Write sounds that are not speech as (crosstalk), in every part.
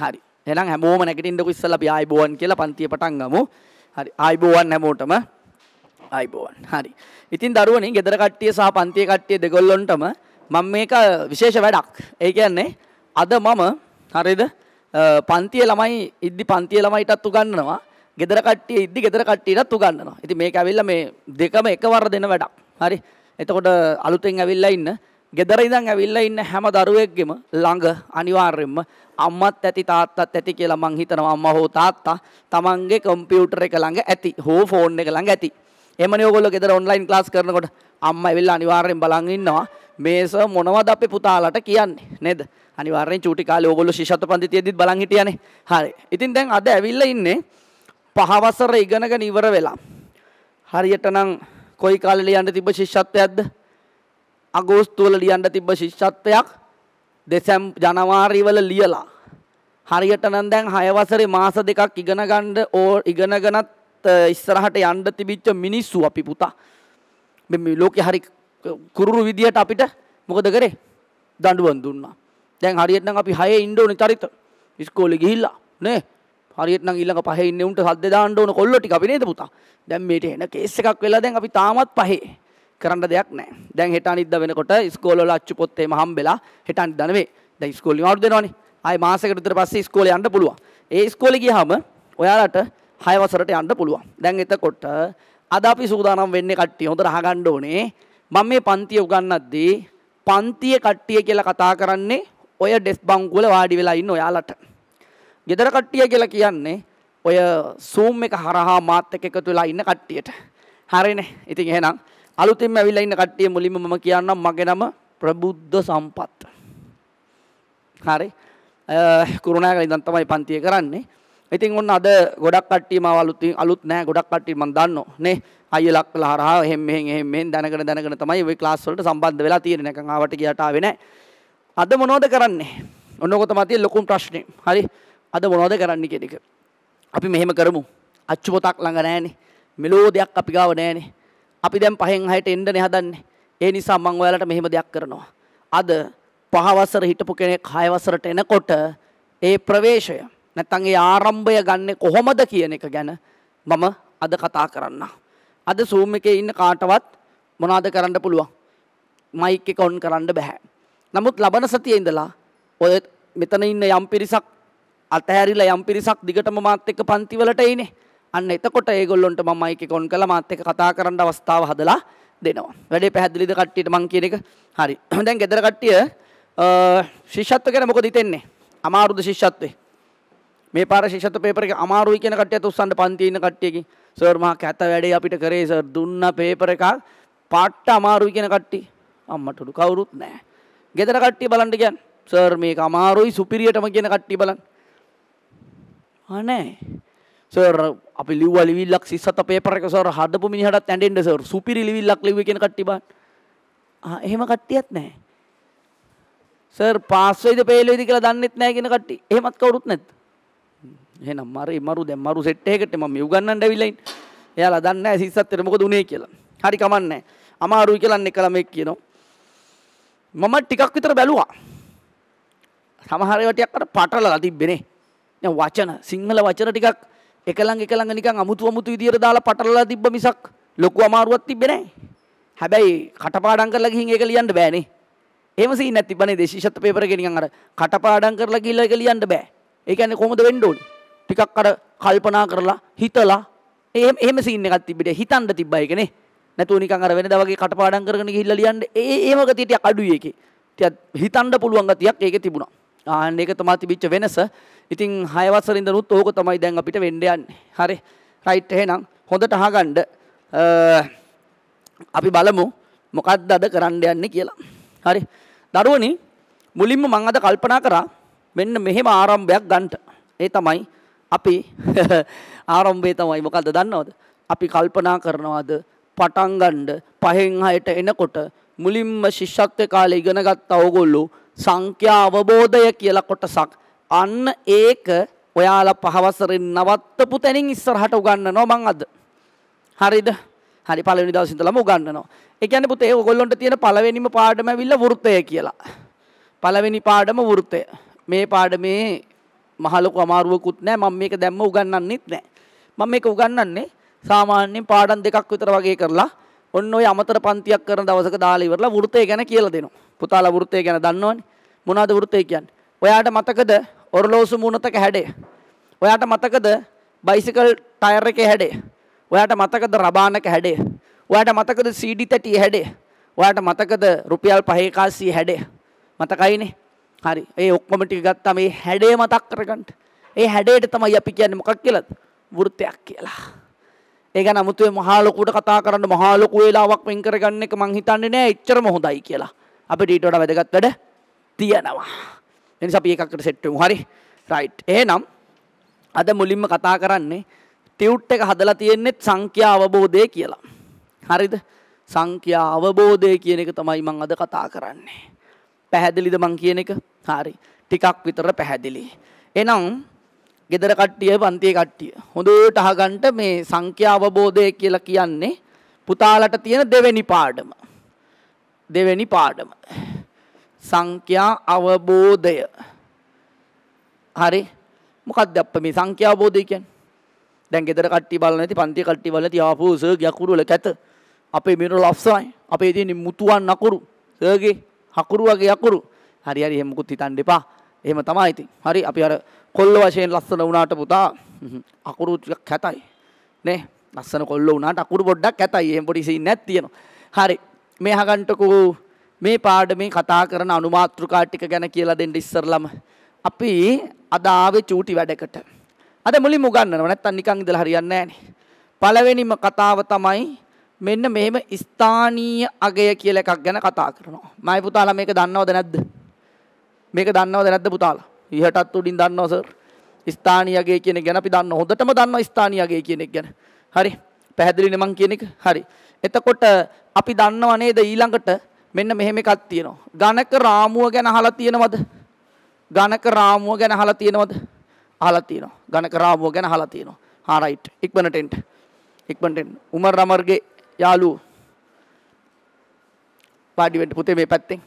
හරි. එහෙනම් හැමෝම නැගිටින්නකෝ ඉස්සලා අපි ආයිබෝවන් කියලා පන්තිය පටන් ගමු. හරි. ආයිබෝවන් හැමෝටම ආයිබෝවන්. හරි. ඉතින් දරුවනේ ගෙදර කට්ටිය සහ පන්තිය කට්ටිය දෙගොල්ලොන්ටම මම මේක විශේෂ වැඩක්. ඒ කියන්නේ අද මම හරිද පන්තිය ළමයි ඉද්දි පන්තිය ළමයිටත් උගන්වනවා. ගෙදර කට්ටිය ඉද්දි ගෙදර කට්ටියටත් උගන්වනවා. ඉතින් මේක ඇවිල්ලා මේ දෙකම එකවර දෙන වැඩක්. හරි. එතකොට අලුතෙන් ඇවිල්ලා ඉන්න ගෙදර ඉඳන් ඇවිල්ලා ඉන්න හැම දරුවෙක්ගෙම ළඟ අනිවාර්යෙන්ම අම්මත් ඇති තාත්තත් ඇති කියලා මං හිතනවා අම්මා හෝ තාත්තා තමන්ගේ කම්පියුටර් එක ළඟ ඇති හෝ ෆෝන් එක ළඟ ඇති. එමනේ ඔයගොල්ලෝ ගෙදර ඔන්ලයින් ක්ලාස් කරනකොට අම්මා ඇවිල්ලා අනිවාර්යෙන් බලන් ඉන්නවා මේස මොනවද අපේ පුතාලට කියන්නේ නේද? අනිවාර්යෙන් චූටි කාලේ ඔයගොල්ලෝ ශිෂ්‍යත්ව පන්තිතියෙදිත් බලන් හිටියානේ. හරි. ඉතින් දැන් අද ඇවිල්ලා ඉන්නේ පහ වසර ඉගෙනගෙන ඉවර වෙලා. හරියටනම් කොයි කාලේ ලියන්න තිබ්බ ශිෂ්‍යත්වයක්ද? අගෝස්තුවල ලියන්න තිබ්බ ශිෂ්‍යත්වයක් දෙසැම් ජනවාරිවල ලියලා හරියට නම් දැන් 6 වසරේ මාස දෙකක් ඉගෙන ගන්න ඕ ඉගෙනගෙනත් ඉස්සරහට යන්න තිබිච්ච මිනිස්සු අපි පුතා මේ ලෝකේ හරි කුරුරු විදියට අපිට මොකද කරේ දඬුවම් දුන්නා දැන් හරියට නම් අපි 6 ඉන්න ඕනේ චරිත ඉස්කෝලේ ගිහිල්ලා නේ හරියට නම් ඊළඟ පහේ ඉන්න උන්ට සද්ද දාන්න ඕන කොල්ලෝ ටික අපි නේද පුතා දැන් මේට එන කේස් එකක් වෙලා දැන් අපි තාමත් පහේ කරන්න දෙයක් නැහැ. දැන් හෙට අනිද්දා වෙනකොට ඉස්කෝල වල අච්චු පොත් එහෙම හම්බෙලා හෙට අනිද්දා නෙවෙයි. දැන් ඉස්කෝලේ මාරු දෙනවනේ. ආයි මාසෙකට විතර පස්සේ ඉස්කෝලේ යන්න පුළුවන්. ඒ ඉස්කෝලේ ගියාම ඔයාලට 6 වසරට යන්න පුළුවන්. දැන් එතකොට අද අපි සූදානම් වෙන්නේ කට්ටිය හොඳට අහගන්න ඕනේ. මම මේ පන්තිය උගන්වද්දී පන්තියේ කට්ටිය කියලා කතා කරන්නේ ඔය ඩෙස් බංකු වල වාඩි වෙලා ඉන්න ඔයාලට. ගෙදර කට්ටිය කියලා කියන්නේ ඔය සූම් එක හරහා මාත් එක්ක එකතු වෙලා ඉන්න කට්ටියට. හරිනේ. ඉතින් එහෙනම් අලුතින්ම ඇවිල්ලා ඉන්න කට්ටිය මුලින්ම මම කියන්නම් මගේ නම ප්‍රබුද්ධ සම්පත්. හරි. කුරුණෑගල ඉඳන් තමයි පන්තිය කරන්නේ. ඉතින් ඔන්න අද ගොඩක් කට්ටිය මාව අලුතින් අලුත් නෑ ගොඩක් කට්ටිය මම දන්නවා නේ. අයිය ලක්කල හරහා එහෙම මෙහෙන් එහෙම මෙහෙන් දැනගෙන දැනගෙන තමයි ওই ක්ලාස් වලට සම්බන්ධ වෙලා තියෙන්නේ. නැකන් ආවට ගියාට ආවේ නෑ. අද මොනවද කරන්නේ? ඔන්න ඔක තමයි තියෙන ලොකුම ප්‍රශ්නේ. හරි. අද මොනවද කරන්න කියන එක. අපි මෙහෙම කරමු. අච්චු පොතක් ළඟ නෑනේ. මෙලෝ දෙයක් අපි ගාව නෑනේ. අපි දැන් පහෙන් හයට එන්නනේ හදන්නේ. ඒ නිසා මම ඔයාලට මෙහෙම දෙයක් කරනවා. අද පහ වසර හිටපු කෙනෙක් හය වසරට එනකොට ඒ ප්‍රවේශය නැත්නම් ඒ ආරම්භය ගන්නෙ කොහොමද කියන එක ගැන මම අද කතා කරන්න. අද සූම් එකේ ඉන්න කාටවත් මොනවද කරන්න පුළුවන්? මයික් එක ඔන් කරන්න බෑ. නමුත් ලබන සතියේ ඉඳලා ඔය මෙතන ඉන්න යම් පිරිසක් අතහැරිලා යම් පිරිසක් දිගටම මාත් එක්ක පන්තිවලට එයිනේ. අන්න එතකොට ඒගොල්ලොන්ට මම මයික් එක ඔන් කරලා මාත් එක්ක කතා කරන්න අවස්ථාව හදලා දෙනවා. වැඩේ පැහැදිලිද කට්ටියට මං කියන එක? හරි. (clears throat) දැන් ගෙදර කට්ටිය ශිෂ්‍යත්ව ගැන මොකද හිතෙන්නේ? අමාරුද ශිෂ්‍යත්වේ? මේ පාර ශිෂ්‍යත්ව පේපර් එක අමාරුයි කියන කට්ටියත් උස්සන්න පන්තියේ ඉන්න කට්ටියකින් සර් මහා කැත වැඩේ අපිට කරේ සර් දුන්න පේපර් එකක් පාට්ට අමාරුයි කියන කට්ටිය අම්මටුඩු කවුරුත් නැහැ. ගෙදර කට්ටිය බලන්න කියන්න. සර් මේක අමාරුයි සුපිරියටම කියන කට්ටිය බලන්න. අනේ සර් අපි ලිව්ව ලිවිල්ලක් සිස්සත පේපර එක සර් හදපු මිනිහටත් ඇඬෙන්න සර් සුපිරි ලිවිල්ලක් ලිව්වේ කියන කට්ටිය බලන්න. ආ එහෙම කට්ටියක් නැහැ. සර් පාස් වෙයිද ෆේල් වෙයිද කියලා දන්නෙත් නැහැ කියන කට්ටිය. එහෙමත් කවුරුත් නැද්ද? එහෙනම් මරේ මරු දැන් මරු සෙට් එකකට මම උගන්නන්න ඇවිල්ලා ඉන්නේ. එයාලා දන්නේ නැහැ සිස්සත්තට මොකද උනේ කියලා. හරි කමන්නේ. අමාරුයි කියලා අන්න එක ළමෙක් කියනවා. මම ටිකක් විතර බැලුවා. සමහර වටියක් අර පටලලා තිබ්බනේ. දැන් වචන සිංහල වචන ටිකක් එකළං එකළඟ නිකන් අමුතු අමුතු විදියට දාලා පටලලා තිබ්බ මිසක් ලොකු අමාරුවක් තිබ්බේ නැහැ. හැබැයි කටපාඩම් කරලා ගිහින් ඒක ලියන්න බෑනේ. එහෙම සීන් නැති තිබ්බනේ දේශීෂත් පේපර් එකේ නිකන් අර කටපාඩම් කරලා ගිහිල්ලා ඒක ලියන්න බෑ. ඒ කියන්නේ කොහොමද වෙන්න ඕනේ? ටිකක් අර කල්පනා කරලා හිතලා එහෙම එහෙම සීන් එකක් තිබ්බේ. හිතන්න තිබ්බා ඒකනේ. නැතුව නිකන් අර වෙනදා වගේ කටපාඩම් කරගෙන ගිහිල්ලා ලියන්න ඒ ඒම ගතිය ටිකක් අඩුයි ඒකේ. ටිකක් හිතන්න පුළුවන් ගතියක් ඒකේ තිබුණා. ආන්න ඒක තමයි තිබිච්ච වෙනස. ඉතින් 6 වසර ඉඳනුත් ඕක තමයි දැන් අපිට වෙන්න යන්නේ. හරි. රයිට් එහෙනම් හොඳට අහගන්න අපි බලමු මොකක්ද අද කරන්න යන්නේ කියලා. හරි. දරුවනි මුලින්ම මම අද කල්පනා කරා මෙන්න මෙහෙම ආරම්භයක් ගන්නට. ඒ තමයි අපි (laughs) ආරම්භය තමයි මොකද්ද දන්නවද? අපි කල්පනා කරනවාද පටන් ගන්න පහෙන් හයට එනකොට මුලින්ම ශිෂ්‍යත්ව කාලේ ඉගෙන ගත්ත ඕගොල්ලෝ සංඛ්‍යා අවබෝධය කියලා කොටසක්. අන්න ඒක ඔයාලා පහවසරෙන් නවත්තපු තැනින් ඉස්සරහට උගන්නනවා මං අද. හරිද? හරි පළවෙනි දවසේ ඉඳලම උගන්නනවා. ඒ කියන්නේ පුතේ ඔයගොල්ලන්ට තියෙන පළවෙනිම පාඩම ඇවිල්ලා වෘත්තය කියලා. පළවෙනි පාඩම වෘත්තය. මේ පාඩමේ මහලොකු අමාරුවකුත් නෑ මම මේක දැම්ම උගන්වන්නෙත් නෑ. මම මේක උගන්වන්නේ සාමාන්‍යයෙන් පාඩම් දෙකක් විතර වගේ කරලා ඔන්න ඔය අමතර පන්තියක් කරන දවසක දාලා ඉවරලා වෘත්තය ගැන කියලා දෙනවා. පුතාලා වෘත්තය ගැන දන්නවනේ. මොනවද වෘත්තය කියන්නේ? ඔයාට මතකද ඔරලෝසු මූණතක හැඩය? ඔයාට මතකද බයිසිකල් ටයර් එකේ හැඩය? ඔයාට මතකද රබානක හැඩය? ඔයාට මතකද CD තැටියේ හැඩය? ඔයාට මතකද රුපියල් 5 කාසිය හැඩය? මතකයිනේ. හරි. ඒ ඔක්කොම ටික ගත්තා මේ හැඩය මතක් කරගන්න. ඒ හැඩයට තමයි අපි කියන්නේ මොකක් කියලාද? වෘත්තයක් කියලා. ඒක නමුතුවේ මහා ලොකුට කතා කරන්න මහා ලොකු වේලාවක් වෙන් කරගන්න එක මං හිතන්නේ නෑ එච්චරම හොඳයි කියලා. අප ටීටෝට වැදගත් වැඩ තියෙනවා. එනිසා අපි එකකට සෙට් වෙමු. හරි. රයිට්. එහෙනම් අද මුලින්ම කතා කරන්නේ ටියුට් එක හදලා තියෙන්නේ සංඛ්‍යා අවබෝධය කියලා. හරිද? සංඛ්‍යා අවබෝධය කියන එක තමයි මම අද කතා කරන්නේ. පැහැදිලිද මං කියන එක? හරි. ටිකක් විතර පැහැදිලි. එහෙනම් ගෙදර කට්ටිය පන්තියේ කට්ටිය හොඳට අහගන්න මේ සංඛ්‍යා අවබෝධය කියලා කියන්නේ පුතාලට තියෙන දෙවෙනි පාඩම. දෙවැනි පාඩම. සංඛ්‍යා අවබෝධය. හරි. මොකක්ද අප්ප මේ සංඛ්‍යා අවබෝධය කියන්නේ? දැන් ගෙදර කට්ටිය බලන නැති පන්ති කට්ටිය බලන නැති ආපෝ සර් යකුරු වල කැත. අපේ මිනර ලස්සනයි. අපේ තියෙන මුතුන් නකුරු. සර්ගේ හකුරු වගේ යකුරු. හරි හරි එහෙම මුකුත් හිතන්න එපා. එහෙම තමයි ඉතින්. හරි අපි අර කොල්ල වශයෙන් ලස්සන වුණාට පුතා අකුරු ටිකක් කැතයි. නේ? ලස්සන කොල්ල වුණාට අකුරු පොඩ්ඩක් කැතයි. එහෙම පොඩි සීන් නැත් තියෙනවා. හරි. මේ අහගන්ටකෝ මේ පාඩමේ කතා කරන අනුමාත්‍රිකා ටික ගැන කියලා දෙන්න ඉස්සරලම අපි අද ආවේ චූටි වැඩකට. අද මුලින්ම උගන්වනවා නැත්තම් නිකන් ඉඳලා හරියන්නේ නැහනේ. පළවෙනිම කතාව තමයි මෙන්න මෙහෙම ස්ථානීය අගය කියලා එකක් ගැන කතා කරනවා. මයි පුතාලා මේක දන්නවද නැද්ද? මේක දන්නවද නැද්ද පුතාලා? ඉහටත් උඩින් දන්නවා සර්. ස්ථානීය අගය කියන එක ගැන අපි දන්නවා. හොඳටම දන්නවා ස්ථානීය අගය කියන එක ගැන. හරි. පැහැදිලිනේ මං කියන එක. හරි. එතකොට අපි දන්නව නේද ඊළඟට මෙන්න මෙහෙම එකක් තියෙනවා. ඝනක රාමුව ගැන අහලා තියෙනවද? ඝනක රාමුව ගැන අහලා තියෙනවද? අහලා තියෙනවා. ඝනක රාමුව ගැන අහලා තියෙනවා. හා රයිට්. ඉක්මනට එන්න. ඉක්මනට එන්න. උමර් රමර්ගේ යාළුවෝ. පාඩි වෙන්න පුතේ මේ පැත්තෙන්.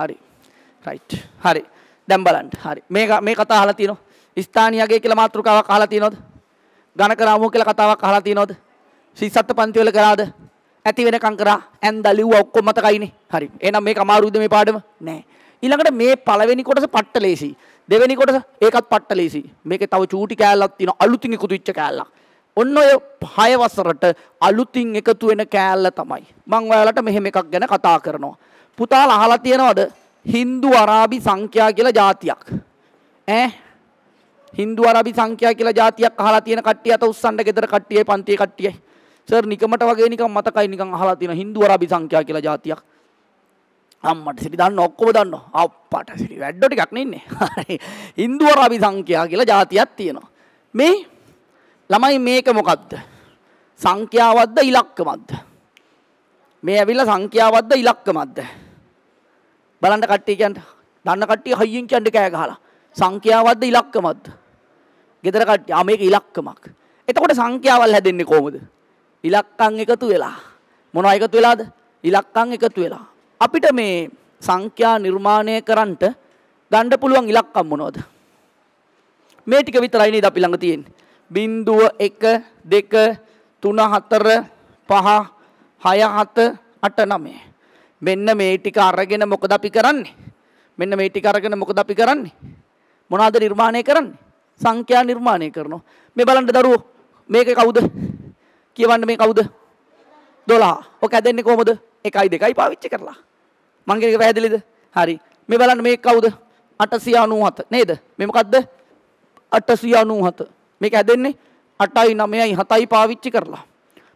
හරි. රයිට්. හරි. දැන් බලන්න. හරි. මේ මේ කතා අහලා තියෙනවා. ස්ථානියගේ කියලා මාතෘකාවක් අහලා තියෙනවද? ඝන කරාමුව කියලා කතාවක් අහලා තියෙනවද? ශිස්සත් පන්ති වල කරාද? ඇති වෙනකම් කරා. ඇන්දා ලිව්වා ඔක්කොම මතකයිනේ. හරි. එහෙනම් මේක අමාරුද මේ පාඩම? නෑ. ඊළඟට මේ පළවෙනි කොටස පට්ටලේසි. දෙවෙනි කොටස ඒකත් පට්ටලේසි. මේකේ තව චූටි කෑල්ලක් තියෙනවා අලුතින් එකතු වෙච්ච කෑල්ලක්. ඔන්න ඔය 6 වසරට අලුතින් එකතු වෙන කෑල්ල තමයි. මම ඔයාලට මෙහෙම එකක් ගැන කතා කරනවා. පුතාලා අහලා තියෙනවද? Hindu Arabi සංඛ්‍යා කියලා જાතියක්. ඈ හින්දු අරබි සංඛ්‍යා කියලා જાතියක් අහලා තියෙන කට්ටිය අත උස්සන්න ගෙදර කට්ටියයි පන්තියේ කට්ටියයි සර් නිකමට වගේ නිකන් මතකයි නිකන් අහලා තියෙන හින්දු අරබි සංඛ්‍යා කියලා જાතියක් අම්මට සිරි දන්න ඔක්කොම දන්නවා අප්පට සිරි වැඩෝ ටිකක් නෙන්නේ හින්දු අරබි සංඛ්‍යා කියලා જાතියක් තියෙනවා මේ ළමයි මේක මොකද්ද සංඛ්‍යාවද්ද ඉලක්කමක්ද මේ ඇවිල්ලා සංඛ්‍යාවද්ද ඉලක්කමක්ද බලන්න කට්ටිය කියන්න දන්න කට්ටිය හයියෙන් කියන්න කෑ ගහලා සංඛ්‍යාවක්ද ඉලක්කමක්ද? ගෙදර කට්ටිය ආ මේක ඉලක්කමක්. එතකොට සංඛ්‍යාවල් හැදෙන්නේ කොහොමද? ඉලක්කම් එකතු වෙලා. මොනවා එකතු වෙලාද? ඉලක්කම් එකතු වෙලා. අපිට මේ සංඛ්‍යා නිර්මාණය කරන්නට ගන්න පුළුවන් ඉලක්කම් මොනවද? මේ ටික විතරයි නේද අපි ළඟ තියෙන්නේ. බිංදුව 1 2 3 4 5 6 7 8 9 මෙන්න මේ ටික අරගෙන මොකද අපි කරන්නේ? මෙන්න මේ ටික අරගෙන මොකද අපි කරන්නේ? මොනවාද නිර්මාණය කරන්නේ? සංඛ්‍යා නිර්මාණය කරනවා. මේ බලන්න දරුවෝ මේක කවුද? කියවන්න මේ කවුද? 12. ඔක හැදෙන්නේ කොහමද? 1යි 2යි පාවිච්චි කරලා. මං කියන එක පැහැදිලිද? හරි. මේ බලන්න මේක කවුද? 897 නේද? මේ මොකද්ද? 897. මේක හැදෙන්නේ 8යි 9යි 7යි පාවිච්චි කරලා.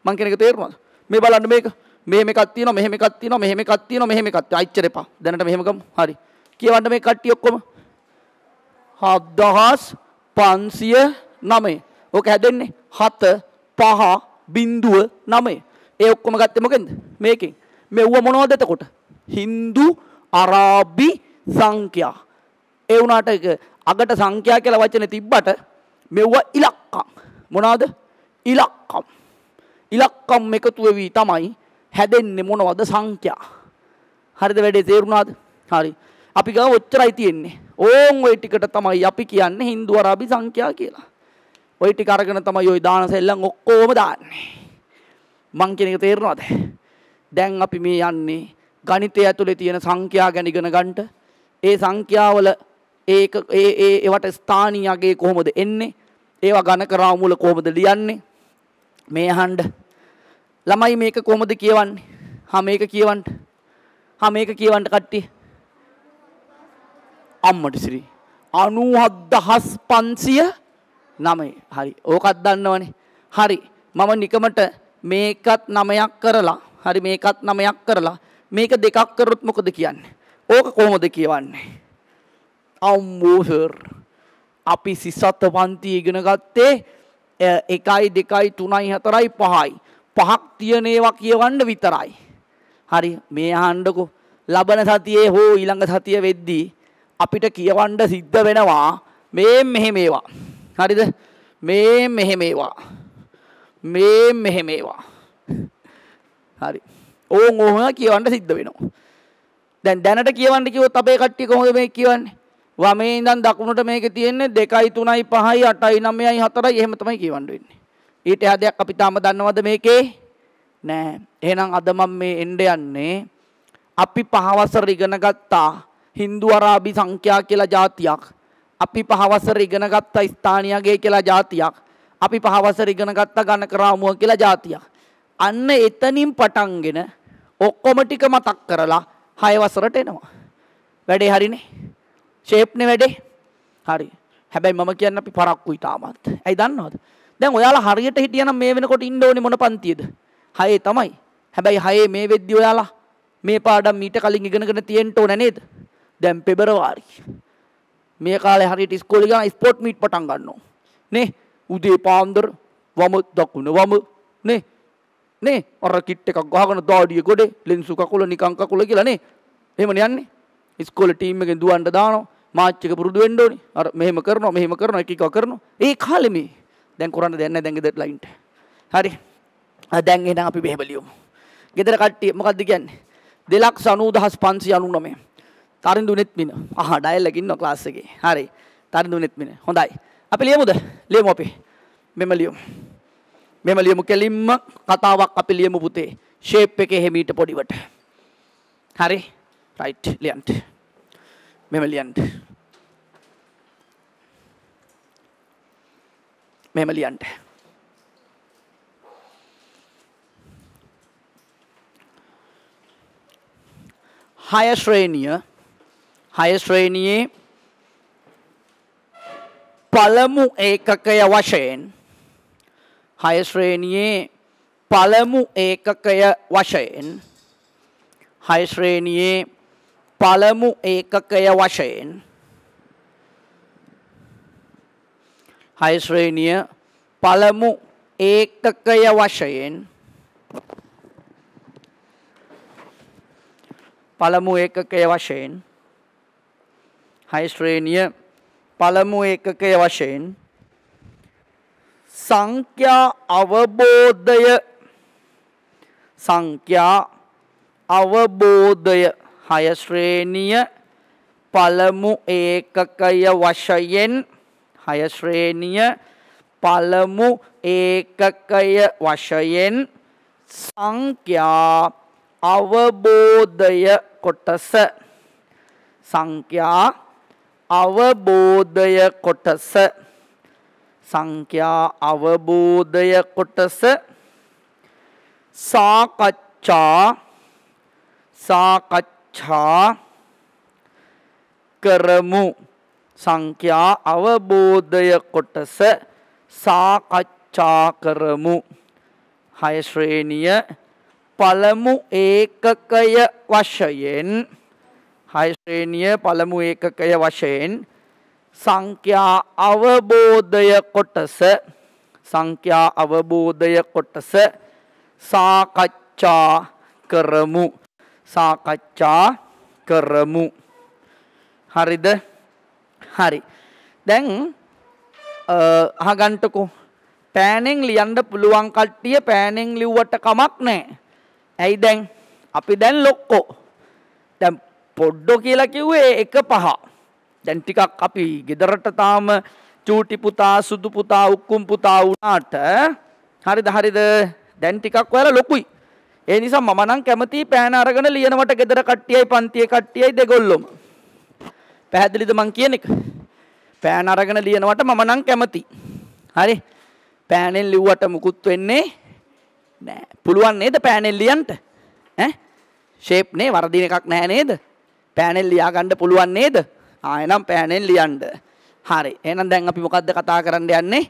මං කියන එක තේරුණාද? මේ බලන්න මේක මෙහෙම එකක් තියෙනවා මෙහෙම එකක් තියෙනවා මෙහෙම එකක් තියෙනවා මෙහෙම එකක් තියෙනවා අච්චර එපා දැනට මෙහෙම ගමු හරි කියවන්න මේ කට්ටිය ඔක්කොම හත්දහස් පන්සිය නමේ ඕක හැදෙන්නේ හත පහ බින්දුව නමේ ඒ ඔක්කොම ගත්තමකෙන්ද මේකින් මෙව්ව මොනෝ දෙතකොට හින්දු අරාබි සංඛ්‍යා ඒ වුණාට අගට සංඛ්‍යා කියලා වචන තිබ්බට මෙව්ව ඉලක්කම් මොනවාද ඉලක්කම් ඉලක්කම් එකතු වෙවි තමයි හැදෙන්නේ මොනවද සංඛ්‍යා හරිද වැඩේ තේරුණාද හරි අපි ගාව ඔච්චරයි තියෙන්නේ ඕන් ওই ටිකට තමයි අපි කියන්නේ Hindu Arabi සංඛ්‍යා කියලා. ওই ටික අරගෙන තමයි ওই දාන සෙල්ලම් ඔක්කොම දාන්නේ. මං කියන එක තේරෙනවද? දැන් අපි මේ යන්නේ ගණිතය ඇතුලේ තියෙන සංඛ්‍යා ගැන ඉගෙන ගන්නට. ඒ සංඛ්‍යාවල ඒක ඒ ඒ ඒවට ස්ථානීය අගේ කොහොමද එන්නේ? ඒවා ඝන කරා මූල කොහොමද ලියන්නේ? මේ අහන්න. ළමයි මේක කොහොමද කියවන්නේ? හා මේක කියවන්න. හා මේක කියවන්න කට්ටිය. අම්මට සිරි. අනුහද්දහස් පන්සිය නමයි හරි ඕකත් දන්නවනේ. හරි මම නිකමට මේකත් නමයක් කරලා හරි මේකත් නමයක් කරලා මේක දෙකක් කරොත් මොකද කියන්නේ. ඕක කොහොමද කියවන්නේ. අම්මෝහර් අපි සිසත්ත පන්ති ඉගෙන ගත්තේ එකයි දෙකයි තුනයි හතරයි පහයි. පහක් තියනේවා කියවන්න විතරයි. හරි මේ අහන්ඩකු ලබන සතියේ හෝ ඊළඟ සතිය වෙද්දී අපිට කියවන්න සිද්ධ වෙනවා මේ මෙහෙ මේවා. හරිද? මේ මෙහෙ මේවා. මේ මෙහෙ මේවා. හරි. ඕන් ඕහම කියවන්න සිද්ධ වෙනවා. දැන් දැනට කියවන්න කිව්වොත් අපේ කට්ටිය කොහොමද මේ කියවන්නේ? වමේ ඉඳන් දකුණට මේක තියෙන්නේ 2යි 3යි 5යි 8යි 9යි 4යි එහෙම තමයි කියවන්න වෙන්නේ. ඊට එහා දෙයක් අපි තාම දන්නවද මේකේ? නෑ. එහෙනම් අද මම මේ එන්න යන්නේ අපි පහවසර ඉගෙන ගත්තා හින්දු අරාබි සංඛ්‍යා කියලා જાතියක් අපි පහවසර ඉගෙන ගත්ත ස්ථානියගේ කියලා જાතියක් අපි පහවසර ඉගෙන ගත්ත ගණකරාමුව කියලා જાතියක් අන්න එතනින් පටන්ගෙන ඔක්කොම ටික මතක් කරලා හය වසරට එනවා වැඩේ හරිනේ ෂේප්නේ වැඩේ හරි හැබැයි මම කියන්න අපි පරක්කුයි තාමත් ඇයි දන්නවද දැන් ඔයාලා හරියට හිටියනම් මේ වෙනකොට ඉන්න ඕනේ මොන පන්තියේද හයේ තමයි හැබැයි හයේ මේ වෙද්දි ඔයාලා මේ පාඩම් මීට කලින් ඉගෙනගෙන තියෙන්න ඕන නේද දැන් පෙබරවාරි. මේ කාලේ හරියට ඉස්කෝලේ ගියාම ස්පෝට් මීට් පටන් ගන්නවා. නේ? උදේ පාන්දර වම දකුණ වම නේ? නේ? අර කිට් එකක් ගහගෙන දාඩිය ගොඩේ ලෙන්සු කකුල නිකං කකුල කියලා නේ. එහෙමනේ යන්නේ. ඉස්කෝලේ ටීම් එකෙන් දුවන්න දානවා. මාච් එක පුරුදු වෙන්න ඕනේ. අර මෙහෙම කරනවා මෙහෙම කරනවා එක එක කරනවා. ඒ කාලේ මේ දැන් කරන්න දෙයක් නැහැ දැන් ගෙදර ලයින්ට. හරි. දැන් එහෙනම් අපි මෙහෙම ලියමු. ගෙදර කට්ටිය මොකද්ද කියන්නේ? 299599 තරඳුනෙත් මින අහ ඩයල් එකකින් ඉන්නවා ක්ලාස් එකේ හරි තරඳුනෙත් මින හොඳයි අපි ලියමුද ලියමු අපි මෙම ලියමු මෙම ලියමු කෙලින්ම කතාවක් අපි ලියමු පුතේ ෂේප් එකේ හැමීට පොඩිවට හරි රයිට් ලියන්න මෙම ලියන්න මෙම ලියන්න හය ශ්‍රේණිය 6 ශ්‍රේණියේ පළමු ඒකකය වශයෙන් 6 ශ්‍රේණියේ පළමු ඒකකය වශයෙන් 6 ශ්‍රේණියේ පළමු ඒකකය වශයෙන් 6 ශ්‍රේණිය පළමු ඒකකය වශයෙන් පළමු ඒකකය වශයෙන් 6 ශ්‍රේණිය පළමු ඒකකය වශයෙන් සංඛ්‍යා අවබෝධය සංඛ්‍යා අවබෝධය 6 ශ්‍රේණිය පළමු ඒකකය වශයෙන් 6 ශ්‍රේණිය පළමු ඒකකය වශයෙන් සංඛ්‍යා අවබෝධය කොටස සංඛ්‍යා අවබෝධය කොටස සංඛ්‍යා අවබෝධය කොටස සාකච්ඡා සාකච්ඡා කරමු සංඛ්‍යා අවබෝධය කොටස සාකච්ඡා කරමු හය ශ්‍රේණිය පළමු ඒකකය වශයෙන් හය ශ්‍රේණිය පළමු ඒකකය වශයෙන් සංඛ්‍යා අවබෝධය කොටස සංඛ්‍යා අවබෝධය කොටස සාකච්ඡා කරමු සාකච්ඡා කරමු හරිද හරි දැන් අහගන්ටකෝ පෑනෙන් ලියන්න පුළුවන් කට්ටිය පෑනෙන් ලිව්වට කමක් නෑ ඇයි දැන් අපි දැන් ලොක්කෝ දැන් පොඩ්ඩෝ කියලා කිව්වේ එක පහ. දැන් ටිකක් අපි ගෙදරට තාම චූටි පුතා සුදු පුතා උක්කුම් පුතා වුණාට හරිද හරිද දැන් ටිකක් ඔයාලා ලොකුයි. ඒ නිසා මම නම් කැමති පෑන අරගෙන ලියනවට ගෙදර කට්ටියයි පන්තියේ කට්ටියයි දෙගොල්ලොම. පැහැදිලිද මං කියන එක? පෑන අරගෙන ලියනවට මම නම් කැමති. හරි. පෑනෙන් ලිව්වට මුකුත් වෙන්නේ නෑ. පුළුවන් නේද පෑනෙන් ලියන්න? ඈ? ෂේප් නේ වර්ධින එකක් නෑ නේද? පෑනෙන් ලියාගන්න පුළුවන් නේද? ආයෙනම් පෑනෙන් ලියන්න. හරි. එහෙනම් දැන් අපි මොකද්ද කතා කරන්න යන්නේ?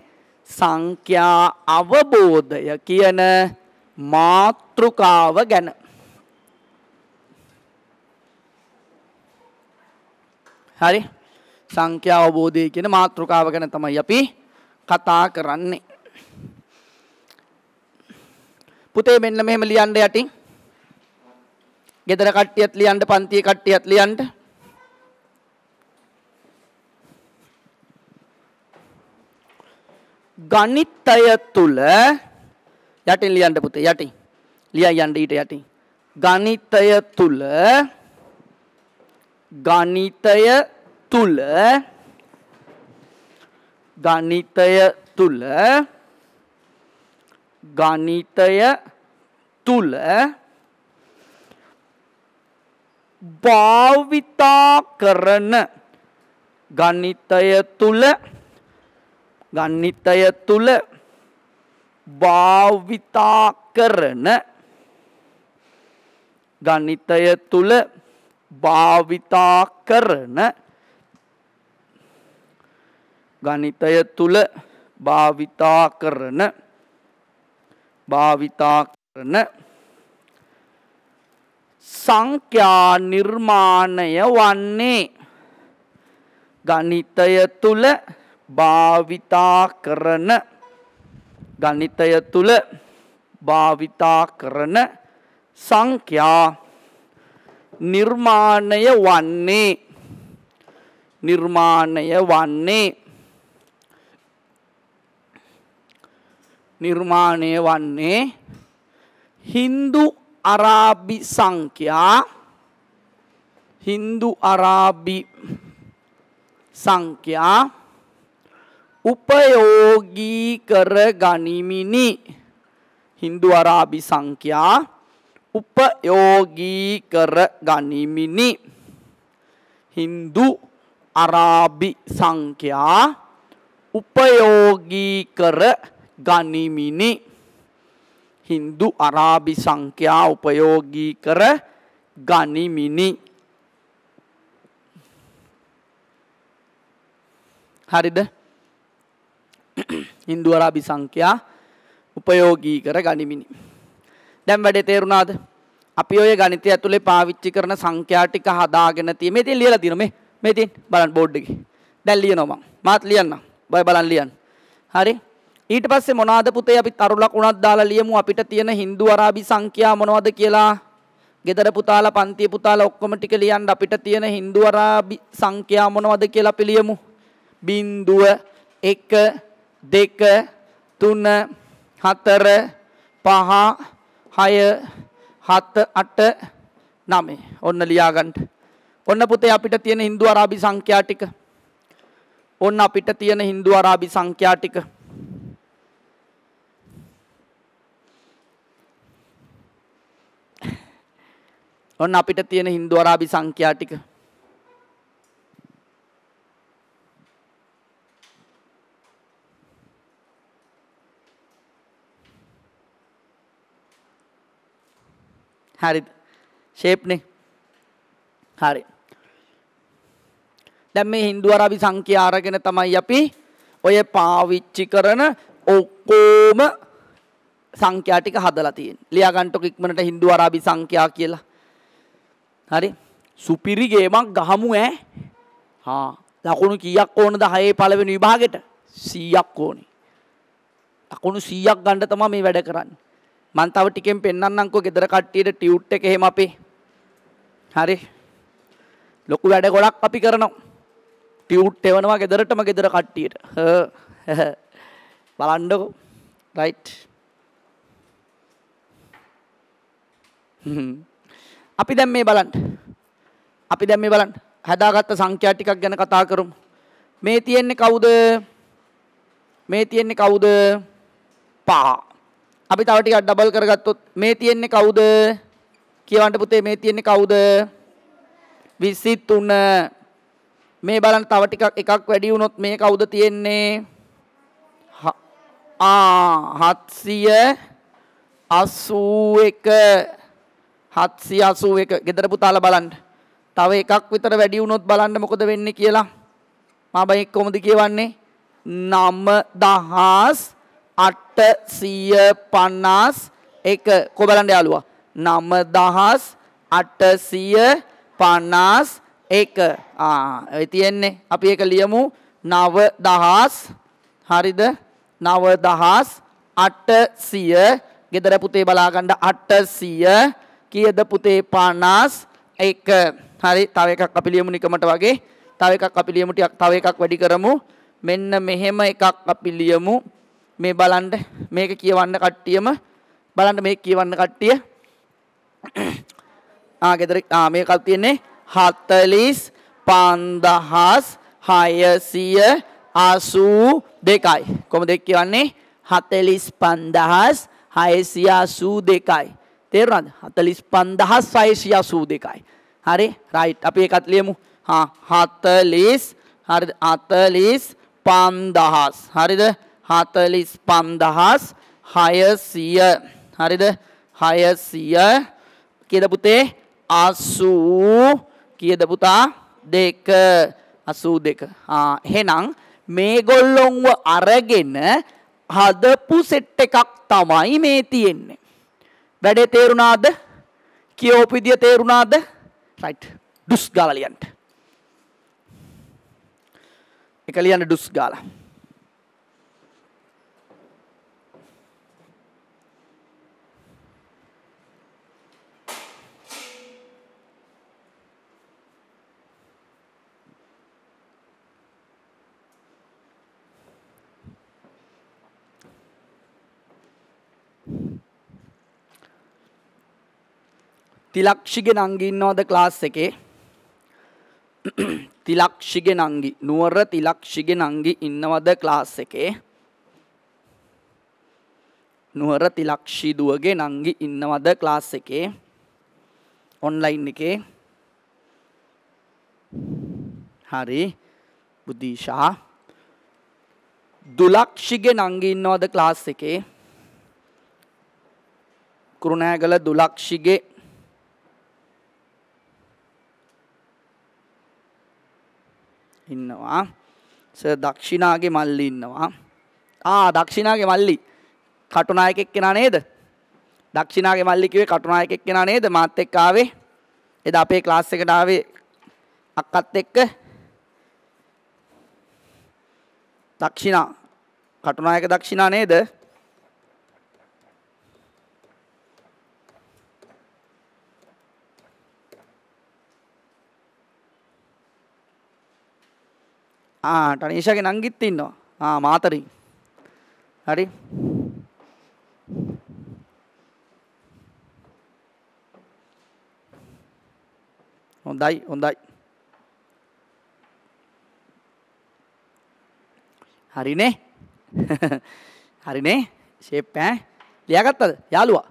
සංඛ්‍යා අවබෝධය කියන මාත්‍රිකාව ගැන. හරි. සංඛ්‍යා අවබෝධය කියන මාතෘකාව ගැන තමයි අපි කතා කරන්නේ. පුතේ මෙන්න මෙහෙම ලියන්න යටින් ගෙදර කට්ටියත් ලියන්න පන්තියේ කට්ටියත් ලියන්න ගණිතය තුල යටින් ලියන්න පුතේ යටින් ලියන් යන්න ඊට යටින් ගණිතය තුල ගණිතය තුල ගණිතය තුල ගණිතය තුල භාවිතා කරන ගණිතය තුළ ගණිතය තුළ භාවිතා කරන ගණිතය තුළ භාවිතා කරන ගණිතය තුළ භාවිතා කරන භාවිතා කරන සංඛ්‍යා නිර්මාණය වන්නේ ගණිතය තුල භාවිතා කරන ගණිතය තුල භාවිතා කරන සංඛ්‍යා නිර්මාණය වන්නේ නිර්මාණය වන්නේ නිර්මාණය වන්නේ Hindu අරාබි සංඛ්‍යා හින්දු අරාබි සංඛ්‍යා උපයෝගී කර ගනිමිනි හින්දු අරාබි සංඛ්‍යා උපයෝගී කර ගනිමිනි හින්දු අරාබි සංඛ්‍යා උපයෝගී කර ගනිමිනි හින්දු අරාබි සංඛ්‍යා උපයෝගී කර ගනිමිනි. හරිද? හින්දු අරාබි සංඛ්‍යා උපයෝගී කර ගනිමිනි. දැන් වැඩේ තේරුණාද? අපි ඔය ගණිතය ඇතුලේ පාවිච්චි කරන සංඛ්‍යා ටික හදාගෙන තියෙ. මේ තියෙන ලියලා තියෙන මේ. මේ තියෙන බලන්න බෝඩ් එකේ. දැන් ලියනවා මම. මාත් ලියන්නම්. බය බලන් ලියන්න. හරි? ඊට පස්සේ මොනවාද පුතේ අපි තරුලක් උනත් දාලා ලියමු අපිට තියෙන Hindu අරාබි සංඛ්‍යා මොනවද කියලා. ගෙදර පුතාලා පන්ති පුතාලා ඔක්කොම ටික ලියන්න අපිට තියෙන Hindu අරාබි සංඛ්‍යා මොනවද කියලා අපි ලියමු. 0 1 2 3 4 5 6 7 8 9 ඔන්න ලියා ගන්න. ඔන්න පුතේ අපිට තියෙන Hindu අරාබි සංඛ්‍යා ටික. ඔන්න අපිට තියෙන Hindu අරාබි සංඛ්‍යා ටික. ඔන්න අපිට තියෙන හින්දු අරාබි සංඛ්‍යා ටික. හරිද? ෂේප්නේ. හරි. දැන් මේ හින්දු අරාබි සංඛ්‍යා අරගෙන තමයි අපි ඔය පාවිච්චි කරන ඔක්කොම සංඛ්‍යා ටික හදලා තියෙන්නේ. ලියා ගන්නකො ඉක්මනට හින්දු අරාබි සංඛ්‍යා කියලා. හරි සුපිරි ගේමක් ගහමු ඈ හා ලකුණු කියක් ඕනද හයේ පළවෙනි විභාගෙට 100ක් ඕනේ ලකුණු 100ක් ගන්න තමයි මේ වැඩ කරන්නේ මං තව ටිකෙන් පෙන්වන්නම්කෝ ගෙදර කට්ටියට ටියුට් එක එහෙම අපේ හරි ලොකු වැඩ ගොඩක් අපි කරනවා ටියුට් එවනවා ගෙදරටම ගෙදර කට්ටියට බලන්නකෝ රයිට් හ්ම් අපි දැන් මේ බලන්න. අපි දැන් මේ බලන්න. හදාගත්ත සංඛ්‍යා ටිකක් ගැන කතා කරමු. මේ තියෙන්නේ කවුද? මේ තියෙන්නේ කවුද? පහ. අපි තව ටිකක් ඩබල් කරගත්තොත් මේ තියෙන්නේ කවුද? කියවන්න පුතේ මේ තියෙන්නේ කවුද? 23. මේ බලන්න තව ටිකක් එකක් වැඩි වුණොත් මේ කවුද තියෙන්නේ? ආ 781 781 ගෙදර පුතාලා බලන්න. තව එකක් විතර වැඩි වුණොත් බලන්න මොකද වෙන්නේ කියලා. මම බයි කොහොමද කියවන්නේ? 9851 කො බලන්න යාළුවා. 9851 ආ ඒ තියෙන්නේ. අපි ඒක ලියමු 9000 හරිද? 9000 800 ගෙදර පුතේ බලා ගන්න 800 කීයද පුතේ 51 හරි තව එකක් අපි ලියමු නිකමට වගේ තව එකක් අපි ලියමු ටිකක් තව එකක් වැඩි කරමු මෙන්න මෙහෙම එකක් අපි ලියමු මේ බලන්න මේක කියවන්න කට්ටියම බලන්න මේක කියවන්න කට්ටිය (clears throat) ආ ගෙදර ආ මේකක් තියෙන්නේ 45682යි කොහොමද කියවන්නේ 45682යි තේරුණාද 45682යි හරි රයිට් අපි ඒකත් ලියමු හා 40 හරිද 45000 හරිද 45600 හරිද 600 කීයද පුතේ 80 කීයද පුතා 2 82 ආ එහෙනම් මේගොල්ලොන්ව අරගෙන හදපු සෙට් එකක් තමයි මේ තියෙන්නේ වැඩේ තේරුණාද? කියෝපු විදිය තේරුණාද? right. ඩුස් ගාලා ලියන්න. එක ලියන්න ඩුස් ගාලා. තිලක්ෂිගේ නංගි ඉන්නවද ක්ලාස් එකේ? (clears throat) තිලක්ෂිගේ නංගි නුවර තිලක්ෂිගේ නංගි ඉන්නවද ක්ලාස් එකේ? නුවර තිලක්ෂි දුවගේ නංගි ඉන්නවද ක්ලාස් එකේ? ඔන්ලයින් එකේ? හරි. බුදීෂා දුලක්ෂිගේ නංගි ඉන්නවද ක්ලාස් එකේ? කුරුණෑගල දුලක්ෂිගේ ඉන්නවා. ස දක්ෂිනාගේ මල්ලි ඉන්නවා. ආ දක්ෂිනාගේ මල්ලි. කටුනායකෙක් කෙනා නේද? දක්ෂිනාගේ මල්ලි කිව්වේ කටුනායකෙක් කෙනා නේද? මාත් එක්ක ආවේ. එදා අපේ ක්ලාස් එකට ආවේ අක්කත් එක්ක. දක්ෂිනා කටුනායක දක්ෂිනා නේද? ටනේෂගේ නංගිත් ඉන්නවා මාතරින් හරි හොඳයි හොඳයි හරිනේ (laughs) හරිනේ ශේප්පෑ ලියාගත්තද යාළුවා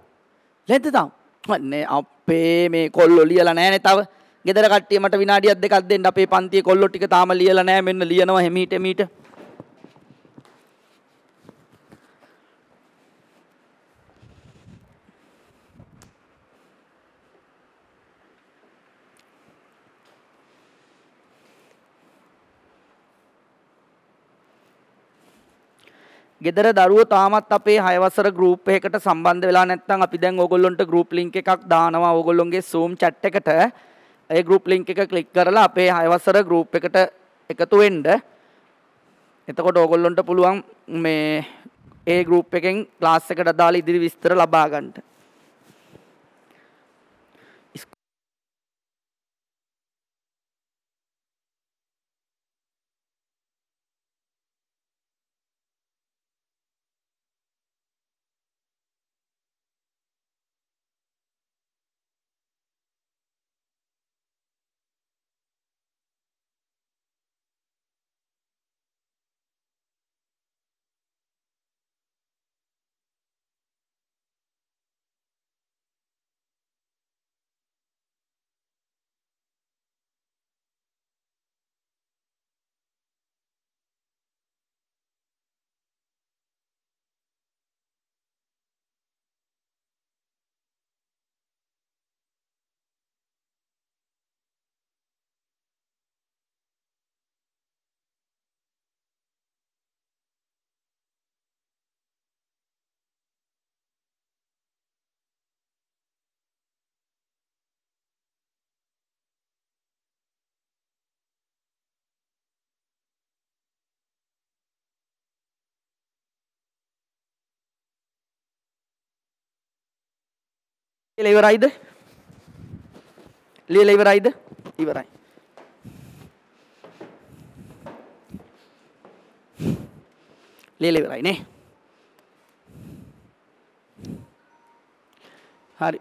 ලෙන්ත තම් අපේ මේ කොල්ලො ලියලා නෑනේ තව ගෙදර කට්ටිය මට විනාඩියක් දෙකක් දෙන්න අපේ පන්තියේ කොල්ලෝ ටික තාම ලියලා නැහැ මෙන්න ලියනවා හිමීට මීට ගෙදර දරුවෝ තාමත් අපේ 6 වසර ගෲප් එකකට සම්බන්ධ වෙලා නැත්නම් අපි දැන් ඕගොල්ලොන්ට ගෲප් ලින්ක් එකක් දානවා ඕගොල්ලොන්ගේ Zoom chat එකට ඒ ගරුප් ලිංක් එක කලික් කරලා අපේ හයවස්සර ගරුප් එකට එකතු වෙන්ඩ එතකොට ඕගොල්ලොන්ට පුළුවන් මේ ඒ ගරුප් එකෙන් ලාස් එකට දාලා ඉදිරි විස්තර ලබාගන්ට කියලා ඉවරයිද? ලියලා ඉවරයිද? ඉවරයි. ලියලා ඉවරයි නේ. හරි.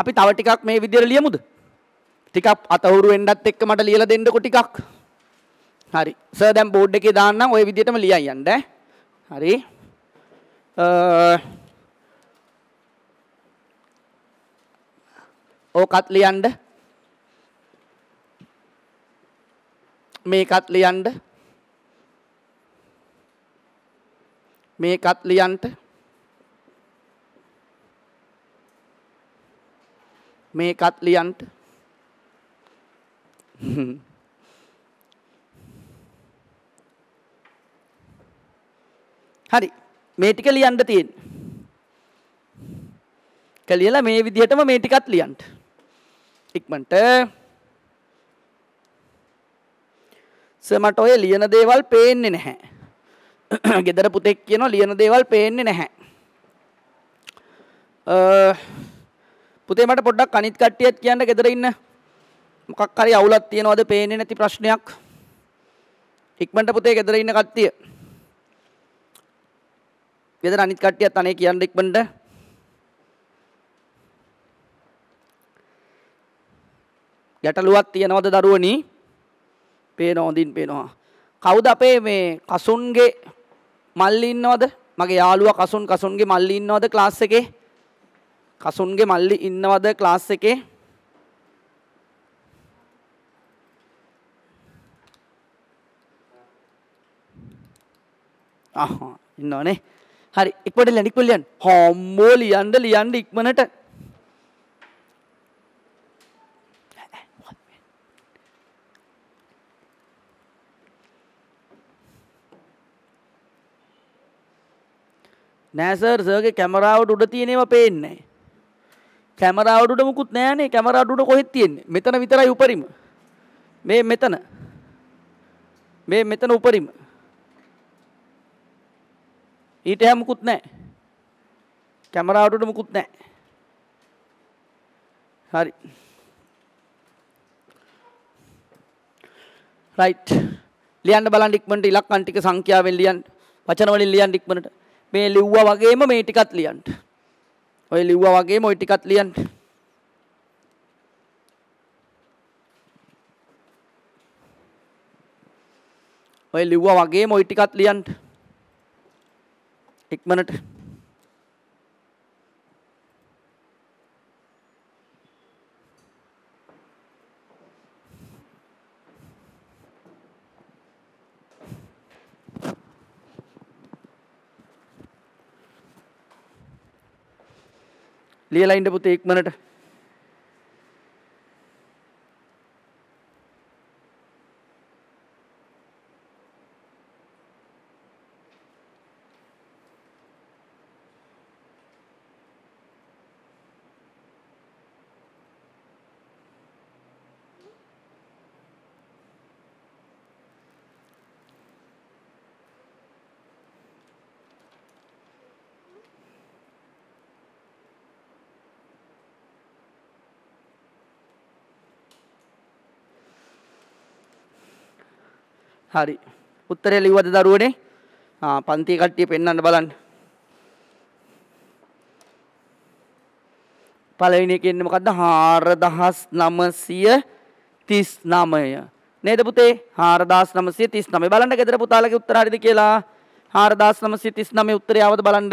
අපි තව ටිකක් මේ විදිහට ලියමුද? ටිකක් අතවුරු වෙන්නත් එක්ක මට ලියලා දෙන්නකො ටිකක්. හරි. සර් දැන් බෝඩ් එකේ දාන්නම් ওই විදිහටම ලියයි යන්න ඈ. හරි. ඕකත් ලියන්ඩ මේකත් ලියන්ඩ මේකත් ලියන්ට මේකත් ලියන්ට හරි මේ ටික ලියන්න තියෙන. කලියලා මේ විදිහටම මේ ටිකත් ලියන්න. ඉක්මනට සමට ඔය ලියන දේවල් පේන්නේ නැහැ. (clears throat) ගෙදර පුතෙක් කියනවා ලියන දේවල් පේන්නේ නැහැ. පුතේ මට පොඩ්ඩක් අනිත් කට්ටියත් කියන්න ගෙදර ඉන්න මොකක් හරි අවුලක් තියනවද පේන්නේ නැති ප්‍රශ්නයක්. ඉක්මනට පුතේ ගෙදර ඉන්න කට්ටිය විතර අනිත් කට්ටියත් අනේ කියන්න ඉක්මනට ගැටලුවක් තියනවද දරුවනි? පේනවා හොඳින් පේනවා. කවුද අපේ මේ කසුන්ගේ මල්ලි ඉන්නවද? මගේ යාළුවා කසුන් කසුන්ගේ මල්ලි ඉන්නවද ක්ලාස් එකේ? කසුන්ගේ මල්ලි ඉන්නවද ක්ලාස් එකේ? අහ ඉන්නවනේ. හරි එක්වට ලැනික්ව ලියන් හොම්බෝ ලියන්ඩ ලියන්ඩ ඉක්මනට නෑසර් සර්ගේ කැමරාවට උඩ තියනෙම පේන්නේ කැමරාවටුට මුකුත් නෑනේ කැමරාටුට කොහෙත් තියෙන්නේ මෙතන විතරයි උපරිම මේ මෙතන මේ මෙතන උපරිම ඊට එහා මුකුත් නැහැ. කැමරාවට මුකුත් නැහැ. හරි. රයිට්. ලියන්න බලන්න ඉක්මනට ඉලක්කම් ටික සංඛ්‍යාවෙන් ලියන්න. වචන වලින් ලියන්න ඉක්මනට. මේ ලිව්වා වගේම මේ ටිකත් ලියන්න. ඔය ලිව්වා වගේම ওই ටිකත් ලියන්න. ඔය ලිව්වා වගේම ওই ටිකත් ලියන්න. एक मिनट लियल पुते एक मिनट හරි උත්තරය ලිව්වද දරුවනේ පන්ති කට්ටිය පෙන්වන්න බලන්න පළවෙනි එකේ ඉන්නේ මොකද්ද 4900 39 නේද පුතේ 4939 බලන්න ගෙදර පුතාලගේ උත්තර හරිද කියලා 4939 උත්තරය ආවද බලන්න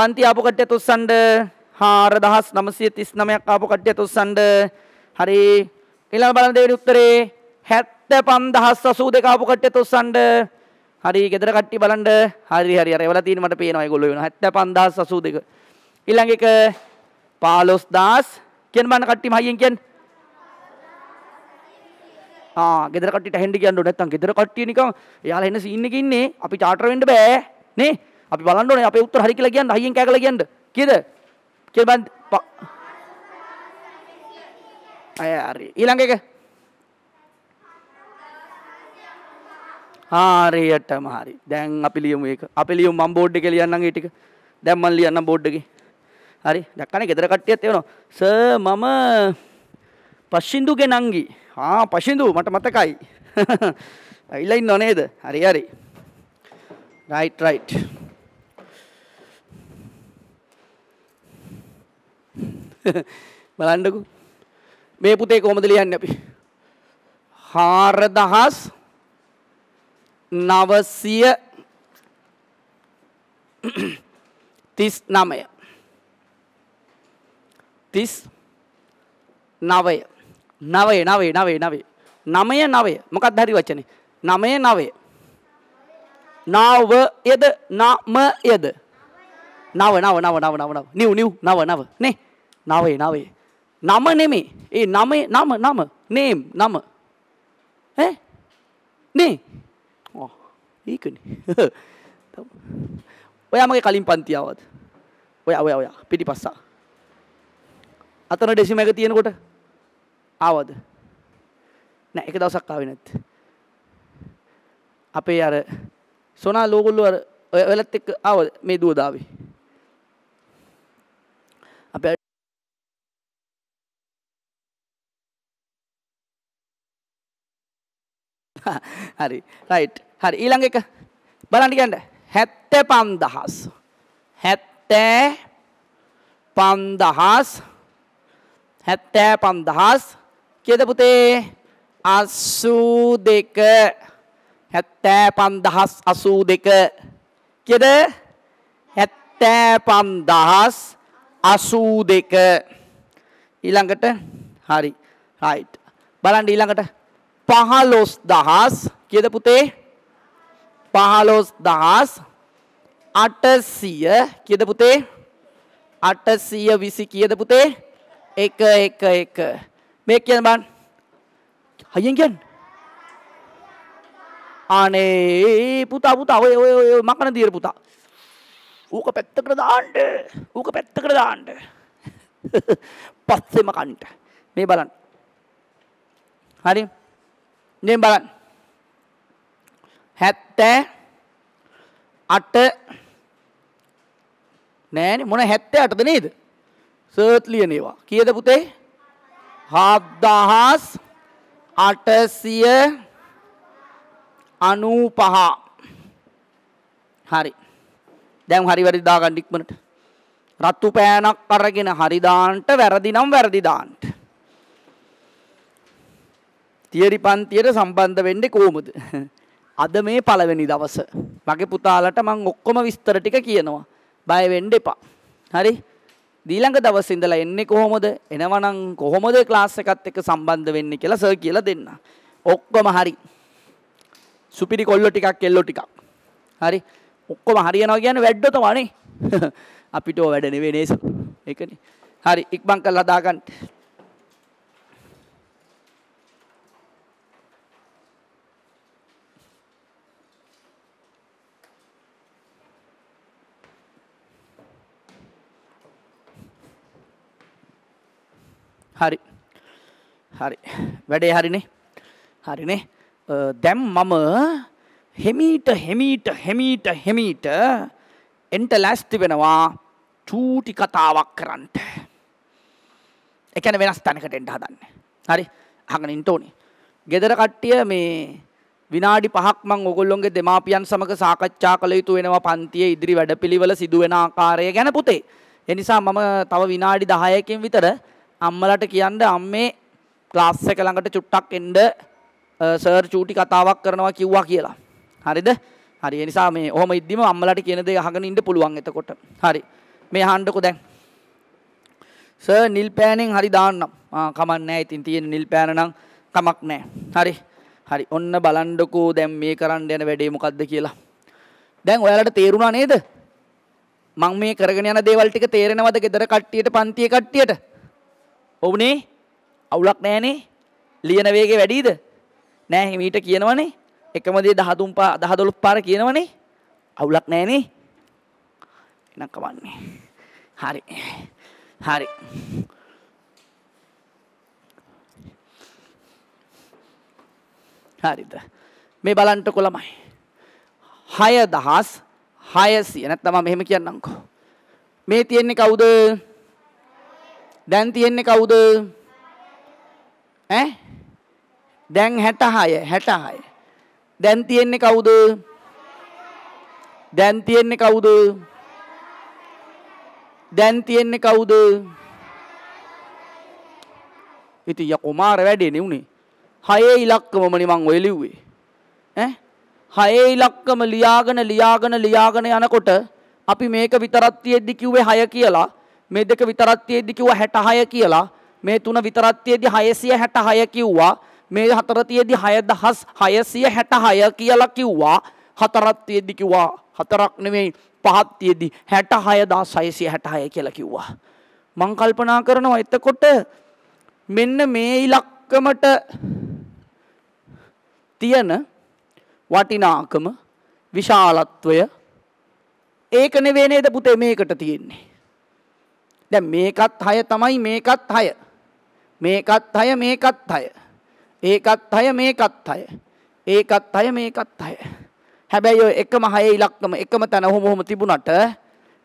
පන්ති ආපු කට්ටියත් උස්සන්න 4939ක් ආපු කට්ටියත් උස්සන්න හරි ඊළඟ බලන්න දෙවෙනි උත්තරේ ඇත්ත පන්දහස් අසූ දෙකාපු කට්ටෙ තුස්සන්ඩ හරි ගෙදර කට්ටි බලන්ඩ හරි හරි අර එවලා තියෙන මට පේනවා ඒගොල්ලෝ වෙන 75082 ඊළඟ එක 15000 කියන බන්න කට්ටිම හයියෙන් කියන්න ආ ගෙදර කට්ටිට හෙන්න කියන්න ඕනේ නැත්තම් ගෙදර කට්ටිය නිකන් එයාලා එන්න සීන් එකේ ඉන්නේ අපි චාටර් වෙන්න බෑ නේ අපි බලන්න ඕනේ අපේ උත්තර හරි කියලා කියන්න හයියෙන් කෑ කරලා කියන්න කීයද කියලා බන් අය හරි ඊළඟ එක 15000 හාරයට මහරි දැන් අපි ලියමු ඒක අපි ලියමු මම බෝඩ් එකේ ලියන්නම් ඒ ටික දැන් මම ලියන්නම් බෝඩ් එකේ හරි දැක්කනේ ගෙදර කට්ටියත් එවනවා සර් මම පෂින්දුගේ නංගි ආ පෂින්දු මට මතකයි (laughs) ඇවිල්ලා ඉන්නව නේද හරි හරි රයිට් රයිට් (laughs) බලන්නකෝ මේ පුතේ කොහොමද ලියන්නේ අපි 4000 නවසිය තිස් නමය තිස් නවය නවය නවේ නවේ නවේ නමය නවය මොකක් ධරි වචනේ නමය නවය නාව එද නම එද නව නව නව නව නව නව නිව් නිව් නව නව නේ නවේ නවේ නම නෙමේ ඒ නමේ නම නම නේම් නම ඈ නේ ඒකනේ. ඔයා මගේ කලින් පන්ති ආවද? ඔයා ඔයා ඔයා පිටිපස්සා. අතන ඩෙසිම එක තියෙනකොට ආවද? නෑ එක දවසක් ආවේ නැත්. අපේ අර සොනා ලෝගොල්ලෝ අර ඔයලත් එක්ක ආවද මේ දුව දාවේ? (laughs) හරි රයිට් හරි ඊළඟ එක බලන්න කියන්න හැත්තෑ පන්දහස් හැත්තෑ පන්දහස් හැත්තෑ පන්දහස් කියද පුතේ අස්සූ දෙක හැත්තෑ පන්දහස් අසූ දෙක කියද හැත්තෑ පන්දහස් අසූ දෙක ඊළඟට හරි රයිට් බලන්ඩ ඊළඟට පහලොස් දහස් කියද පුතේ පහලොස් දහස් අටසිය කියද පුතේ අටසිය විසි කියද පුතේ එක එක එක මේ කියන බන් හයියෙන් කියන්න අනේ පුතා පුතා ඔය ඔය ඔය මකන දියර පුතා ඌක පැත්තකට දාන්න ඌක පැත්තකට දාන්න (laughs) පස්සෙම කන්ට මේ බලන්න හරි මෙන්න බලන්න 78 නෑනේ මොන 78ද නේද සර්ත් ලියන ඒවා කීයද පුතේ 7895 හරි දැන් හරි වැරදි දාගන්න ඉක්මනට රතු පෑනක් අරගෙන හරි දාන්නට වැරදි නම් වැරදි දාන්නට තියරි පන්තියට සම්බන්ධ වෙන්නේ කොහොමද? අද මේ පළවෙනි දවස. මගේ පුතාලට මං ඔක්කොම විස්තර ටික කියනවා. බය වෙන්න එපා. හරි? දීළඟ දවසේ ඉඳලා එන්නේ කොහොමද? එනවනම් කොහොමද ක්ලාස් එකත් එක්ක සම්බන්ධ වෙන්නේ කියලා සර් කියලා දෙන්න. ඔක්කොම හරි. සුපිරි කොල්ලෝ ටිකක් එල්ලෝ ටිකක්. හරි? ඔක්කොම හරියනවා කියන්නේ වැඩෝ තමයි. (laughs) අපිට ඔය වැඩ නෙවෙයි නේසු. ඒකනේ. හරි ඉක්මන් කරලා දාගන්න. හරි හරි වැඩේ හරිනේ හරිනේ දැම් මම හෙමීට හෙමීට හෙමීට හෙමීට එන්ට ලැස්ති වෙනවා චූටි කතාවක් කරන්නට එකන වෙනස් තැනකට එන්ට හදන්න හරි හඟන ඉන්ටෝනි ගෙදර කට්ටිය මේ විනාඩි පහක් මං ඔගොල්ලොන්ගේ දෙමාපියන් සමඟ සාකච්ඡා කළ යුතු වෙනවා පන්තිය ඉදිරි වැඩපිළිවෙල සිදුවෙන ආකාරය ගැන පුතේ එනිසා මම තව විනාඩි දහයකින් විතර අම්මලට කියන්න අම්මේ ක්ලාස් එක ළඟට චුට්ටක් එන්න සර් චූටි කතාවක් කරනවා කිව්වා කියලා. හරිද? හරි. ඒ නිසා මේ ඔහොම ඉද්දිම අම්මලට කියන දේ අහගෙන ඉන්න පුළුවන් එතකොට. හරි. මේ අහන්නකෝ දැන්. සර් නිල් පෑනෙන් හරි දාන්නම්. ආ කමක් නැහැ. ඉතින් තියෙන නිල් පෑන නම් කමක් නැහැ. හරි. හරි. ඔන්න බලන්නකෝ දැන් මේ කරන්න යන වැඩේ මොකද්ද කියලා. දැන් ඔයාලට තේරුණා නේද? මං මේ කරගෙන යන දේවල් ටික තේරෙනවද ගෙදර කට්ටියට පන්තියේ කට්ටියට? ඔවුනේ අවුලක් නෑනේ ලියන වේගේ වැඩිද නෑ මීට කියනවනේ එකම දේ 13 පා 10 පාර කියනවනේ අවුලක් නෑනේ එහෙනම් කවන්නේ හරි හරි හරිද මේ බලන්නකො ළමයි 6600 නැත්නම් මම මෙහෙම කියන්නම්කෝ මේ තියෙන්නේ කවුද දැන් තියෙන්නේ කවුද? ඈ? දැන් 66 66. දැන් තියෙන්නේ කවුද? දැන් තියෙන්නේ කවුද? දැන් තියෙන්නේ කවුද? ඉතින් යා කුමාර වැඩේනේ උනේ. හයේ ඉලක්කමමනේ මං ඔය ලිව්වේ. ඈ? හයේ ඉලක්කම ලියාගෙන ලියාගෙන ලියාගෙන යනකොට අපි මේක විතරක් තියෙද්දි කිව්වේ හය කියලා මේ දෙක විතරක් තියෙද්දි කිව්වා 66 කියලා. මේ තුන විතරක් තියෙද්දි 666 කිව්වා. මේ හතර තියෙද්දි 6666 කියලා කිව්වා. හතරක් තියෙද්දි කිව්වා හතරක් නෙමෙයි පහක් තියෙද්දි 66666 කියලා කිව්වා. මං කල්පනා කරනවා එතකොට මෙන්න මේ ඉලක්කමට තියෙන වටිනාකම විශාලත්වය ඒක නෙවෙයි නේද පුතේ මේකට තියෙන්නේ දැන් මේකත් 6 තමයි මේකත් 6. මේකත් 6 මේකත් 6. ඒකත් 6 මේකත් 6. ඒකත් 6 මේකත් 6. හැබැයි ඔය එකම 6 ඉලක්කම එකම තැන ඔහොම ඔහොම තිබුණට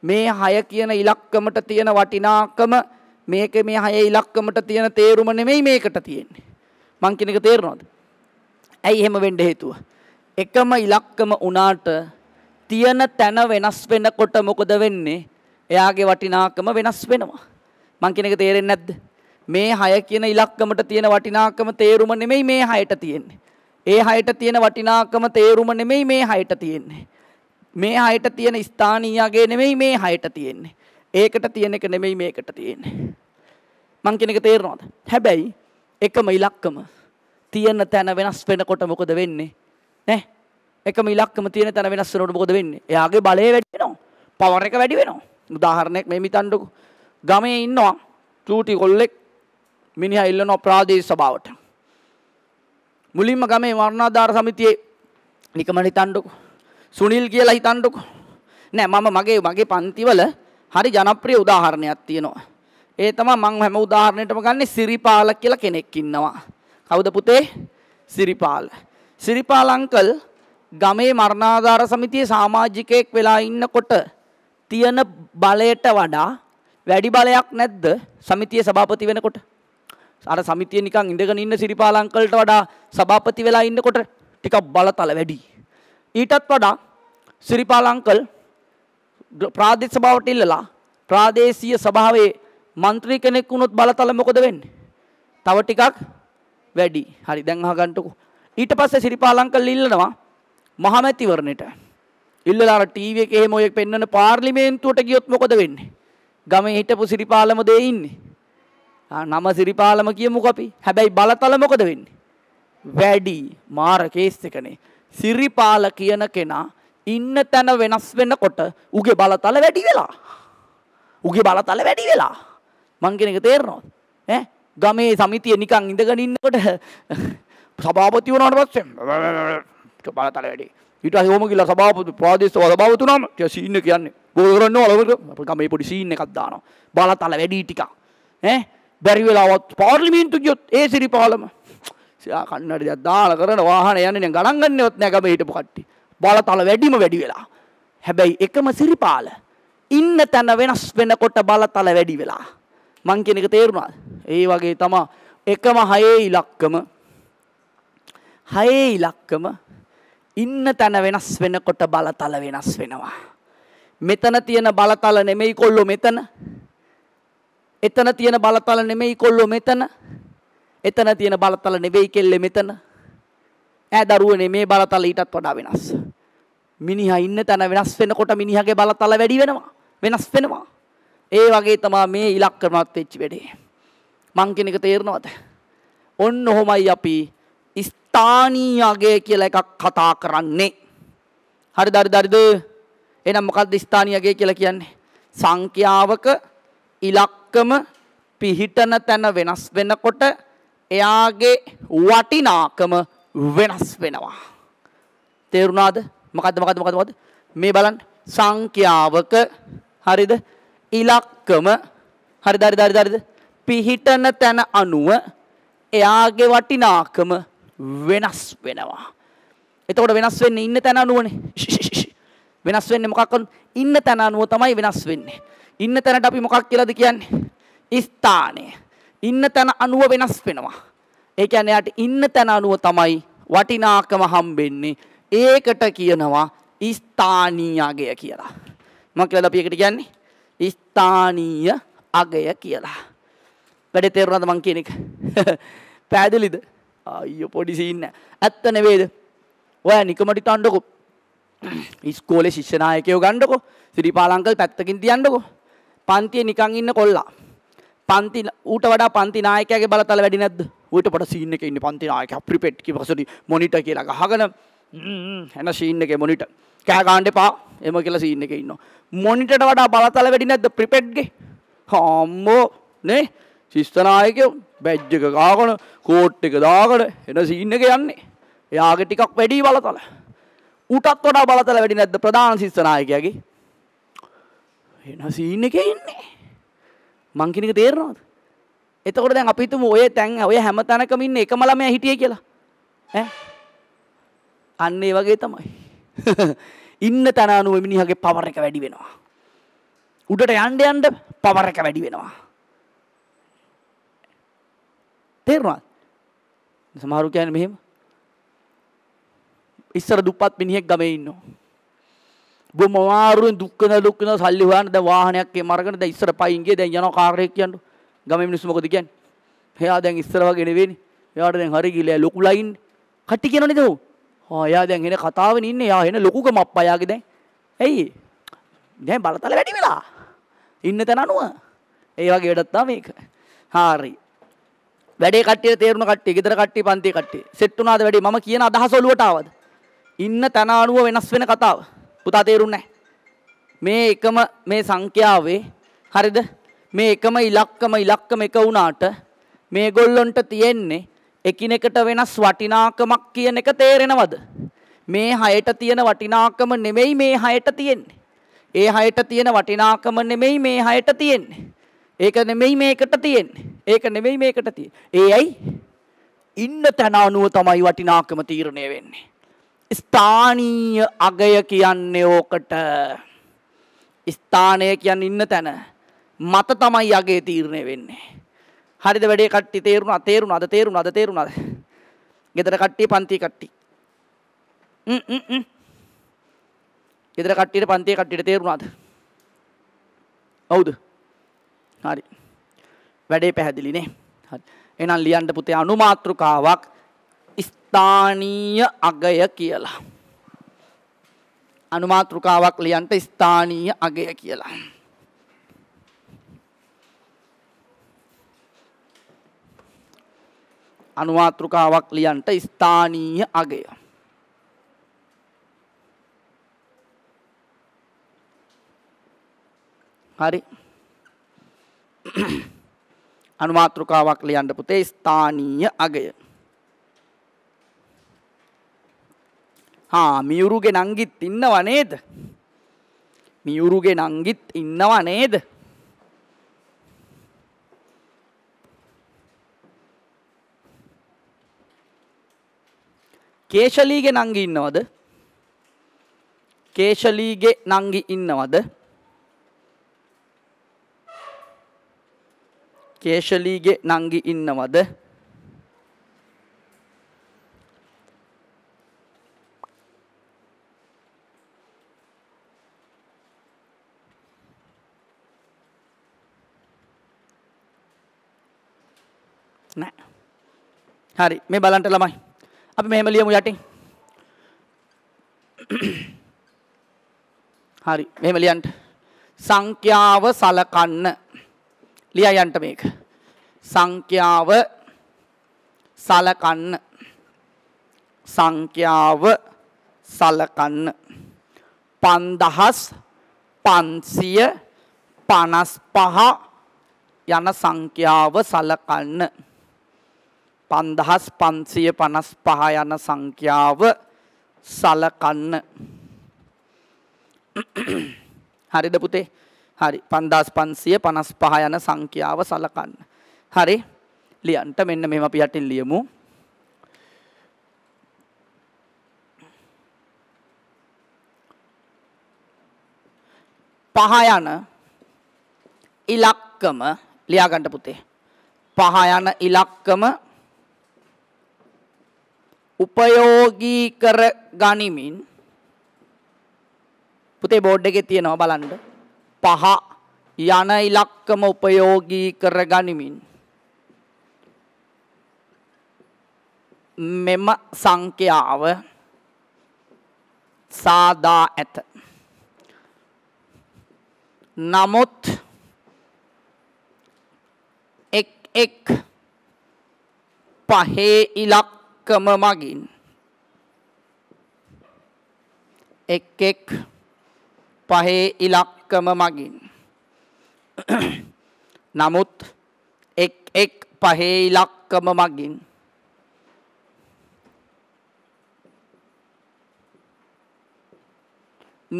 මේ 6 කියන ඉලක්කමට තියෙන වටිනාකම මේකේ මේ 6 ඉලක්කමට තියෙන තේරුම නෙමෙයි මේකට තියෙන්නේ. මං කියන එක තේරෙනවද? ඇයි එහෙම වෙන්න හේතුව? එකම ඉලක්කම උනාට තියෙන තැන වෙනස් වෙනකොට මොකද වෙන්නේ? එයාගේ වටිනාකම වෙනස් වෙනවා. මං කියන එක තේරෙන්නේ නැද්ද? මේ හය කියන ඉලක්කමට තියෙන වටිනාකම තේරුම නෙමෙයි මේ හයට තියෙන්නේ. ඒ හයට තියෙන වටිනාකම තේරුම නෙමෙයි මේ හයට තියෙන්නේ. මේ හයට තියෙන ස්ථානීයගේ නෙමෙයි මේ හයට තියෙන්නේ. ඒකට තියෙන එක නෙමෙයි මේකට තියෙන්නේ. මං කියන එක තේරෙනවද? හැබැයි එකම ඉලක්කම තියෙන තැන වෙනස් වෙනකොට මොකද වෙන්නේ? නේ? එකම ඉලක්කම තියෙන තැන වෙනස් වෙනකොට මොකද වෙන්නේ? එයාගේ බලය වැඩි වෙනවා. පවර් එක වැඩි වෙනවා. උදාහරණයක් මේ මිතන්ඩකු ගමේ ඉන්නවා චූටි කොල්ලෙක් මිනිහ ඉල්ලන ප්‍රාදේශ සභාවට. මුලින්ම ගමේ වර්ණාධාර සමිතියේ නිකම හිතන්ඩකු සුනිල් කියලා හිතන්ඩකු නෑ මම මගේ මගේ පන්තිවල හරි ජනප්‍රිය උදාහරණයක් තියෙනවා. ඒ තමයි මම හැම උදාහරණයකටම ගන්නේ සිරිපාල කියලා කෙනෙක් ඉන්නවා. කවුද පුතේ? සිරිපාල. සිරිපාල අංකල් ගමේ මරණාධාර සමිතියේ සමාජිකයෙක් වෙලා ඉන්නකොට තියෙන බලයට වඩා වැඩි බලයක් නැද්ද සමිතිය සභාපති වෙනකොට? අර සමිතිය නිකන් ඉඳගෙන ඉන්න සිරිපාලංකල්ට වඩා සභාපති වෙලා ඉන්නකොට ටිකක් බලතල වැඩි. ඊටත් වඩා සිරිපාලංකල් ප්‍රාදේශ සභාවට ඉල්ලලා ප්‍රාදේශීය සභාවේ മന്ത്രി කෙනෙක් වුණොත් බලතල මොකද වෙන්නේ? තව ටිකක් වැඩි. හරි දැන් අහගන්නකෝ. ඊට පස්සේ සිරිපාලංකල් ඉල්ලනවා මහමැතිවරණයට. ඉල්ලලා ටීවී එකේ එහෙම ඔය පෙන්වන පාර්ලිමේන්තුවට ගියොත් මොකද වෙන්නේ? ගමේ හිටපු සිරිපාලම දේ ඉන්නේ. නම සිරිපාලම කියමුකෝ අපි. හැබැයි බලතල මොකද වෙන්නේ? වැඩි මාර කේස් එකනේ. සිරිපාල කියන කෙනා ඉන්න තැන වෙනස් වෙනකොට උගේ බලතල වැඩි වෙලා. උගේ බලතල වැඩි වෙලා. මං කියන එක තේරෙනවද? ඈ ගමේ සමිතිය නිකන් ඉඳගෙන ඉන්නකොට (laughs) සභාපති වුණාට පස්සේ (laughs) බලතල වැඩි. ඊට හෝම කියලා සභාපති ප්‍රාදේශ සභාපතිතුනම සීන් එක කියන්නේ ගෝල කරනවා ලවකට අපිට මේ පොඩි සීන් එකක් දානවා බලතල වැඩි ටිකක් ඈ බැරි වෙලාවත් පාර්ලිමේන්තු ගියොත් ඒ සිරිපාලම සියා කන්නඩ දෙයක් දාලා කරන වාහන යන්නේ දැන් ගණන් ගන්නවත් නෑ ගමේ හිටපු කට්ටිය බලතල වැඩිම වැඩි වෙලා හැබැයි එකම සිරිපාල ඉන්න තැන වෙනස් වෙනකොට බලතල වැඩි වෙලා මං කියන එක තේරුණාද ඒ වගේ තමයි එකම හයේ ඉලක්කම හයේ ඉලක්කම ඉන්න තැන වෙනස් වෙනකොට බලතල වෙනස් වෙනවා. මෙතන තියෙන බලතල නෙමෙයි කොල්ලෝ මෙතන. එතන තියෙන බලතල නෙමෙයි කොල්ලෝ මෙතන. එතන තියෙන බලතල නෙවෙයි කෙල්ලේ මෙතන. ඈ දරුවනේ මේ බලතල ඊටත් වඩා වෙනස්. මිනිහා ඉන්න තැන වෙනස් වෙනකොට මිනිහාගේ බලතල වැඩි වෙනවා. වෙනස් වෙනවා. ඒ වගේ තමා මේ ඉලක්කමත් වෙච්චි වැඩේ. මං කෙනෙක් තේරෙනවද? ඔන්න ඔහොමයි අපි ස්ථානීය අගය කියලා එකක් කතා කරන්නේ. හරිද හරිද හරිද? එහෙනම් මොකක්ද ස්ථානීය අගය කියලා කියන්නේ? සංඛ්‍යාවක ඉලක්කම පිහිටන තැන වෙනස් වෙනකොට එයාගේ වටිනාකම වෙනස් වෙනවා. තේරුණාද? මොකද්ද මොකද්ද මොකද්ද මොකද්ද? මේ බලන්න සංඛ්‍යාවක හරිද? ඉලක්කම හරිද හරිද හරිද හරිද? පිහිටන තැන අනුව එයාගේ වටිනාකම වෙනස් වෙනවා. එතකොට වෙනස් වෙන්නේ ඉන්න තැන අනුවනේ. වෙනස් වෙන්නේ මොකක්ද? ඉන්න තැන අනුව තමයි වෙනස් වෙන්නේ. ඉන්න තැනට අපි මොකක් කියලාද කියන්නේ? ස්ථානය. ඉන්න තැන අනුව වෙනස් වෙනවා. ඒ කියන්නේ යාට ඉන්න තැන අනුව තමයි වටිනාකම හම්බෙන්නේ. ඒකට කියනවා ස්ථානීය අගය කියලා. මොකක් කියලාද අපි ඒකට කියන්නේ? ස්ථානීය අගය කියලා. වැඩේ තේරුණාද මං කියන එක? (laughs) පැහැදිලිද? අයිය පොඩි සීන්න ඇත්ත නෙවේද ඔය නිකමටි තණ්ඩකෝ ඉස්කෝලේ ශිෂ්‍යනායකයෝ ගණ්ඩකෝ සිරිපාලංකල් පැත්තකින් තියන්නකෝ පන්තිය නිකං ඉන්න කොල්ලා පන්ති ඌට වඩා පන්ති නායකයාගේ බලතල වැඩි නැද්ද ඌට පොඩ සීන් එකේ ඉන්නේ පන්ති නායකයා ප්‍රිපෙට් කිවසොඩි මොනිටර් කියලා ගහගෙන එන සීන් එකේ මොනිටර් කෑ ගන්න එපා එම කියලා සීන් එකේ ඉන්නවා මොනිටරට වඩා බලතල වැඩි නැද්ද ප්‍රිපෙට්ගේ හම්මෝ නේ ශිස්තනායකයෝ බැජ්ජක ගාගන කෝට් එක දාගට එන සීන් එක යන්නේ එයාගේ ටිකක් වැඩි බලතල උටත් වඩා බලතල වැඩි නැද්ද ප්‍රධාන ශිස්තනායකයාගේ එන සීන් එකේ ඉන්නේ මං කියන එක තේරෙනවද එතකොට දැන් අපි හිතමු ඔය තැන් ඔය හැම තැනකම ඉන්නේ එකම ළමයා හිටියේ කියලා ඈ අන්න ඒ වගේ තමයි (laughs) ඉන්න තැන අනුව මිනිහාගේ පවර එක වැඩි වෙනවා උඩට යන්න යන්න පවර එක වැඩි වෙනවා තේරුණාද? සමහරු කියන්නේ මෙහෙම. ඉස්සර දුප්පත් මිනිහෙක් ගමේ ඉන්නවා. බොම මාරුවෙන් දුක්කන දුක්කන සල්ලි හොයන්න දැන් වාහනයක් ඒ මරගෙන දැන් ඉස්සර පයින් ගියේ දැන් යනවා කාර් එකක් කියන්න. ගමේ මිනිස්සු මොකද කියන්නේ? එයා දැන් ඉස්සර වගේ නෙවෙයිනේ. එයාට දැන් හරි ගිලෑ ලොකු ලයින් කට්ටි කියනවනේ දෝ. ආ එයා දැන් එන කතාවෙන් ඉන්නේ. එයා එන ලොකුකම අප්පා යාගේ දැන්. ඇයි? දැන් බලතල වැඩි වෙලා. ඉන්න තැන අනුව. ඒ වගේ වැඩක් තමයි මේක. හරි. වැඩේ කට්ටිය තේරුණ කට්ටිය ගෙදර කට්ටිය පන්ති කට්ටිය සෙට් වුණාද වැඩේ මම කියන අදහස ඔලුවට ආවද ඉන්න තන අනුව වෙනස් වෙන කතාව පුතා තේරුන්නේ මේ එකම මේ සංඛ්‍යාවේ හරිද මේ එකම ඉලක්කම ඉලක්කම එක වුණාට මේගොල්ලොන්ට තියෙන්නේ එකිනෙකට වෙනස් වටිනාකමක් කියන එක තේරෙනවද මේ හයට තියෙන වටිනාකම නෙමෙයි මේ හයට තියෙන්නේ ඒ හයට තියෙන වටිනාකම නෙමෙයි මේ හයට තියෙන්නේ ඒක නෙමෙයි මේකට තියෙන්නේ. ඒක නෙමෙයි මේකට තියෙන්නේ. ඒ ඇයි? ඉන්න තැන අනුව තමයි වටිනාකම තීරණය වෙන්නේ. ස්ථානීය අගය කියන්නේ ඕකට ස්ථානය කියන්නේ ඉන්න තැන මත තමයි යගේ තීරණය වෙන්නේ. හරිද වැඩේ කට්ටි තේරුණා තේරුණාද තේරුණාද තේරුණාද? ගෙදර කට්ටිය පන්ති කට්ටි. ම් ම් ම්. ගෙදර කට්ටියට පන්තියේ කට්ටියට තේරුණාද? හවුද? හරි. වැඩේ පැහැදිලිනේ. හරි. එහෙනම් ලියන්න පුතේ අනුමාත්‍රකාවක් ස්ථානීය අගය කියලා. අනුමාත්‍රකාවක් ලියන්න ස්ථානීය අගය කියලා. අනුමාත්‍රකාවක් ලියන්න ස්ථානීය අගය. හරි (clears throat) අනුමාත්‍රකාවක් ලියන්න පුතේ ස්ථානීය අගය. හා මියුරුගේ නංගිත් ඉන්නව නේද? මියුරුගේ නංගිත් ඉන්නව නේද? කේශලීගේ නංගි ඉන්නවද? කේශලීගේ නංගි ඉන්නවද? කේශලීගේ නංගි ඉන්නවද? නෑ. හරි මේ බලන්න ළමයි. අපි මෙහෙම ලියමු යටින්. හරි මෙහෙම ලියන්න. සංඛ්‍යාව සලකන්න ලියයි යන්න මේක. සංඛ්‍යාව සලකන්න. සංඛ්‍යාව සලකන්න. 5555 යන සංඛ්‍යාව සලකන්න. 5555 යන සංඛ්‍යාව සලකන්න. හරිද පුතේ? හරි 5555 යන සංඛ්‍යාව සලකන්න. හරි. ලියන්න මෙන්න මෙහෙම අපි යටින් ලියමු. පහ යන ඉලක්කම ලියා ගන්න පුතේ. පහ යන ඉලක්කම උපයෝගී කර ගනිමින් පුතේ බෝඩ් එකේ තියෙනවා බලන්න. පහ යන ඉලක්කම උපයෝගී කර ගනිමින් මෙම සංඛ්‍යාව සාදා ඇත. නමුත් එක් එක් පහේ ඉලක්කම මගින් එක් එක් පහේ ඉලක්කම මගින්. (clears throat) නමුත් එක් එක් පහේ ඉලක්කම මගින්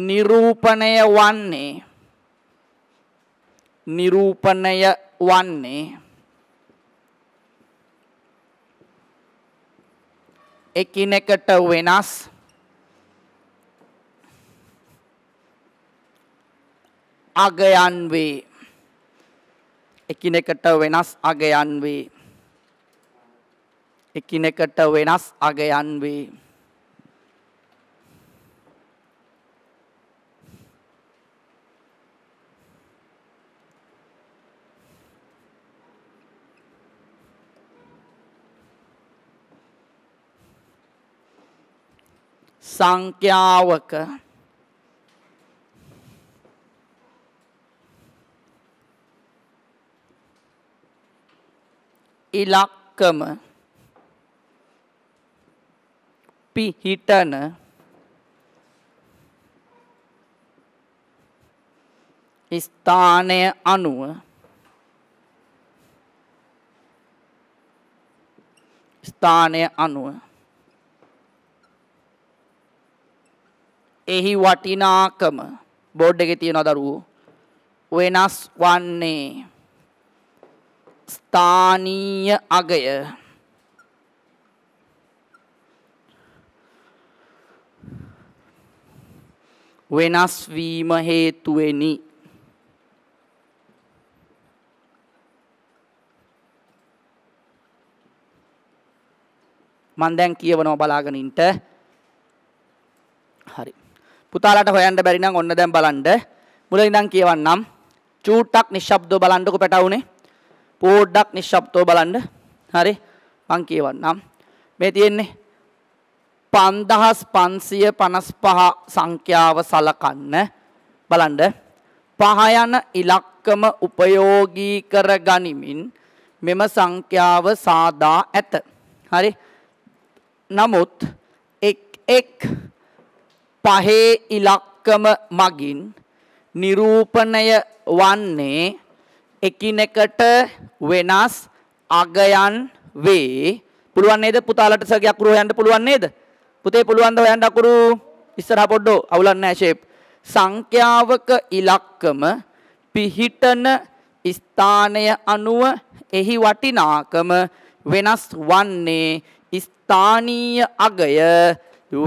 නිරූපණය වන්නේ නිරූපණය වන්නේ එකිනෙකට වෙනස් අගයන් වේ. එකිනෙකට වෙනස් අගයන් වේ. එකිනෙකට වෙනස් අගයන් වේ. සංඛ්‍යාවක ඉලක්කම පිහිටන ස්ථානය අනුව ස්ථානය අනුව එහි වටිනාකම බෝඩ් එකේ තියෙන දරුවෝ වෙනස් වන්නේ ස්ථානීය අගය වෙනස් වීම හේතුවෙනි මම දැන් කියවනවා බලාගෙන ඉන්න හරි පුතාලාට හොයන්න බැරි නම් ඔන්න දැන් බලන්න මුලින් ඉඳන් කියවන්නම් චූට්ටක් නිශ්ශබ්දව බලන්නකො පැටවුනේ පෝඩ්ඩක් නිශ්ශබ්දව බලන්න. හරි. මං කියවන්නම්. මේ තියෙන්නේ 5555 සංඛ්‍යාව සලකන්න බලන්න. පහ යන ඉලක්කම උපයෝගී කර ගනිමින් මෙම සංඛ්‍යාව සාදා ඇත. හරි. නමුත් එක් එක් පහේ ඉලක්කම මගින් නිරූපණය වන්නේ එකිනෙකට වෙනස් අගයන් වේ. පුළුවන් නේද පුතාලට සර්ගේ අකුරු හොයන්න පුළුවන් නේද? පුතේ පුළුවන් ද හොයන්න අකුරු? ඉස්සරහ පොඩ්ඩෝ අවුලක් නැහැ ෂේප්. සංඛ්‍යාවක ඉලක්කම පිහිටන ස්ථානය අනුව එහි වටිනාකම වෙනස් වන්නේ ස්ථානීය අගය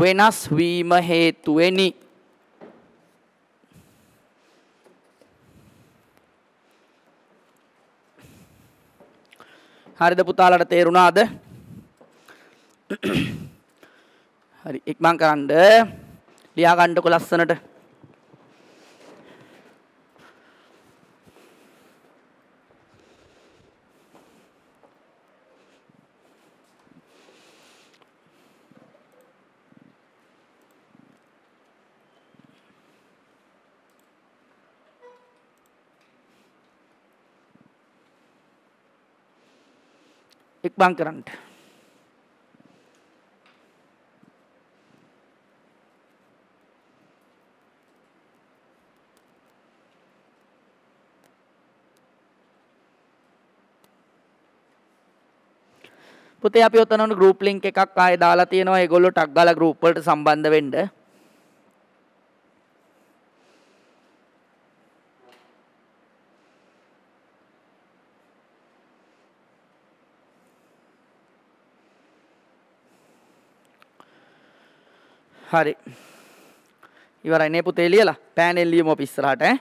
වෙනස් වීම හේතුවෙනි. හරිද පුතාලට තේරුණාද? හරි ඉක්මන් කරන්න ලියා ගන්නකො ලස්සනට ඉක්බං කරන්නට. පුතේ අපි ඔතන උණු ගෲප් ලින්ක් එකක් ආයෙ දාලා තියෙනවා. ඒගොල්ලෝ ටග් ගාලා ගෲප් වලට සම්බන්ධ වෙන්න. හරි ඉවරයි නේ පුතේ ලියලා පෑන් එල්ලියමු අපි ඉස්සරහට ඈ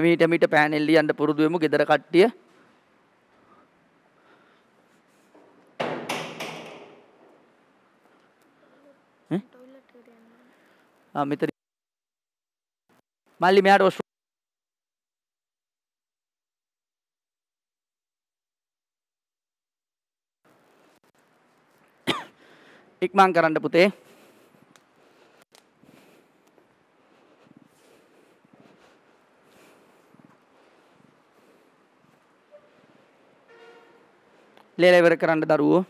එමීට එමීට පෑන් එල්ලියන්න පුරුදු වෙමු ගෙදර කට්ටිය මෙතන මල්ලි මෙයාට ඔස්ට්‍රේ (coughs) ඉක්මන් කරන්න පුතේ ලේලවර කරන්න දරුවෝ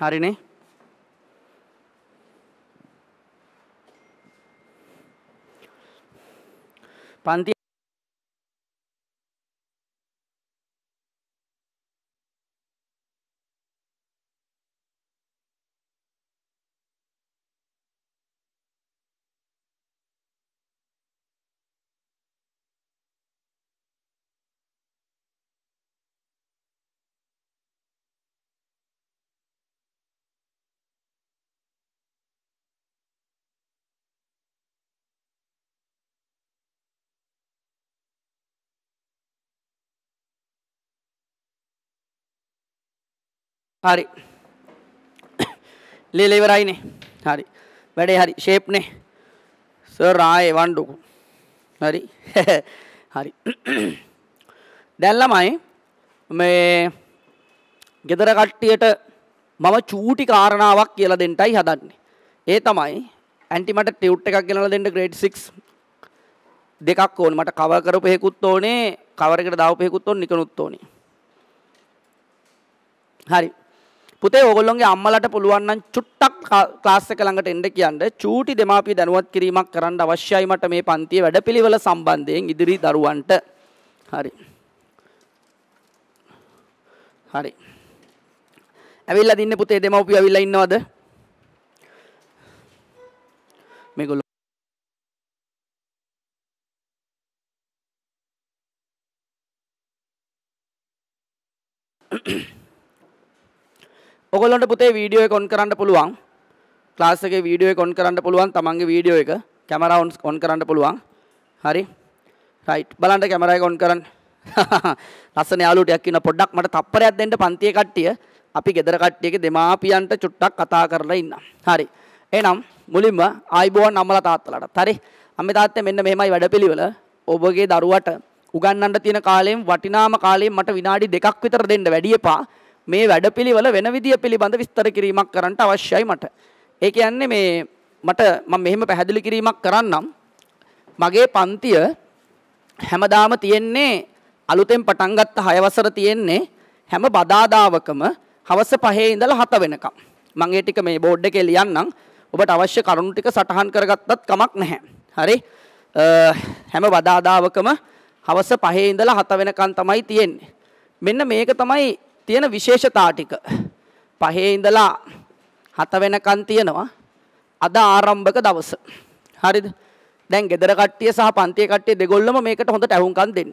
හරිනේ 반대 හරි ලේලෙවරයිනේ හරි වැඩේ හරි ශේප්නේ සරාය වණ්ඩුකු හරි (laughs) හරි (clears throat) දැල්ලමයි මේ ගෙදර කට්ටියට මම චූටි කාරණාවක් කියලා දෙන්නයි හදන්නේ ඒ තමයි ඇන්ටි මට ටියුට් එකක් ගෙනලා දෙන්න ග්‍රේඩ් 6 දෙකක් ඕනේ මට කවර් කරපු හේකුත් ඕනේ කවර් එකට දාපු හේකුත් ඕනේ නිකනුත් ඕනේ හරි පුතේ ඕගොල්ලොන්ගේ අම්මලට පුළුවන් නම් චුට්ටක් ක්ලාස් එක ළඟට එන්න කියන්න චූටි දෙමාපිය දැනුවත් කිරීමක් කරන්න අවශ්‍යයි මට මේ පන්තියේ වැඩපිළිවෙල සම්බන්ධයෙන් ඉදිරි දරුවන්ට. හරි. හරි. ඇවිල්ලා දින්නේ පුතේ දෙමව්පිය ඇවිල්ලා ඉන්නවද? මේගොල්ලෝ ඔගොල්ලොන්ට පුතේ වීඩියෝ එක ඔන් කරන්න පුළුවන් ක්ලාස් එකේ වීඩියෝ එක ඔන් කරන්න පුළුවන් තමන්ගේ වීඩියෝ එක කැමරා ඔන් කරන්න පුළුවන් හරි රයිට් බලන්න කැමරා එක ඔන් කරන්න (laughs) ලස්සන යාළුවටයක් ඉන්න පොඩ්ඩක් මට තප්පරයක් දෙන්න පන්තියේ කට්ටිය අපි ගෙදර කට්ටියගේ දෙමාපියන්ට චුට්ටක් කතා කරලා ඉන්න. හරි. එහෙනම් මුලින්ම ආයිබෝන් අම්මලා තාත්තලාට. හරි. අම්මේ තාත්තේ මෙන්න මෙහෙමයි වැඩපිළිවෙල. ඔබගේ දරුවට උගන්වන්න තියෙන කාලයෙන් වටිනාම කාලයෙන් මට විනාඩි දෙකක් විතර දෙන්න වැඩි එපා. මේ වැඩපිළිවෙල වෙන විදිය පිළිබඳ විස්තර කිරීමක් කරන්න අවශ්‍යයි මට. ඒ කියන්නේ මේ මට මම මෙහෙම පැහැදිලි කිරීමක් කරන්නම්. මගේ පන්තිය හැමදාම තියෙන්නේ අලුතෙන් පටන් ගත්ත 6 වසර තියෙන්නේ හැම බදාදාවකම හවස 5 ඉඳලා 7 වෙනකම්. මම ඒ ටික මේ බෝඩ් එකේ ලියන්නම්. ඔබට අවශ්‍ය කරුණු ටික සටහන් කරගත්තත් කමක් නැහැ. හරි. හැම බදාදාවකම හවස 5 ඉඳලා 7 වෙනකම් තමයි තියෙන්නේ. මෙන්න මේක තමයි තියෙන විශේෂතා ටික. පහේ ඉඳලා හත වෙනකන් තියෙනවා. අද ආරම්භක දවස. හරිද? දැන් ගෙදර කට්ටිය සහ පන්තිය කට්ටිය දෙගොල්ලම මේකට හොඳට ඇහුම්කන් දෙන්න.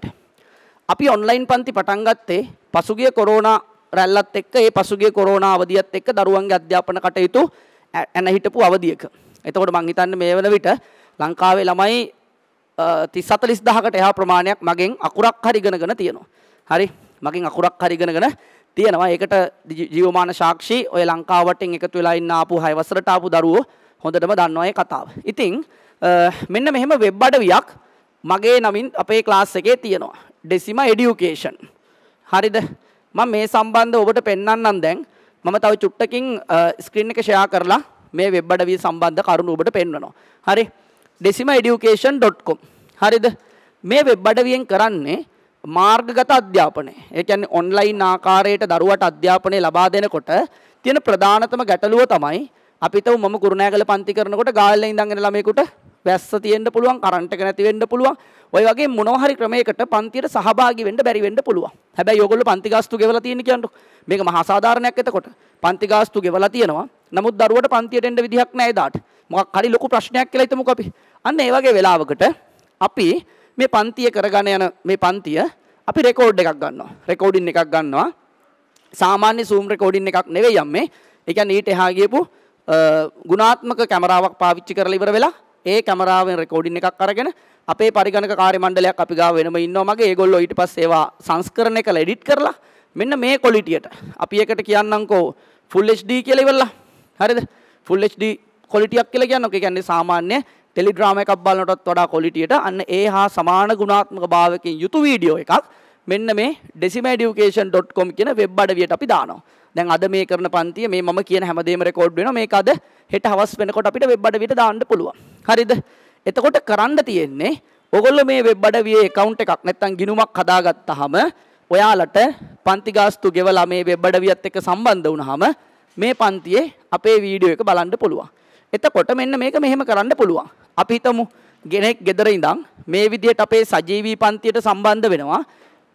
අපි ඔන්ලයින් පන්ති පටන් ගත්තේ පසුගිය කොරෝනා රැල්ලත් එක්ක ඒ පසුගිය කොරෝනා අවධියත් එක්ක දරුවන්ගේ අධ්‍යාපන කටයුතු ඇන හිටපු අවධියක. එතකොට මං හිතන්නේ මේ වෙන විට ලංකාවේ ළමයි 30 40000කට එහා ප්‍රමාණයක් මගෙන් අකුරක් හරි ඉගෙනගෙන තියෙනවා. හරි. මගෙන් අකුරක් හරි ඉගෙනගෙන තියෙනවා. ඒකට ජීවමාන සාක්ෂි ඔය ලංකාවටෙන් එකතු වෙලා ඉන්න ආපු 6 වසරට ආපු දරුවෝ හොඳටම දන්නවා ඒ කතාව. ඉතින් මෙන්න මෙහෙම වෙබ් අඩවියක් මගේ නමින් අපේ ක්ලාස් එකේ තියෙනවා. ඩෙසිම එඩියුකේෂන්. හරිද? මම මේ සම්බන්ධව ඔබට පෙන්වන්නම් දැන්. මම තව චුට්ටකින් ස්ක්‍රීන් එක ෂෙයා කරලා මේ වෙබ් අඩවිය සම්බන්ධ කරුණු ඔබට පෙන්වනවා. හරි. decimaeducation.com හරිද? මේ වෙබ් අඩවියෙන් කරන්නේ මාර්ගගත අධ්‍යාපනය. ඒ කියන්නේ ඔන්ලයින් ආකාරයට දරුවට අධ්‍යාපනය ලබා දෙනකොට තියෙන ප්‍රධානතම ගැටලුව තමයි අපිට මම කුරුණෑගල පන්ති කරනකොට ගාල්ල ඉඳන්ගෙන ළමයෙකුට වැස්ස තියෙන්න පුළුවන් කරන්ට් එක නැති වෙන්න පුළුවන්. ওই වගේ මොනවා හරි ක්‍රමයකට පන්තියට සහභාගී වෙන්න බැරි වෙන්න පුළුවන්. හැබැයි ඔයගොල්ලෝ පන්ති ගාස්තු ගෙවලා තියෙන කියන්නේ මේක මහා සාධාරණයක් එතකොට. පන්ති ගාස්තු ගෙවලා තියෙනවා. නමුත් දරුවට පන්තියට එන්න විදිහක් නැහැ එදාට. මොකක් හරි ලොකු ප්‍රශ්නයක් කියලා හිතමුකෝ අපි. අන්න ඒ වගේ වෙලාවකට අපි මේ පන්තිය කරගන්න යන මේ පන්තිය අපි රෙකෝඩ් එකක් ගන්නවා. රෙකෝඩින් එකක් ගන්නවා. සාමාන්‍ය සූම් රෙකෝඩින් එකක් නෙවෙයි යම් මේ. ඒ කියන්නේ ඊට එහා ගියපු ගුණාත්මක කැමරාවක් පාවිච්චි කරලා ඉවර වෙලා ඒ කැමරාවෙන් රෙකෝඩින් එකක් අරගෙන අපේ පරිගණක කාර්ය මණ්ඩලයක් අපි ගාව වෙනම ඉන්නවා මගේ. ඒගොල්ලෝ ඊට පස්සේ ඒවා සංස්කරණය කරලා එඩිට් කරලා මෙන්න මේ ක්වොලිටියට අපි එකට කියන්නම්කෝ full HD කියලා ඉවරලා. හරිද? full HD ක්වොලිටියක් කියලා කියන්නේ. ඒ කියන්නේ සාමාන්‍ය ටෙලිග්‍රාම එකක් බලනටත් වඩා කොලිටියට අන්න ඒ හා සමාන ගුණාත්මක භාවකින් යුතු වීඩියෝ එකක් මෙන්න මේ decimaeducation.com කියන වෙබ් අඩවියට අපි දානවා. දැන් අද මේ කරන පන්තිය මේ මම කියන හැමදේම රෙකෝඩ් වෙනවා. මේක අද හෙට හවස් වෙනකොට අපිට වෙබ් අඩවියට දාන්න පුළුවන්. හරිද? එතකොට කරන්න තියෙන්නේ ඔයගොල්ලෝ මේ වෙබ් අඩවියේ account එකක් නැත්තම් ගිණුමක් හදාගත්තාම ඔයාලට පන්ති ගාස්තු ගෙවලා මේ වෙබ් අඩවියත් එක්ක සම්බන්ධ වුණාම මේ පන්තියේ අපේ වීඩියෝ එක බලන්න පුළුවන්. එතකොට මෙන්න මේක මෙහෙම කරන්න පුළුවන්. අපි හිතමු ගෙනෙක් ගෙදර ඉඳන් මේ විදිහට අපේ සජීවී පන්තියට සම්බන්ධ වෙනවා.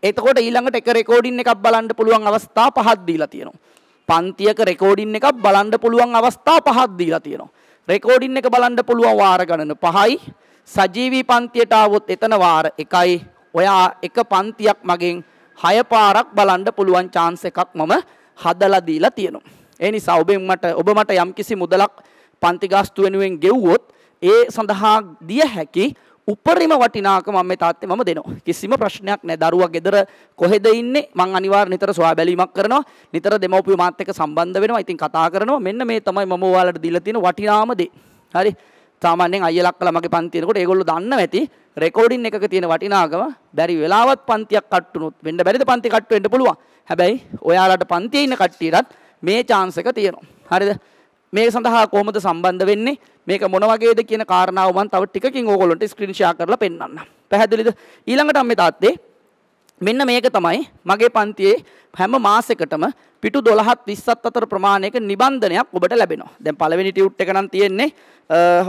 එතකොට ඊළඟට එක රෙකෝඩින් එකක් බලන්න පුළුවන් අවස්ථා පහක් දීලා තියෙනවා. පන්තියක රෙකෝඩින් එකක් බලන්න පුළුවන් අවස්ථා පහක් දීලා තියෙනවා. රෙකෝඩින් එක බලන්න පුළුවන් වාර ගණන පහයි. සජීවී පන්තියට આવොත් එතන වාර එකයි. ඔයා එක පන්තියක් මගෙන් හය පාරක් බලන්න පුළුවන් chance එකක් මම හදලා දීලා තියෙනවා. ඒ නිසා ඔබෙන් මට ඔබ මට යම්කිසි මුදලක් පන්ති ගාස්තු වෙනුවෙන් ගෙව්වොත් ඒ සඳහා දිය හැකි උපරිම වටිනාකම මම මේ තාත්තේ මම දෙනවා. කිසිම ප්‍රශ්නයක් නැහැ. දරුවා ගෙදර කොහෙද ඉන්නේ? මං අනිවාර්ය නිතර සොයා බැලීමක් කරනවා. නිතර දෙමව්පියෝ මාත් එක්ක සම්බන්ධ වෙනවා. ඉතින් කතා කරනවා. මෙන්න මේ තමයි මම ඔයාලට දීලා තියෙන වටිනාම දේ. හරි. සාමාන්‍යයෙන් අයියලා අක්කලා මගේ පන්ති එනකොට ඒගොල්ලෝ දන්නව ඇති රෙකෝඩින් එකක තියෙන වටිනාකම බැරි වෙලාවත් පන්තියක් කට්ටුනොත් වෙන්න බැරිද පන්ති කට්ටු වෙන්න පුළුවන්. හැබැයි ඔයාලට පන්තියේ ඉන්න කට්ටියටත් මේ chance එක තියෙනවා. හරිද? මේ සඳහා කොහොමද සම්බන්ධ වෙන්නේ මේක මොන වගේද කියන කාරණාව මම තව ටිකකින් ඕගොල්ලන්ට ස්ක්‍රීන් ෂෙයා කරලා පෙන්වන්නම්. පැහැදිලිද? ඊළඟට අම්මේ තාත්තේ මෙන්න මේක තමයි මගේ පන්තියේ හැම මාසෙකටම පිටු 12ත් 20ත් අතර ප්‍රමාණයක නිබන්ධනයක් ඔබට ලැබෙනවා. දැන් පළවෙනි ටියුට් එක නම් තියෙන්නේ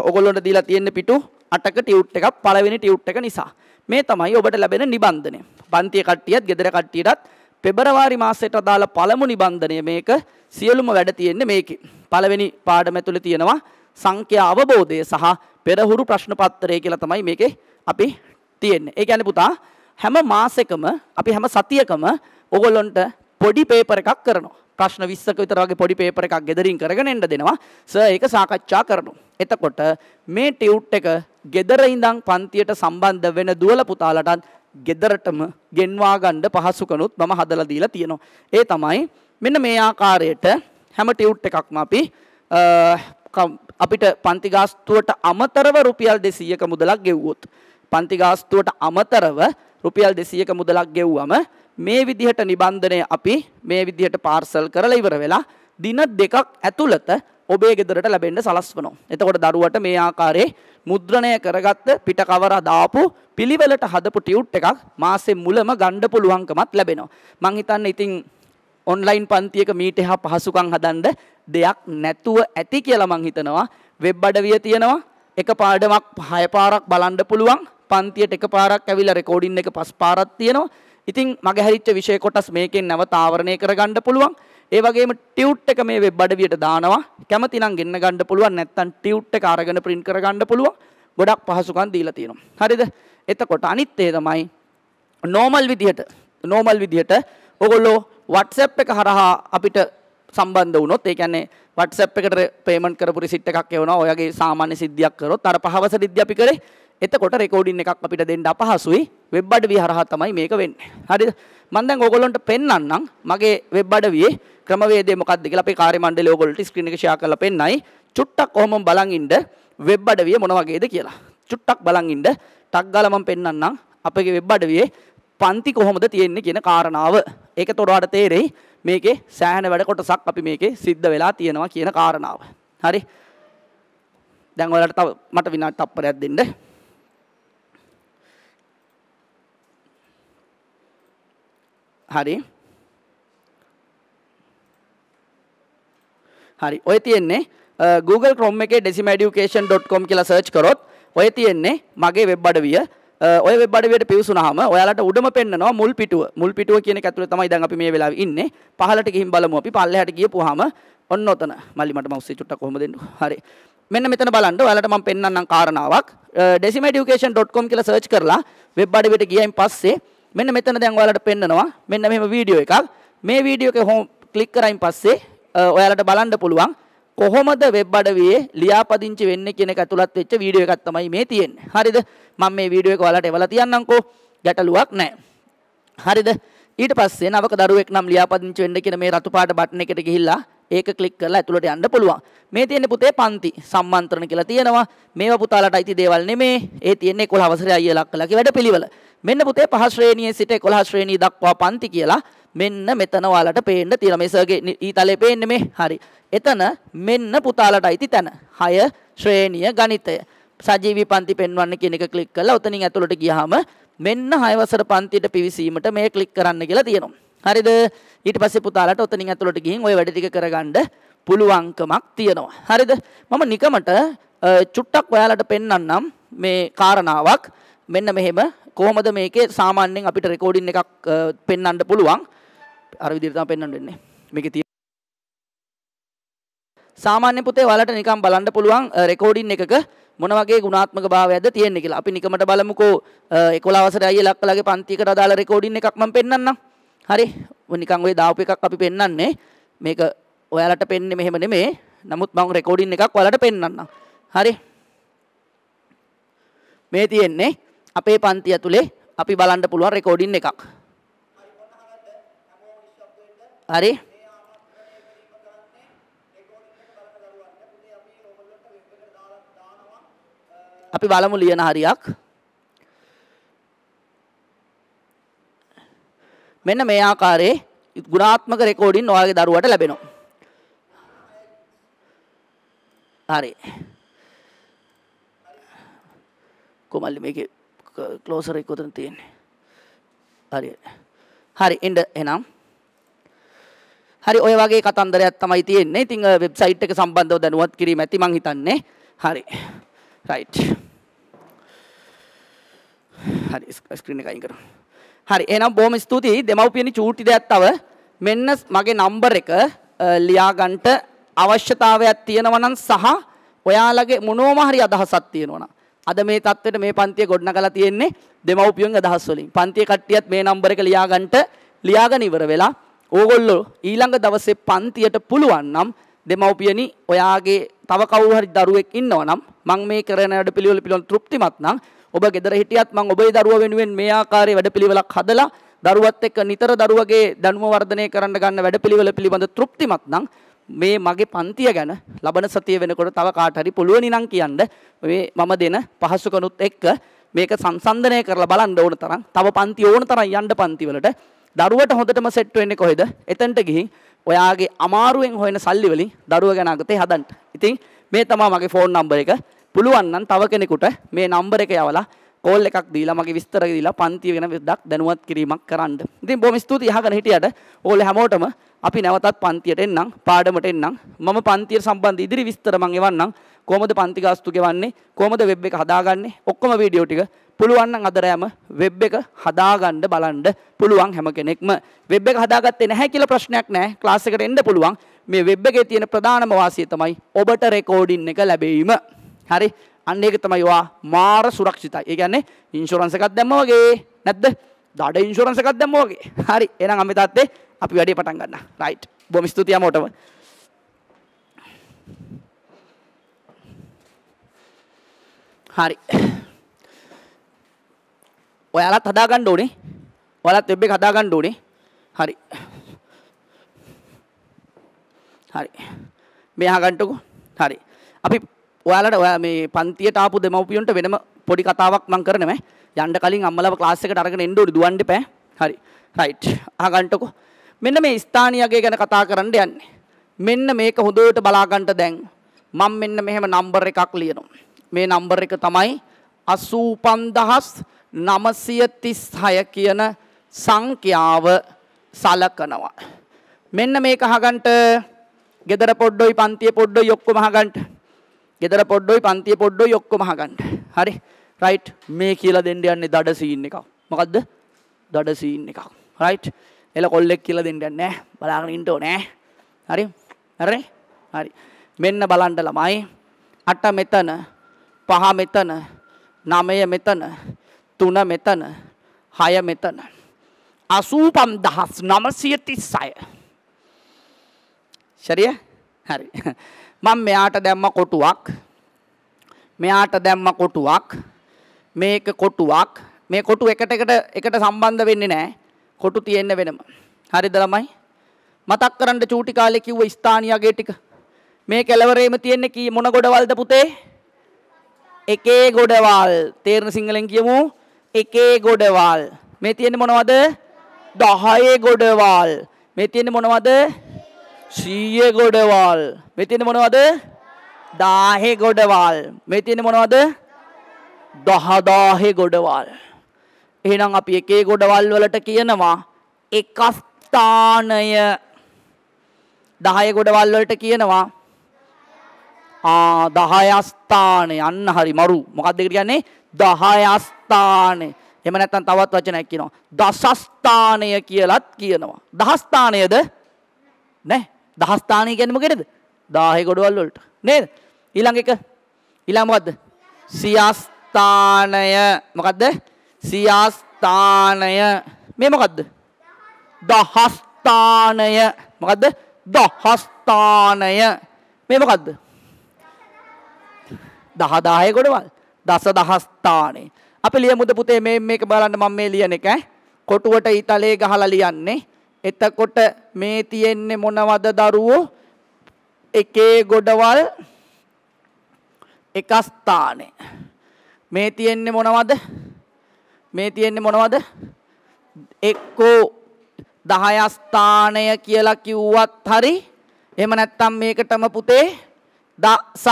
ඕගොල්ලන්ට දීලා තියෙන පිටු 8ක ටියුට් එකක් පළවෙනි ටියුට් එක නිසා. මේ තමයි ඔබට ලැබෙන නිබන්ධනය. පන්තියේ කට්ටියත්, ගෙදර කට්ටියටත් පෙබරවාරි මාසයට අදාළ පළමු නිබන්ධනය මේක සියලුම වැඩ තියෙන්නේ මේකේ. පළවෙනි පාඩම ඇතුලේ තියෙනවා සංඛ්‍යා අවබෝධය සහ පෙරහුරු ප්‍රශ්න පත්‍රය කියලා තමයි මේකේ අපි තියෙන්නේ. ඒ කියන්නේ පුතා හැම මාසෙකම අපි හැම සතියකම ඔයගොල්ලන්ට පොඩි පේපර් එකක් කරනවා. ප්‍රශ්න 20ක විතර වගේ පොඩි පේපර් එකක් gederin කරගෙන එන්න දෙනවා. සර් ඒක සාකච්ඡා කරනවා. එතකොට මේ ටියුට් එක gedara ඉඳන් පන්තියට සම්බන්ධ වෙන දුවල පුතාලටත් ගෙදරටම ගෙන්වා ගන්න පහසුකනුත් මම හදලා දීලා තියෙනවා. ඒ තමයි මෙන්න මේ ආකාරයට හැම ටියුට් එකක්ම අපි අපිට පන්ති ගාස්තුවට අමතරව රුපියල් 200ක මුදලක් ගෙව්වොත් පන්ති ගාස්තුවට අමතරව රුපියල් 200ක මුදලක් ගෙව්වම මේ විදිහට නිබන්ධනය අපි මේ විදිහට පාර්සල් කරලා ඉවර වෙලා දින දෙකක් ඇතුළත ඔබේ ගෙදරට ලැබෙන්න සලස්වනවා. එතකොට දරුවට මේ ආකාරයේ මුද්‍රණය කරගත්ත පිට කවර දාපු පිළිවෙලට හදපු ටියුට් එකක් මාසේ මුලම ගන්න පුළුවන්කමත් ලැබෙනවා. මං හිතන්නේ ඉතින් ඔන්ලයින් පන්තියක මීට එහා පහසුකම් හදන්න දෙයක් නැතුව ඇති කියලා මං හිතනවා. වෙබ් අඩවිය තියෙනවා. එක පාඩමක් පහය පාරක් බලන්න පුළුවන්. පන්තියට එක පාරක් ඇවිල්ලා රෙකෝඩින් එක පස් පාරක් තියෙනවා. ඉතින් මගේ හැරිච්ච විෂය කොටස් මේකෙන් නැවත ආවරණය කරගන්න පුළුවන්. ඒ වගේම ටියුට් එක මේ වෙබ් අඩවියට දානවා. කැමති නම් ගෙන්න ගන්න පුළුවන්. නැත්නම් ටියුට් එක අරගෙන print කර ගන්න පුළුවන්. ගොඩක් පහසුකම් දීලා තියෙනවා. හරිද? එතකොට අනිත් ඒ තමයි normal විදිහට normal විදිහට ඔයගොල්ලෝ WhatsApp එක හරහා අපිට සම්බන්ධ වුණොත් ඒ කියන්නේ WhatsApp එකට payment කරපු receipt එකක් එවනවා. ඔයගේ සාමාන්‍ය සිද්ධියක් කරොත් අර පහවස සිද්ධිය අපි කරේ එතකොට රෙකෝඩින් එකක් අපිට දෙන්න අපහසුයි වෙබ් අඩවිය හරහා තමයි මේක වෙන්නේ. හරිද? මම දැන් ඕගොල්ලන්ට පෙන්වන්නම් මගේ වෙබ් අඩවියේ ක්‍රමවේදය මොකක්ද කියලා අපේ කාර්ය මණ්ඩලය ඕගොල්ලන්ට ස්ක්‍රීන් එක ෂෙයා කරලා පෙන්නයි. චුට්ටක් ඔහොම බලන් ඉන්න වෙබ් අඩවිය මොන වගේද කියලා. චුට්ටක් බලන් ඉන්න ටක් ගාලා මම පෙන්වන්නම් අපේ වෙබ් අඩවියේ පන්ති කොහොමද තියෙන්නේ කියන කාරණාව. ඒක තොරවට තේරෙයි. මේකේ සෑහෙන වැඩ කොටසක් අපි මේකේ සිද්ධ වෙලා තියෙනවා කියන කාරණාව. හරි. දැන් ඔයාලට තව මට විනාඩි තප්පරයක් දෙන්න. හරි. හරි. ඔය තියෙන්නේ Google Chrome එකේ decimeducation.com කියලා search කරොත් ඔය තියෙන්නේ මගේ වෙබ් අඩවිය. ඔය වෙබ් අඩවියට පිවිසුනහම ඔයාලට උඩම පෙන්නනවා මුල් පිටුව. මුල් පිටුව කියන එක ඇතුලේ තමයි දැන් අපි මේ වෙලාවේ ඉන්නේ. පහලට ගිහින් බලමු අපි. පල්ලෙහාට ගියපුවාම ඔන්න ඔතන. මල්ලි මට මවුස් චුට්ටක් කොහොමද දෙන්නු? හරි. මෙන්න මෙතන බලන්න ඔයාලට මම පෙන්වන්නම් කාරණාවක්. decimeducation.com කියලා search කරලා වෙබ් අඩවියට ගියයින් පස්සේ මෙන්න මෙතන දැන් ඔයාලට පෙන්නනවා මෙන්න මෙහෙම වීඩියෝ එකක්. මේ වීඩියෝ එක හොම් ක්ලික් කරයින් පස්සේ ඔයාලට බලන්න පුළුවන් කොහොමද වෙබ් අඩවියේ ලියාපදිංචි වෙන්නේ කියන එක ඇතුළත් වෙච්ච වීඩියෝ එකක් තමයි මේ තියෙන්නේ. හරිද? මම මේ වීඩියෝ එක ඔයාලට එවලා තියන්නම්කෝ. ගැටලුවක් නැහැ. හරිද? ඊට පස්සේ නවක දරුවෙක් නම් ලියාපදිංචි වෙන්න කියන මේ රතු පාට බටන් එකට ගිහිල්ලා ඒක ක්ලික් කරලා ඇතුළට යන්න පුළුවන්. මේ තියෙන්නේ පුතේ පන්ති සම්මන්ත්‍රණ කියලා තියෙනවා. මේවා පුතාලට අයිති දේවල් නෙමේ. ඒ තියෙන්නේ 11 වසරේ අයියලා කළාගේ වැඩපිළිවෙල. මෙන්න පුතේ පහ ශ්‍රේණියේ සිට 11 ශ්‍රේණිය දක්වා පන්ති කියලා මෙන්න මෙතන ඔයාලට පේන්න තියෙන මේ සර්ගේ ඊතලේ පේන්නේ මේ හරි. එතන මෙන්න පුතාලට අයිති තැන. 6 ශ්‍රේණිය ගණිතය. සජීවී පන්ති පෙන්වන්න කියන එක ක්ලික් කරලා ඔතනින් ඇතුළට ගියාම මෙන්න 6 වසර පන්තියට පිවිසීමට මේ ක්ලික් කරන්න කියලා තියෙනවා. හරිද? ඊට පස්සේ පුතාලට ඔතනින් ඇතුළට ගිහින් ওই වැඩ ටික කරගන්න පුළුවන්කමක් තියෙනවා. හරිද? මම නිකමට චුට්ටක් ඔයාලට පෙන්වන්නම් මේ කාරණාවක්. මෙන්න මෙහෙම කොහොමද මේකේ සාමාන්‍යයෙන් අපිට රෙකෝඩින් එකක් පෙන්වන්න පුළුවන් අර විදිහට තමයි පෙන්වන්න වෙන්නේ මේකේ තියෙන සාමාන්‍ය පුතේ ඔයාලට නිකන් බලන්න පුළුවන් රෙකෝඩින් එකක මොන වගේ ගුණාත්මක භාවයක්ද තියෙන්නේ කියලා. අපි නිකමට බලමුකෝ 11 වසරේ අයියලා අක්කලාගේ පන්තියකට අදාළ රෙකෝඩින් එකක් මම පෙන්වන්නම්. හරි. නිකන් ওই දාපු එකක් අපි පෙන්වන්නේ. මේක ඔයාලට පෙන්නේ මෙහෙම නෙමේ. නමුත් මම රෙකෝඩින් එකක් ඔයාලට පෙන්වන්නම්. හරි. මේ තියෙන්නේ අපේ පන්ති ඇතුලේ අපි බලන්න පුළුවන් රෙකෝඩින් එකක්. හරි අපි බලමු ලියන හරියක් මෙන්න මේ ආකාරයේ ගුණාත්මක රෙකෝඩින් ඔයාගේ දරුවට ලැබෙනවා. හරි. කොමල්ලි මේකේ ක්ලෝසර එක්කොතන තියෙන්නේ හරි හරි එන්ඩ එනම් හරි ඔය වගේ කතන්දරයක් තමයි තියෙන්නේ ඉතිං වෙබ්සයිට් එක සම්බන්ධව දැනුවත් කිරීම ඇති මං හිතන්නේ හරි රයි් හරි ස්ක්‍රීන එකයින් කර හරි එනම් බෝම ස්තුතියි දෙමවපියනි චූටි දෙයක්ත්තව මෙන්න මගේ නම්බර එක ලියාගන්ට අවශ්‍යතාවයක් තියෙනවනන් සහ ඔයාලගේ මොනෝම හරි අදහසත් තියෙනවනම් අද මේ தත්වෙට මේ පන්තිය ගොඩනගලා තියෙන්නේ දෙමව්පියන් අදහස් වලින්. පන්තිය කට්ටියත් මේ නම්බර එක ලියාගන්නට ලියාගෙන ඉවර වෙලා ඕගොල්ලෝ ඊළඟ දවසේ පන්තියට පුළුවන් නම් දෙමව්පියනි ඔයාගේ තව කවුරු හරි දරුවෙක් ඉන්නවා නම් මම මේ කරන වැඩපිළිවෙල පිළිබඳ තෘප්තිමත් නම් ඔබ ගෙදර හිටියත් මම ඔබේ දරුවා වෙනුවෙන් මේ ආකාරයේ වැඩපිළිවෙලක් හදලා දරුවත් එක්ක නිතර දරුවගේ දැනුම වර්ධනය කරන්න ගන්න වැඩපිළිවෙල පිළිබඳ තෘප්තිමත් නම් මේ මගේ පන්තිය ගැන ලබන සතිය වෙනකොට තව කාට හරි පුළුවන් නම් කියන්න මේ මම දෙන පහසුකනුත් එක්ක මේක සංසන්දනය කරලා බලන්න ඕන තරම් තව පන්ති ඕන තරම් යන්න පන්තිවලට දරුවට හොඳටම සෙට් වෙන්නේ කොහෙද? එතනට ගිහින් ඔයාගේ අමාරුවෙන් හොයන සල්ලි වලින් දරුවා ගැන අගතේ හදන්න. ඉතින් මේ තමයි මගේ ෆෝන් නම්බර එක. පුළුවන් නම් තව කෙනෙකුට මේ නම්බර එක යවලා කෝල් එකක් දීලා මගේ විස්තර දීලා පන්තිය ගැන විස්දක් දැනුවත් කිරීමක් කරන්න. ඉතින් බොහොම ස්තුතියි අහගෙන හිටියට ඕගොල්ලෝ හැමෝටම අපි නැවතත් පන්තියට එන්නම් පාඩමට එන්නම් මම පන්තියට සම්බන්ධ ඉදිරි විස්තර මම එවන්නම් කොහොමද පන්ති ගාස්තු ගෙවන්නේ කොහොමද වෙබ් එක හදාගන්නේ ඔක්කොම වීඩියෝ ටික පුළුවන් නම් අද රෑම වෙබ් එක හදාගන්න බලන්න පුළුවන් හැම කෙනෙක්ම වෙබ් එක හදාගත්තේ නැහැ කියලා ප්‍රශ්නයක් නැහැ ක්ලාස් එකට එන්න පුළුවන් මේ වෙබ් එකේ තියෙන ප්‍රධානම වාසිය තමයි ඔබට රෙකෝඩින් එක ලැබෙීම හරි අන්න ඒක තමයි ඔයා මාර සුරක්ෂිතයි. ඒ කියන්නේ ඉන්ෂුරන්ස් එකක් දැම්ම වගේ නැද්ද? දඩ ඉන්ෂුරන්ස් එකක් දැම්ම වගේ. හරි. එහෙනම් අම්මේ තාත්තේ අපි වැඩේ පටන් ගන්න. රයිට්. බොහොම ස්තුතියි අමෝටම. හරි. ඔයාලත් හදාගන්න ඕනේ. ඔයාලත් වෙබ් එක හදාගන්න ඕනේ. හරි. හරි. මෙහා ගන්නටකෝ. හරි. අපි ඔයාලට ඔයා මේ පන්තියට ආපු දෙමව්පියන්ට වෙනම පොඩි කතාවක් මම කරනවා. යන්න කලින් අම්මලාව ක්ලාස් එකට අරගෙන එන්න ඕනි දුවන්න එපා. හරි. රයිට්. අහගන්නකෝ. මෙන්න මේ ස්ථානියගේ ගැන කතා කරන්න යන්නේ. මෙන්න මේක හොඳට බලාගන්න දැන්. මම මෙන්න මෙහෙම නම්බර් එකක් ලියනවා. මේ නම්බර් එක තමයි 85936 කියන සංඛ්‍යාව සලකනවා. මෙන්න මේක අහගන්න ගෙදර පොඩ්ඩොයි පන්තිය පොඩ්ඩොයි ඔක්කොම අහගන්න. ගෙදර පොඩ්ඩොයි පන්තිය පොඩ්ඩොයි ඔක්කොම අහගන්න. හරි. රයිට් මේ කියලා දෙන්න යන්නේ දඩ සීන් එකක්. මොකද්ද? දඩ සීන් එකක්. රයිට්. එල කොල්ලෙක් කියලා දෙන්න යන්නේ නැහැ. බලාගෙන ඉන්න ඕනේ. හරි. හරි. හරි. මෙන්න බලන්න ළමයි. 8 මෙතන, 5 මෙතන, 9 මෙතන, 3 මෙතන, 6 මෙතන. 85936. ශරිය? හරි. මම මෙයාට දැම්ම කොටුවක් මෙයාට දැම්ම කොටුවක් මේක කොටුවක් මේ කොටු එකට එකට එකට සම්බන්ධ වෙන්නේ නැහැ කොටු තියෙන්න වෙනම හරිද ළමයි මතක් කරන්න චූටි කාලේ කිව්ව ස්ථානියාගේ ටික මේ කෙලවරේම තියෙන්නේ කී මොන ගොඩවල්ද පුතේ එකේ ගොඩවල් තේරෙන සිංහලෙන් කියමු එකේ ගොඩවල් මේ තියෙන්නේ මොනවද 10 ගොඩවල් මේ තියෙන්නේ මොනවද සීය ගොඩවල් මෙතින මොනවද දාහෙ ගොඩවල් මෙතින මොනවද දහදාහෙ ගොඩවල් එහෙනම් අපි එකේ ගොඩවල් වලට කියනවා එකස්ථානය දහය ගොඩවල් වලට කියනවා ආ දහයස්ථානය අන්න හරි මරු මොකක්ද ඒකට කියන්නේ දහයස්ථානය එහෙම නැත්නම් තවත් වචනයක් කියනවා දසස්ථානය කියලත් කියනවා දහස්ථානයද නැහැ දහස්ථානය ගැනම කෙනෙද දාහය ගොඩවල් වලට නේද ඊළඟ එක ඊළඟ මොකද්ද සියාස්ථානය මොකද්ද සියාස්ථානය මේ මොකද්ද දහස්ථානය මොකද්ද දහස්ථානය මේ මොකද්ද දහ දාහය ගොඩවල් දස දහස්ථානේ අපි ලියමුද පුතේ මේ මේක බලන්න මම මේ ලියන එක ඈ කොටුවට ඊතලේ ගහලා ලියන්නේ එතකොට මේ තියෙන්නේ මොනවද දරුවෝ? එකේ ගොඩවල් එක ස්ථානේ. මේ තියෙන්නේ මොනවද? මේ තියෙන්නේ මොනවද? එක්කෝ 10 ස්ථානය කියලා කිව්වත් හරි එහෙම නැත්නම් මේකටම පුතේ දස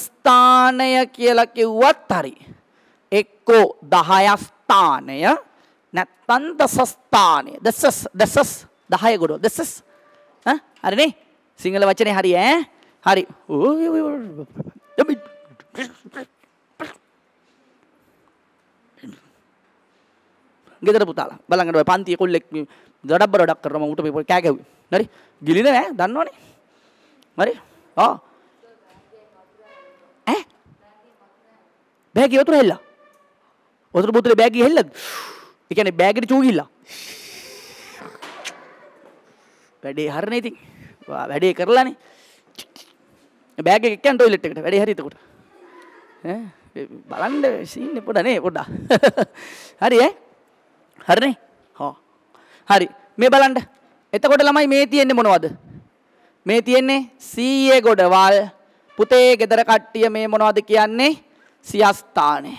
ස්ථානය කියලා කිව්වත් හරි එක්කෝ 10 ස්ථානය නැත්නම් දස ස්ථානය දසස් දසස් දහය ගොඩ දෙස්සස් හරිනේ සිංහල වචනය හරි ඈ හරි ගෙදර පුතාලා බලඟට පන්ති කොල්ලෙක් දඩබ්බර ඩක් කරම උට මේ කෑ ගැව්වේ හරි ගිලින නෑ දන්නවනේ හරි ආ ඈ බෑගේ වතුර හෙල්ලා වතුර බෝතලේ බෑගේ හෙල්ලා ඒ කියන්නේ බෑගට චූ ගිහිල්ලා වැඩේ හරණ ඉතින් වැඩේ කරලාන බෑග එකන් ටොයිලෙට්කට වැඩේ හරිතකොට බලන්ඩ සින්න පොඩනේ පොඩ්ඩා හරි (laughs) හරනේ හෝ හරි මේ බලන්ඩ එතකොට ළමයි මේ තියෙන්නේ මොනවද මේ තියෙන්නේ සීයේ ගොඩවල් පුතේ ගෙදර කට්ටිය මේ මොනවද කියන්නේ සියස්ථානය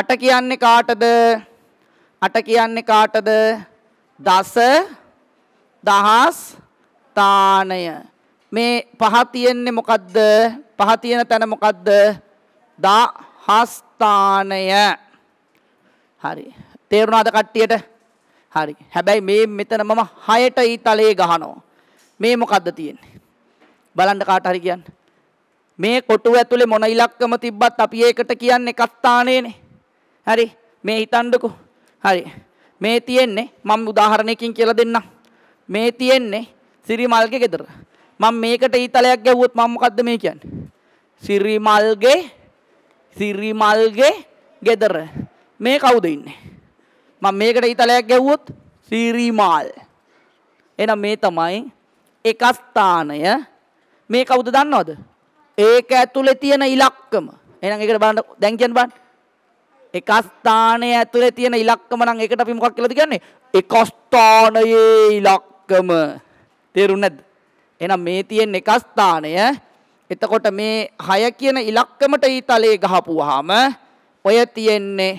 අට කියන්නේ කාටද අට කියන්නේ කාටද දස දහස් තාණය. මේ පහ තියෙන්නේ මොකද්ද? පහ තියෙන තැන මොකද්ද? දහස් තාණය. හරි. තේරුණාද කට්ටියට? හරි. හැබැයි මේ මෙතන මම 6ට ඊතලයේ ගහනවා. මේ මොකද්ද තියෙන්නේ? බලන්න කාට හරි කියන්න. මේ කොටුව ඇතුලේ මොන ඉලක්කම තිබ්බත් අපි ඒකට කියන්නේ එකක් තාණේනේ. හරි. මේ හිතන්නකෝ. හරි. මේ තියෙන්නේ මම උදාහරණයකින් කියලා දෙන්නම්. මේ තියෙන්නේ සිරිමල්ගේ ගෙදර. මම මේකට ඊතලයක් ගැහුවොත් මම මොකද්ද මේ කියන්නේ? සිරිමල්ගේ සිරිමල්ගේ ගෙදර. මේ කවුද ඉන්නේ? මම මේකට ඊතලයක් ගැහුවොත් සිරිමල්. එහෙනම් මේ තමයි එක ස්ථානය. මේ කවුද දන්නවද? ඒක ඇතුලේ තියෙන ඉලක්කම. එහෙනම් ඒකට බලන්න දැන් කියන්න බලන්න. එක ස්ථානය ඇතුලේ තියෙන ඉලක්කම නම් ඒකට අපි මොකක් කියලාද කියන්නේ? එක ස්ථානයේ ඉලක්කම එකම තේරුණද එහෙනම් මේ තියෙන එක ස්ථානය එතකොට මේ 6 කියන ඉලක්කමට ඊතලේ ගහපුවාම ඔය තියෙන්නේ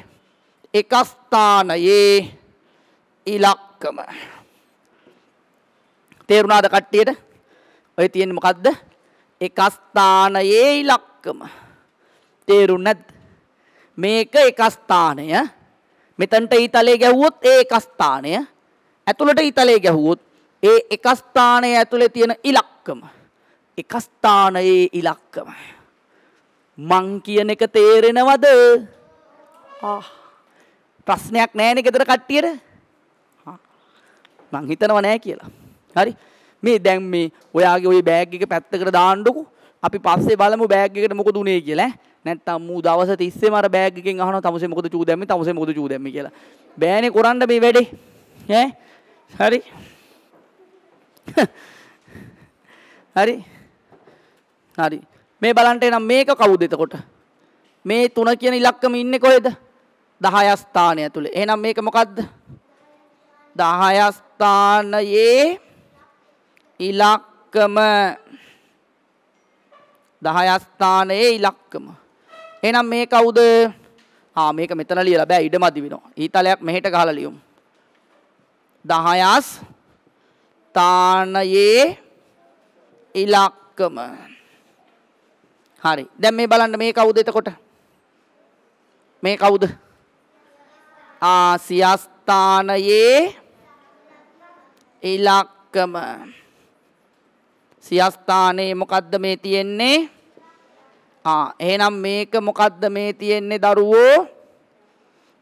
එක ස්ථානයේ ඉලක්කම තේරුණාද කට්ටියට ඔය තියෙන්නේ මොකද්ද එක ස්ථානයේ ඉලක්කම තේරුණාද මේක එක ස්ථානය මෙතනට ඊතලේ ගැහුවොත් ඒ එක ස්ථානය ඇතුළට ඊතලේ ගැහුවොත් ඒ එක ස්ථානයේ ඇතුලේ තියෙන ඉලක්කම එක ස්ථානයේ ඉලක්කම මං කියන එක තේරෙනවද ප්‍රශ්නයක් නෑනේ ගෙදර කට්ටියට මං හිතනව නෑ කියලා හරි මේ දැන් මේ ඔයාගේ ওই බෑග් එක පැත්තකට දාන්නකෝ අපි පස්සේ බලමු බෑග් එකට මොකද උනේ කියලා නැත්තම් මූ දවස් 30ෙම අර බෑග් එකෙන් අහනවා තමුසේ මොකද චූ දැම්මේ තමුසේ මොකද චූ දැම්මේ කියලා බෑනේ කරන්න මේ වැඩේ ඈ හරි (laughs) හරි හරි මේ බලන්ට නම් මේක කවුද එතකොට මේ තුන කියන ඉලක්කම ඉන්නේ කොහෙද 10 ස්ථානය තුල එහෙනම් මේක මොකද්ද 10 ස්ථානයේ ඉලක්කම 10 ස්ථානයේ ඉලක්කම එහෙනම් මේ කවුද ආ මේක මෙතන ලියලා බෑ ඉඩ මදි වෙනවා ඊතලයක් මෙහෙට ගහලා ලියමු 10 ස්ථානයේ ඉලක්කම හරි දැන් මේ බලන්න මේ කවුද එතකොට මේ කවුද ආසියස්ථානයේ ඉලක්කම සියස්ථානයේ මොකද්ද මේ තියෙන්නේ ආ එහෙනම් මේක මොකද්ද මේ තියෙන්නේ දරුවෝ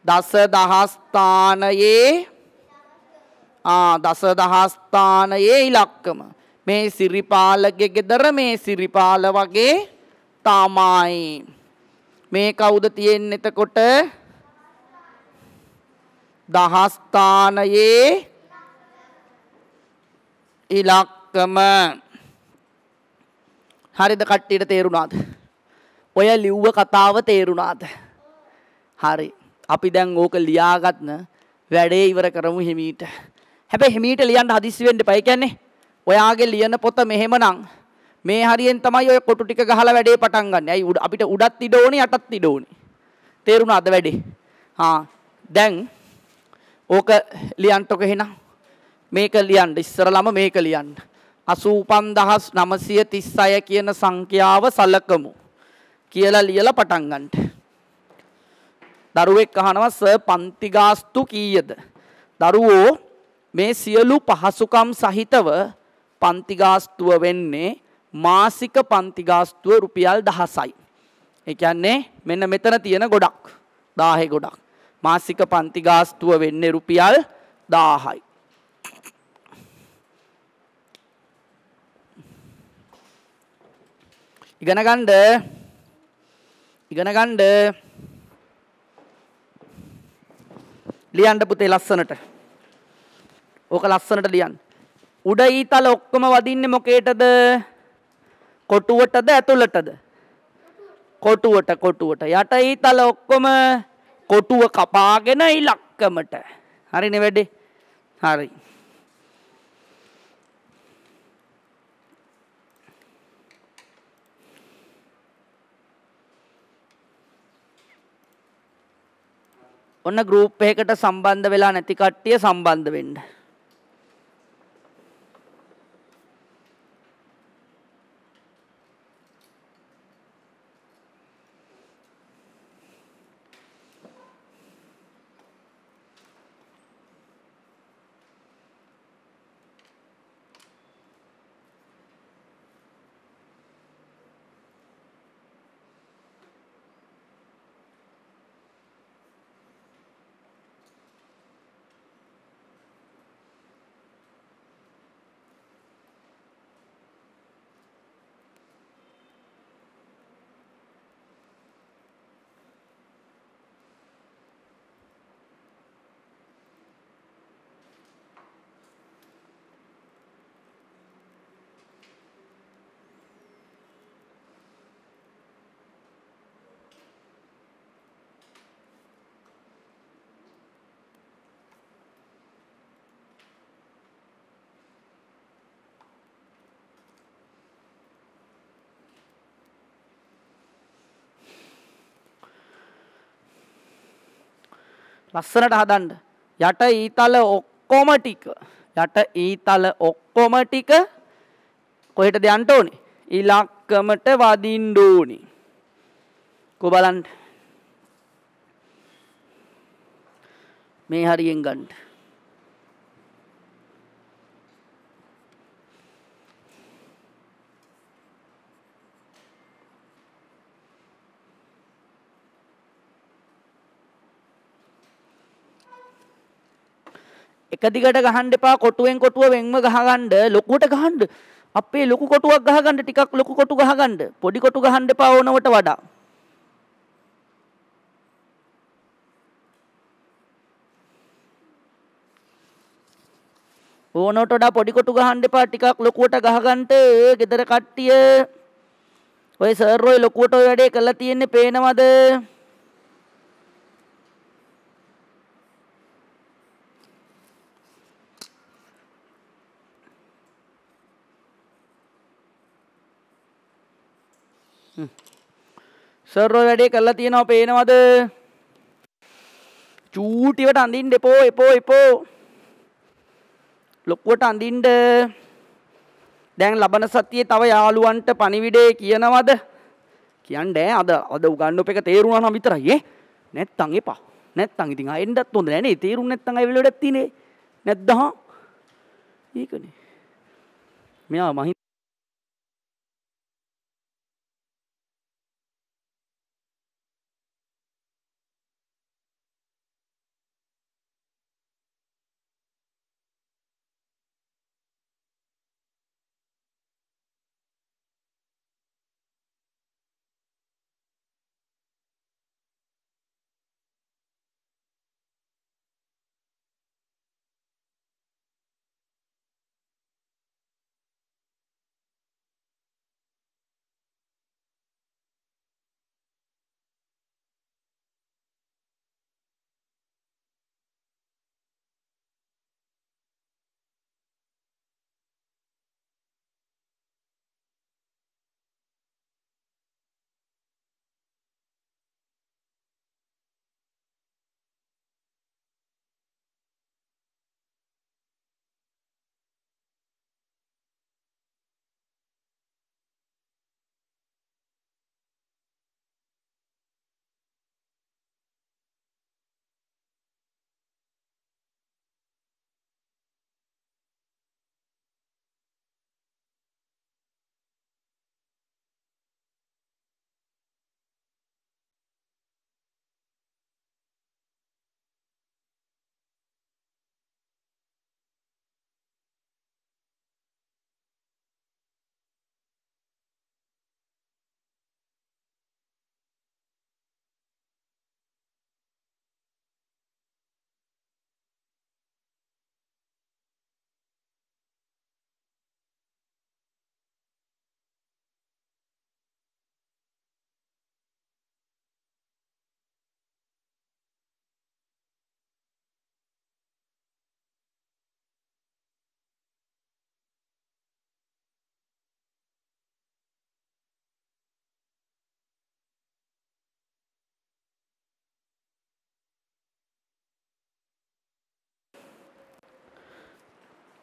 දස දහස්ථානයේ දස දහස්ථානයේ ඉලක්කම. මේ සිරිපාලගේ ගෙදර මේ සිරිපාල වගේ තාමායි. මේ කවුද තියෙන් එතකොට දහස්ථානයේ ඉලක්කම හරිද කට්ටියට තේරුණාද. ඔය ලිව්ව කතාව තේරුණාද. හරි අපි දැන් ඕක ලියාගත්න වැඩේ ඉවර කරමු හිමීට. හැබැයි හිමීට ලියන්න හදිස්සි වෙන්න එපා. ඒ කියන්නේ ඔයාගේ ලියන පොත මෙහෙමනම් මේ හරියෙන් තමයි ඔය කොටු ටික ගහලා වැඩේ පටන් ගන්න. ඇයි අපිට උඩත් ඉඩ ඕනේ යටත් ඉඩ ඕනේ. තේරුණාද වැඩේ? හා දැන් ඕක ලියන්ටක එහෙනම් මේක ලියන්න ඉස්සරලම මේක ලියන්න. අසූපන් දහස් නමසය තිස් අය කියන සංඛ්‍යාව සලකමු. කියලා ලියල පටන්ගන්ට. දරුවෙක් අහනවස පන්තිගාස්තු කීයද. දරුවෝ මේ සියලු පහසුකම් සහිතව පන්තිගාස්තුව වෙන්නේ මාසික පන්තිගාස්තුව රුපියල් දහසයි. එකන්නේ මෙන්න මෙතන තියෙන ගොඩක් දාහෙ ගොඩක්. මාසික පන්තිගාස්තුව වෙන්නේ රුපියල් දාහයි. ඉගෙනගණ්ඩ ඉගෙනගණ්ඩ ලියන්ඩ පුතේ ලස්සනට ඕක ලස්සනට ලියන්න. උඩ ඊතල ඔක්කොම වදින්නේ මොකේටද? කොටුවටද ඇතුළටද? කොටුවට කොටුවට. යට ඊතල ඔක්කොම කොටුව කපාගෙන ඉලක්කමට. හරිනේ වැඩේ. හරි. ඔන්න ගෲප් එකකට සම්බන්ධ වෙලා නැති කට්ටිය සම්බන්ධ වෙන්න. ලස්සනට හදන්න. යට ඊතල ඔක්කොම ටික. යට ඊතල ඔක්කොම ටික කොහෙටද යන්න ඕනේ? ඉලක්කමට වදින්න ඕනේ. කො බලන්න. මේ හරියෙන් ගන්න. එක දිගට ගහන්න එපා කොටුවෙන් කොටුව වෙන්ව ගහගන්න ලොකුට ගහන්න අපේ ලොකු කොටුවක් ගහගන්න ටිකක් ලොකු කොටු ගහගන්න පොඩි කොටු ගහන්න එපා ඕනවට වඩා ඕනවට වඩා පොඩි කොටු ගහන්න එපා ටිකක් ලොකුවට ගහගන්න ගෙදර කට්ටිය ඔය සර්රෝයි ලොකුවට ඔය වැඩේ කරලා තියෙන්නේ පේනවද සර්රෝ වැඩේ කරලා තියෙනවා පේනවද චූටිවට අඳින්න එපෝ එපෝ එපෝ ලොක්කුවට අඳින්න දැන් ලබන සතියේ තව යාළුවන්ට පණිවිඩේ කියනවද කියන්නේ අද අද උගන්නප එක තේරුණා නම් විතරයි ඈ නැත්තම් එපා නැත්තම් ඉතින් ආයෙන්නත් හොඳ නැහැ නේ තේරුම් නැත්තම් ආයෙ වෙලෙඩක් තිනේ නැද්ද හා ඒකනේ මෙයා මහින්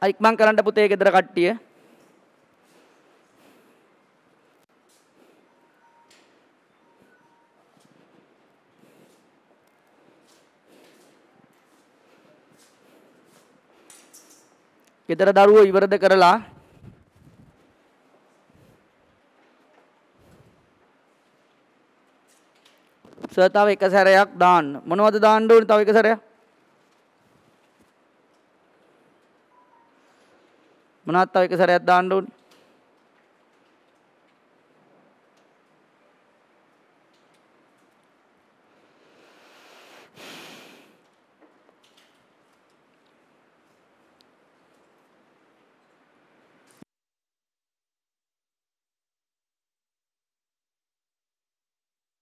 හරි ඉක්මන් කරන්න පුතේ ගෙදර කට්ටිය. ගෙදර දරුවෝ ඉවරද කරලා සර් තව එක සැරයක් දාන්න. මොනවද දාන්න ඕනේ තව එක සැරයක්? මොනවත් තව එක සැරයක් දාන්න ඕනේ.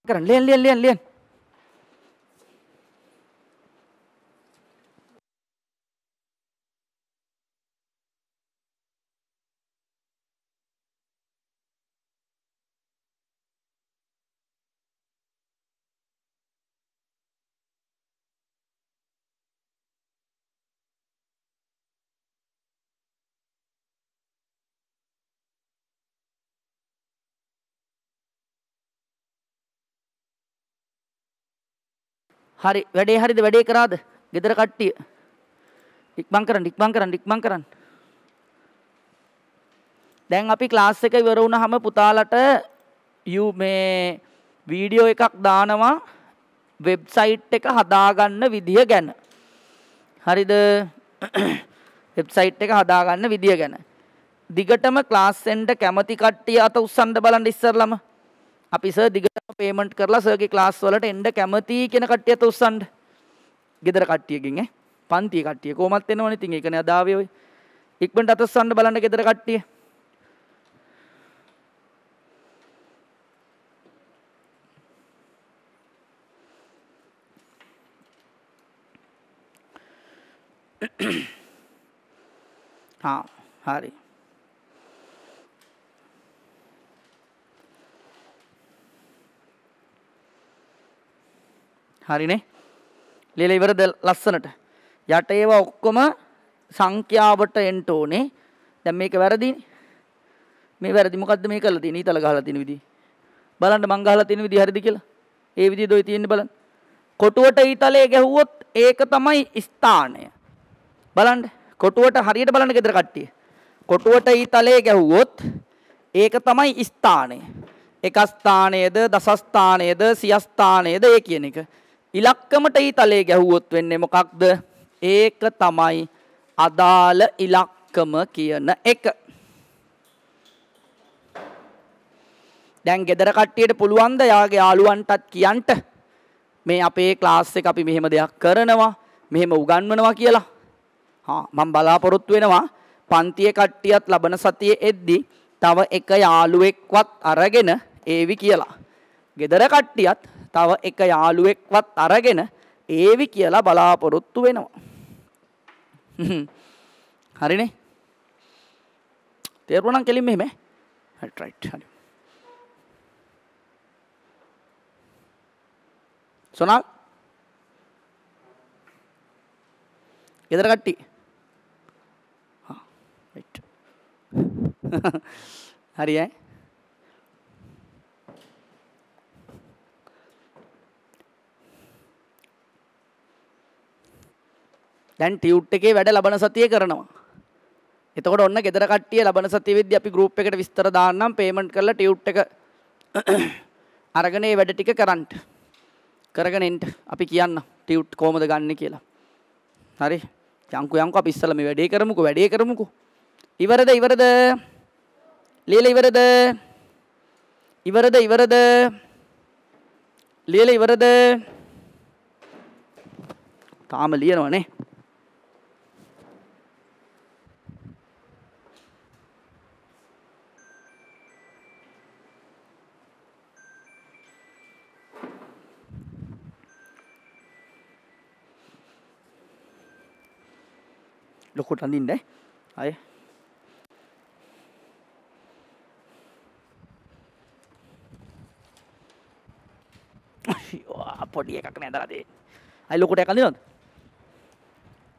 කරන් ලියන් ලියන් ලියන් ලියන් හරි වැඩේ හරිද වැඩේ කරාද? ගෙදර කට්ටිය. ඉක්මන් කරන්න ඉක්මන් කරන්න ඉක්මන් කරන්න. දැන් අපි ක්ලාස් එක ඉවර වුණාම පුතාලට you මේ වීඩියෝ එකක් දානවා වෙබ්සයිට් එක හදාගන්න විදිය ගැන. හරිද? වෙබ්සයිට් (coughs) එක හදාගන්න විදිය ගැන. දිගටම ක්ලාස් එන්න කැමති කට්ටිය අත උස්සන්න බලන්න ඉස්සරලම. අපි සර් දිගටම පේමන්ට් කරලා සර්ගේ ක්ලාස් වලට එන්න කැමතියි කියන කට්ටියත් උස්සන්න. ගෙදර කට්ටියකින් ඈ. පන්තිය කට්ටිය කොහොමත් එනවනේ. ඉතින් ඒකනේ අදාවේ ඔය. ඉක්මනට අතස්සන්න බලන්න ගෙදර කට්ටිය. (coughs) හා හරි හරිනේ ලියලා ඉවරද ලස්සනට යට ඒවා ඔක්කොම සංඛ්‍යාවට එන්න ඕනේ දැන් මේක වැරදිනේ මේ වැරදි මොකද්ද මේ කරලා තියෙන්නේ ඊතල ගහලා තියෙන විදිහ බලන්න මං ගහලා තියෙන විදිහ හරිද කියලා ඒ විදිහද ඔය තියෙන්නේ බලන්න කොටුවට ඊතලයේ ගැහුවොත් ඒක තමයි ස්ථානය බලන්න කොටුවට හරියට බලන්න ගෙදර කට්ටිය කොටුවට ඊතලයේ ගැහුවොත් ඒක තමයි ස්ථානය එක ස්ථානයේද දසස්ථානයේද සියස්ථානයේද ඒ කියන එක ඉලක්කමට ඊ තලයේ ගැහුවොත් වෙන්නේ මොකක්ද? ඒක තමයි අදාළ ඉලක්කම කියන එක. දැන් ගෙදර කට්ටියට පුළුවන්ද යාගේ යාළුවන්ටත් කියන්ට මේ අපේ ක්ලාස් එක අපි මෙහෙම දෙයක් කරනවා මෙහෙම උගන්වනවා කියලා. හා මම බලාපොරොත්තු වෙනවා පන්තියේ කට්ටියත් ලබන සතියේ එද්දි තව එක යාළුවෙක්වත් අරගෙන ඒවි කියලා. ගෙදර කට්ටියත් තව එක යාළුවෙක්වත් අරගෙන ඒවි කියලා බලාපොරොත්තු වෙනවා. හරිනේ තේරුණම් කෙලින් මෙහෙම හටරයිට් හරි සොනල් ගෙදර කට්ටි හරි ඈ දැන් ටියුට් එකේ වැඩ ලබන සතියේ කරනවා. එතකොට ඔන්න ගෙදර කට්ටිය ලබන සතියෙදි අපි ගෲප් එකට විස්තර දාන්නම් පේමන්ට් කරලා ටියුට් එක (coughs) අරගෙන ඒ වැඩ ටික කරන්න. කරගෙන එන්න අපි කියන්න ටියුට් කොහමද ගන්න කියලා. හරි. යංකු යංකු අපි ඉස්සලා මේ වැඩේ කරමුකෝ වැඩේ කරමුකෝ. ඉවරද ඉවරද? ලියලා ඉවරද? ඉවරද ඉවරද? ලියලා ඉවරද? තාම ලියනවනේ. ලොකුට අඳින්න අය පොඩි එකක් නෑ දලා දෙන්නේ. අය ලොකුට එකක් අඳිනවද?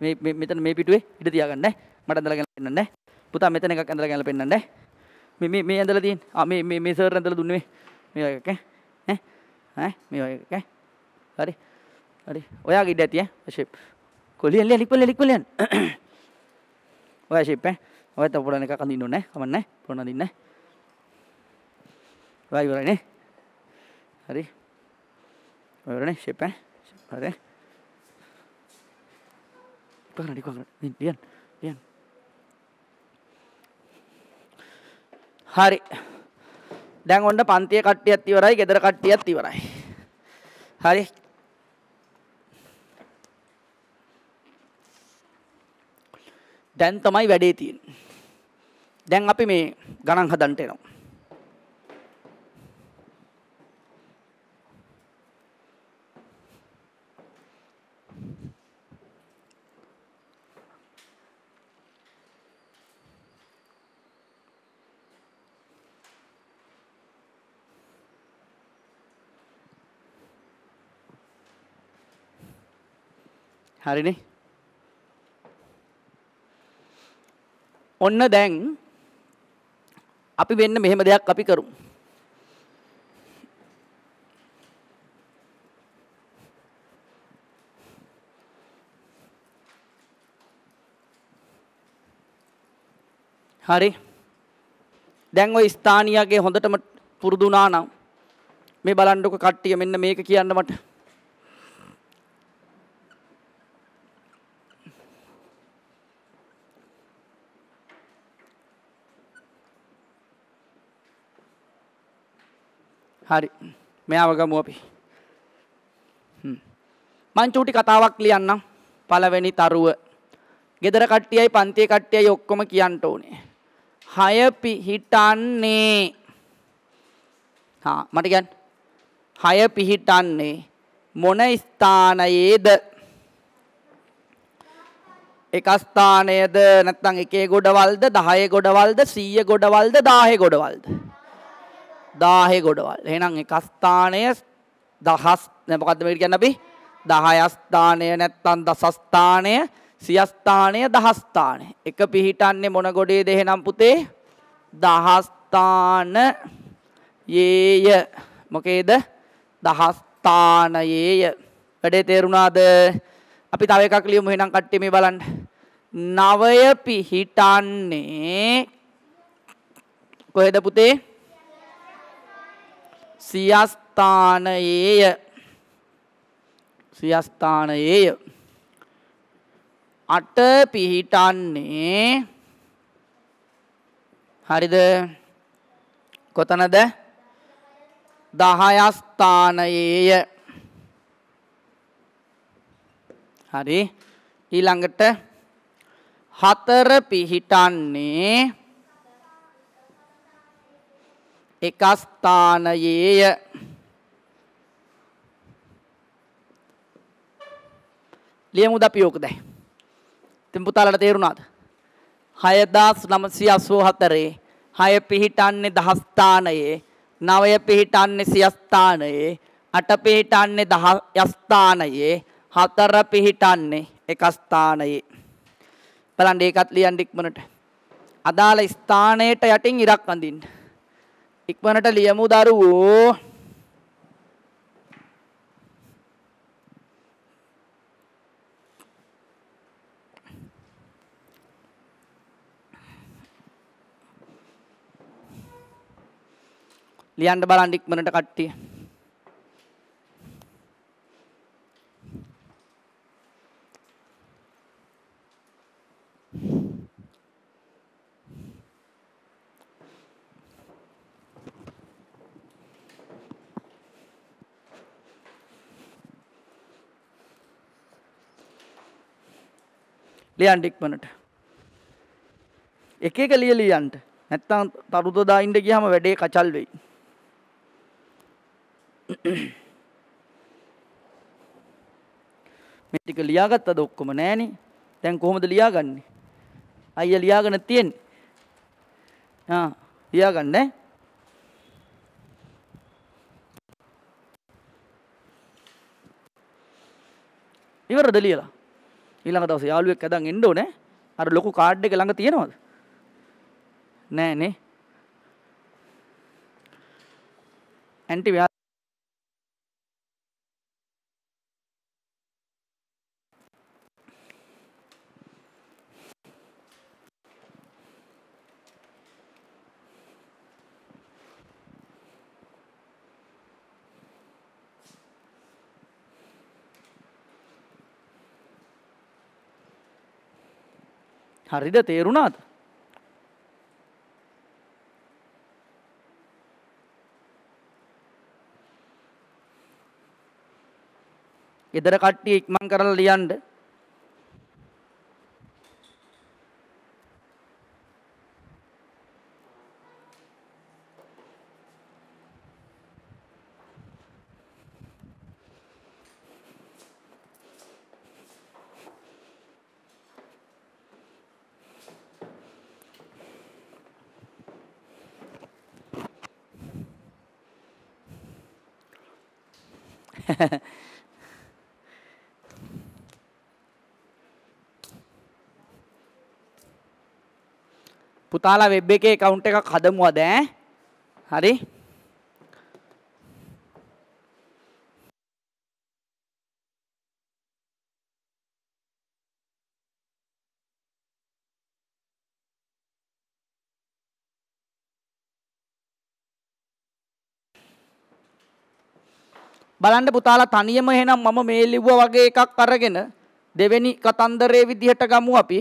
මේ මේ මෙතන මේ පිටුවේ ඉඩ තියාගන්න ඈ. මට ඇඳලාගෙන පෙන්නන්න ඈ. පුතා මෙතන එකක් ඇඳලාගෙන පෙන්නන්න ඈ. මේ මේ මේ ඇඳලා තියෙන්නේ. ආ මේ මේ මේ සර් ඇඳලා දුන්නේ මේ. මේ වගේ එකක් ඈ. ඈ මේ වගේ එකක් ඈ. හරි. හරි. ඔයාගේ ඉඩ ඇති ඈ. ෂේප්. කොලියන් ලියන් ලිප්පලියන් ලිප්පලියන්. ඔය ශිප් ඈ. ඔය තව පොඩක් එකක් අඳින්න ඕනේ. කමක් නැහැ. පොඩක් අඳින්න. ඔය ඉවරයිනේ. හරි. ඔය ඉවරනේ ශිප් ඈ. හරි. කරන්න කරන්න. ලියන්න. ලියන්න. හරි. දැන් ඔන්න පන්තිය කට්ටියත් ඉවරයි, ගෙදර කට්ටියත් ඉවරයි. හරි. දැන් තමයි වැඩේ තියෙන්නේ. දැන් අපි මේ ගණන් හදන්න එනවා. හරිනේ ඔන්න දැන් අපි වෙන්න මෙහෙම දෙයක් අපි කරමු. හරි. දැන් ওই ස්ථානියාගේ හොඳටම පුරුදු වුණා නම් මේ බලන්නකො කට්ටිය මෙන්න මේක කියන්න මට. හරි මෙයාව ගමු අපි. මං චූටි කතාවක් ලියන්නම්. පළවෙනි තරුව. ගෙදර කට්ටියයි පන්තියේ කට්ටියයි ඔක්කොම කියන්න ඕනේ. හය පිහිටන්නේ. හා මට කියන්න. හය පිහිටන්නේ මොන ස්ථානයේද? එක ස්ථානයේද නැත්නම් එකේ ගොඩවල්ද 10 ගොඩවල්ද 100 ගොඩවල්ද 1000 ගොඩවල්ද? දාහය ගොඩවල් එහෙනම් එක ස්ථානය දහස් නැමකද මේට කියන්න අපි දහයස්ථානය නැත්තන් දසස්ථානය සියස්ථානය දහස්ථානය එක පිහිටන්නේ මොන ගොඩේ දෙහෙනම් පුතේ දහස්ථාන යේය මොකේද දහස්ථානයේය වැඩේ තේරුණාද අපි තව එකක් ලියමු එහෙනම් කට්ටිය මේ බලන්න නවය පිහිටන්නේ කොහෙද පුතේ සියස්ථානයේය සියස්ථානයේය අට පිහිටන්නේ හරිද කොතනද දහයස්ථානයේය හරි ඊළඟට හතර පිහිටන්නේ එකස්ථානයේය ලියමු දපියෝක දැයි ඉතින් පුතාලට තේරුණාද 6984 හය පිහිටන්නේ දහස්ථානයේ නවය පිහිටන්නේ සියස්ථානයේ අට පිහිටන්නේ දහ යස්ථානයේ හතර පිහිටන්නේ එකස්ථානයේ බලන්න ඒකත් ලියන්න ඉක්මනට අදාළ ස්ථානයට යටින් ඉරක් අඳින්න ඉක්මනට ලියමු දරුවෝ ලියන්න බලන්න ඉක්මනට කට්ටිය ලියන්ට ඉක්මනට. එක එක ලියලියන්ට නැත්තම් තරුදදා ඉන්න ගියාම වැඩේ කචල් වෙයි. මේ ටික ලියාගත්තද ඔක්කොම නෑනේ. දැන් කොහොමද ලියාගන්නේ? අයියා ලියාගෙන තියෙන්නේ. ආ ලියාගන්න ඈ. ඉවරද ලියලා? ඊළඟ දවසේ යාළුවෙක් ඇදන් එන්න ඕනේ. අර ලොකු කාඩ් එක ළඟ තියෙනවද? නෑ නේ. ඇන්ටි හරිද තේරුණාද? ගෙදර කට්ටිය ඉක්මන් කරලා ලියන්න පුතාලා වෙබ් එකේ account එකක් හදමුවද ඈ? හරි. බලන්න පුතාලා තනියම එහෙනම් මම මේ ලිව්වා වගේ එකක් අරගෙන දෙවෙනි කතන්දරේ විදිහට ගමු අපි.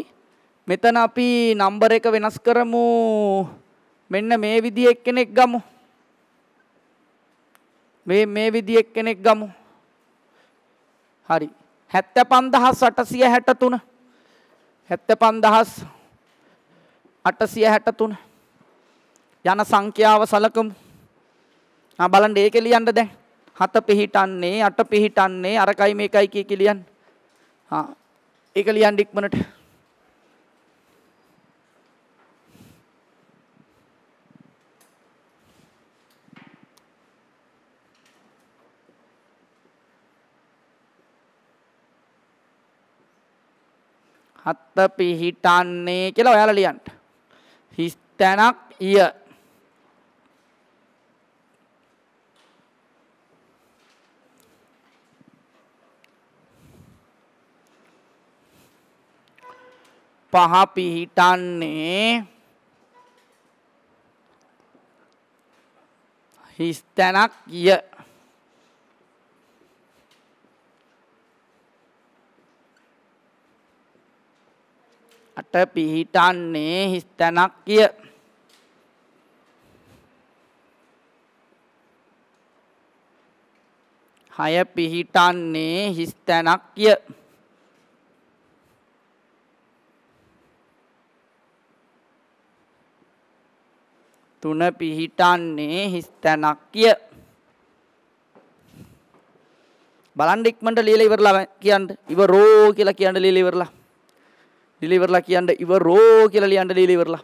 මෙතන අපි නම්බර එක වෙනස් කරමු මෙන්න මේ විදිහ එක්කෙනෙක් ගමු මේ මේ විදිහ එක්කෙනෙක් ගමු හරි 75863 75863 යන සංඛ්‍යාව සලකමු ආ බලන්න ඒක ලියන්න දැන් හත පිහිටන්නේ අට පිහිටන්නේ අරකයි මේකයි කිය කිය ලියන්න හා ඒක ලියන්න ඉක්මනට හත්ත පිහිටන්නේ කියලා ඔයාලා ලියන්න. හිස් තැනක් ඊය පහ පිහිටන්නේ හිස් තැනක් ඊය අට පිහිටන්නේ හිස් තැනක් කිය. හය පිහිටන්නේ හිස් තැනක් කිය. තුන පිහිටන්නේ හිස් තැනක් කිය. බලන්න ඉක්මනට ලියලා ඉවරලා කියන්න. ඉවරෝ කියලා කියන්න ලියලා ඉවරලා. ලියලා ඉවරලා කියන්න ඉවරෝ කියලා ලියන්න ලියලා ඉවරලා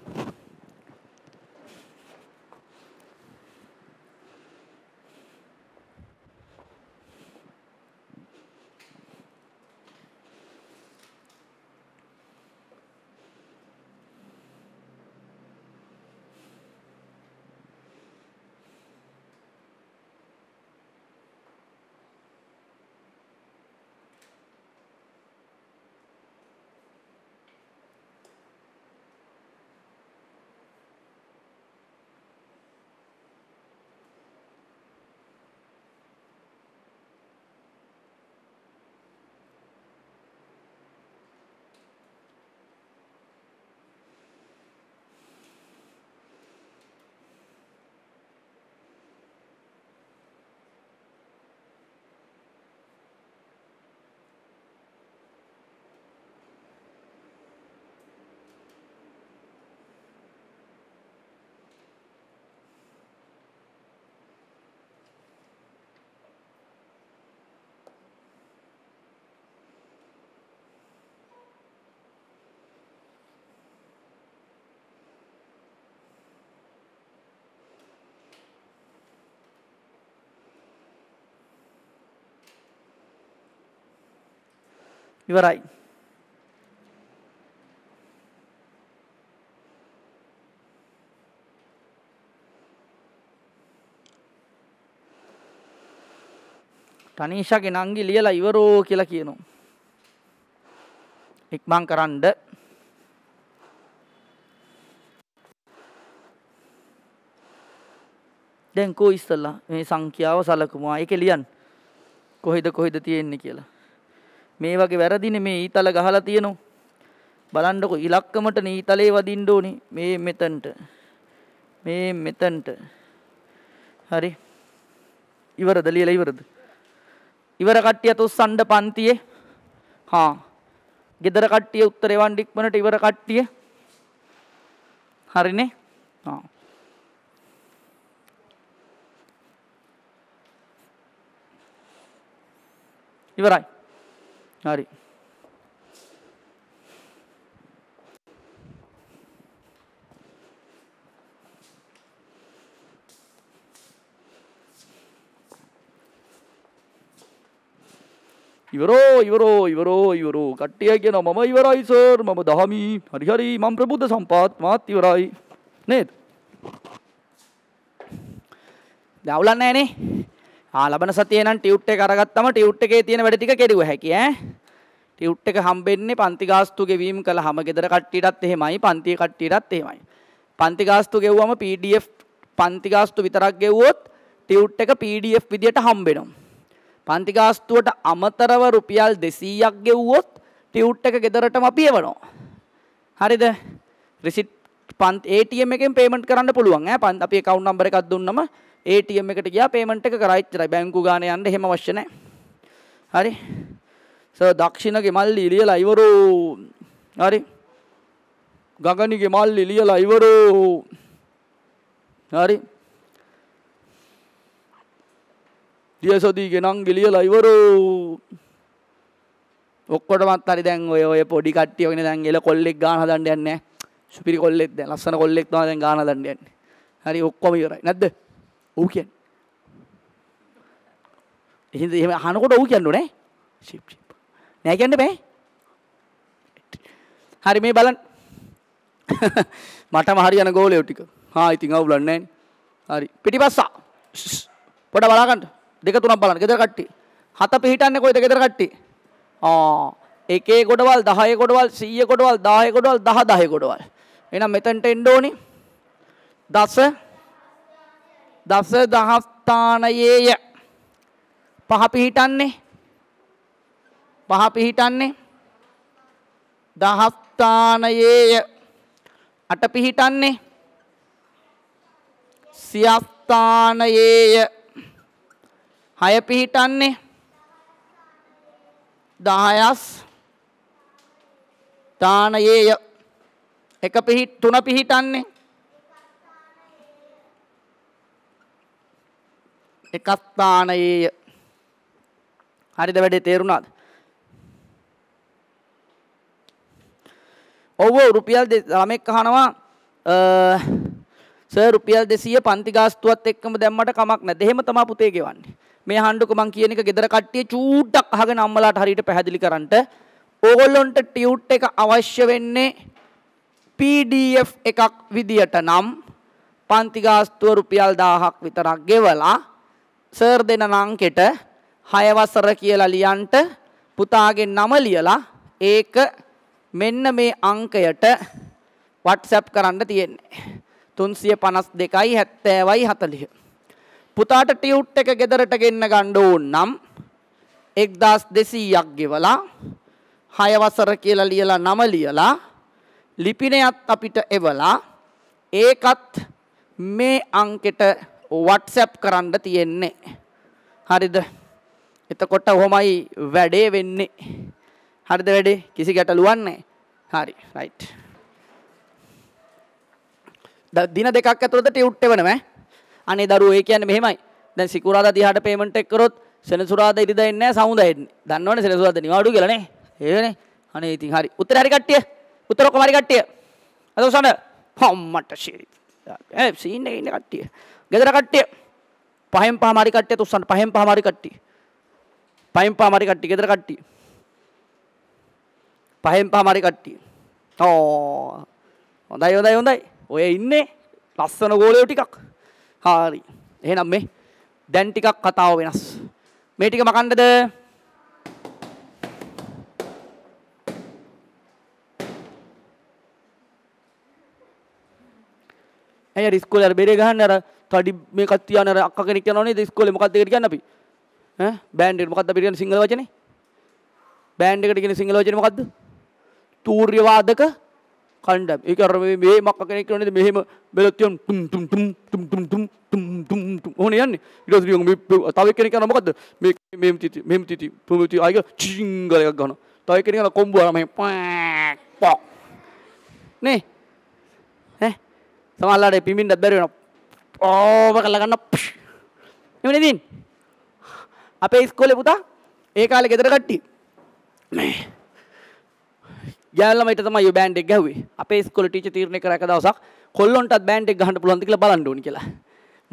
ඉවරයි. තනීෂගේ නංගි ලියලා ඉවරෝ කියලා කියනවා. ඉක්මන් කරන්න දැන් කෝ ඉස්සල්ලා මේ සංඛ්‍යාව සලකුමා. ඒක ලියන්න. කොහෙද කොහෙද තියෙන්නේ කියලා. මේ වගේ වැරදිනේ මේ ඊතල ගහලා තියෙනවා. බලන්නකො ඉලක්කමට නීතලේ වදින්න ඕනේ මේ මෙතනට. මේ මෙතනට. හරි. ඉවරද ලියලා ඉවරද? ඉවර කට්ටිය තුස්සණ්ඩ පන්තියේ. හා. ගෙදර කට්ටිය උත්තර එවන්න ඉක්මනට ඉවර කට්ටිය. හරිනේ? හා. ඉවරයි. හරි ඉවරෝ ඉවරෝ ඉවරෝ ඉවරෝ කට්ටිය කියන මම ඉවරයි සර් මම දහමි හරි හරි මම ප්‍රබුද්ධ සම්පාත් මාත් ඉවරයි නේද දැවුලන්නේ නෑනේ ආ ලබන සතියේ නම් ටියුට් එක අරගත්තම ටියුට් එකේ තියෙන වැඩ ටික කෙරුව හැකි ඈ. ටියුට් එක හම්බෙන්නේ පන්ති ගාස්තු ගෙවීම කළාම ගෙදර කට්ටියටත් එහෙමයි පන්තියේ කට්ටියටත් එහෙමයි. පන්ති ගාස්තු ගෙව්වම PDF පන්ති ගාස්තු විතරක් ගෙව්වොත් ටියුට් එක PDF විදියට හම්බෙනවා. පන්ති ගාස්තුවට අමතරව රුපියල් 200ක් ගෙව්වොත් ටියුට් එක ගෙදරටම පියවනවා. හරිද? රිසිට් පන්ති ATM එකෙන් පේමන්ට් කරන්න පුළුවන් ඈ. අපි account number එකක් දුන්නම ATM එකට ගියා පේමන්ට් එක කරා ඉච්චරයි. බැංකු ගාන යන්න එහෙම අවශ්‍ය නැහැ. හරි. සර් දක්ෂිණගේ මල්ලි ලියලා ඉවරෝ. හරි. ගගනිගේ මල්ලි ලියලා ඉවරෝ. හරි. දියසොදීගේ නංගි ලියලා ඉවරෝ. ඔක්කොටමත් හරි දැන් ඔය ඔය පොඩි කට්ටිය වගේ දැන් එල කොල්ලෙක් ගාන හදන්න යන්නේ නැහැ. සුපිරි කොල්ලෙක් දැන් ලස්සන කොල්ලෙක් තමයි දැන් ගාන හදන්න යන්නේ. හරි ඔක්කොම ඉවරයි. නැද්ද? ඔව් කියන්නේ. එහෙනම් එහෙම අහනකොට ඔව් කියන්න ඕනේ. Ship ship. නෑ කියන්න බෑ. හරි මේ බලන්න. (laughs) මටම හරි යන ගෝලයෝ ටික. හා ඉතින් අවුලක් නෑනේ. හරි. පිටිපස්සා. පොඩ බලාගන්න. දෙක තුනක් බලන්න. ගෙදර කට්ටි. හත පිහිටන්නේ කොයිද ගෙදර කට්ටි? ආ එකේ ගොඩවල් 10 ගොඩවල් 100 ගොඩවල් 10 ගොඩවල් 10 10 ගොඩවල්. එහෙනම් මෙතනට එන්න ඕනේ. දස දස දහස්ථානයේය පහ පිහිටන්නේ පහ පිහිටන්නේ දහස්ථානයේය අට පිහිටන්නේ සියස්ථානයේය හය පිහිටන්නේ දහයස් ථානයේය එක පිහිට තුන පිහිටන්නේ එකස්ථානයේය හරිද වැඩේ තේරුණාද ඔව්ව රුපියල් ළමෙක් අහනවා සර් රුපියල් 200 පන්ති ගාස්තුවත් එක්කම දැම්මට කමක් නැද්ද එහෙම තමයි පුතේ ගෙවන්නේ මේ හඬුක මං කියන එක gedara කට්ටිය චූට්ටක් අහගෙන අම්මලාට හරියට පැහැදිලි කරන්නට ඕගොල්ලොන්ට ටියුට් එක අවශ්‍ය වෙන්නේ PDF එකක් විදියට නම් පන්ති ගාස්තුව රුපියල් 1000ක් විතරක් ගෙවලා සර් දෙන නංකෙට හය වසර කියලා ලියන්ට පුතාගේ නම ලියලා ඒක මෙන්න මේ අංකයට WhatsApp කරන්න තියෙන්නේ. 352යි 70යි 40. පුතාට ටියුට් එක ගෙදරට ගෙන්න ගන්න ඕන නම් 1200ක් ගෙවලා 6 වසර කියලා ලියලා නම ලියලා ලිපිණයත් අපිට එවලා ඒකත් මේ අංකෙට WhatsApp කරන්න තියෙන්නේ. හරිද? එතකොට ඔහොමයි වැඩේ වෙන්නේ. හරිද වැඩේ? කිසි ගැටලුවක් නැහැ. හරි. right. දින දෙකක් ඇතුළත ටියුට් වෙනවා ඈ. අනේ දරුවෝ ඒ කියන්නේ මෙහෙමයි. දැන් සිකුරාදා 30ට payment එක කරොත් සෙනසුරාදා ඉරිදා එන්නේ නැහැ සමුදා එන්නේ. දන්නවනේ සෙනසුරාදා නිවාඩු කියලා නේ. ඒවනේ. අනේ ඉතින් හරි. උත්තර හරි කට්ටිය. උත්තර ඔක්කොම හරි කට්ටිය. අද උසන්න. හම්මට ෂේ. ඒ සීන් එකේ ඉන්න කට්ටිය. ගෙදර කට්ටිය පහෙන් පහමාරි කට්ටිය තුස්සන්න පහෙන් පහමාරි කට්ටිය. පහෙන් පහමාරි කට්ටිය ගෙදර කට්ටිය. පහෙන් පහමාරි කට්ටිය. ඕ හොඳයි හොඳයි හොඳයි. ඔය ඉන්නේ ලස්සන ගෝලයෝ ටිකක්. හරි. එහෙනම් මේ දැන් ටිකක් කතාව වෙනස්. මේ ටික මකන්නද? ඇයි අර ඉස්කෝලේ අර බෙරේ ගහන්නේ අර තඩි මේ කත්තිය අර අක්ක කෙනෙක් යනවනේ ඉස්කෝලේ මොකක්ද ඒකට කියන්නේ අපි ඈ බෑන්ඩ් එකට මොකක්ද අපිට කියන්නේ සිංහල වචනේ බෑන්ඩ් එකට කියන සිංහල වචනේ මොකක්ද තූර්යවාදක කණ්ඩම් ඒක අර මේ මේ මක්ක කෙනෙක් නේද මෙහෙම බෙලොත් ටියම් ටුම් ටුම් ටුම් ටුම් ටුම් ටුම් ටුම් ටුම් ටුම් ඕන යන්නේ ඊට පස්සේ මේ තව කෙනෙක් යනවා මොකද්ද මේ මෙම් තිති මෙම් තිති ප්‍රමිති ආයක චිංගල එකක් ගන්නවා තව කෙනෙක් යනවා කොම්බු අර මේ පොක් නේ ඈ සමහරවල්ලාට පිමින්නත් බැරි වෙනවා ඕව කරලා ගන්න නෙමෙයි ඉතින් අපේ ඉස්කෝලේ පුතා ඒ කාලේ ගෙදර කට්ටිය මේ යාලමයිට තමයි බෑන්ඩ් එක ගැහුවේ. අපේ ඉස්කෝලේ ටීචර් තීරණය කරා එක දවසක් කොල්ලොන්ටත් බෑන්ඩ් එක ගහන්න පුළුවන්ද කියලා බලන්න ඕනි කියලා.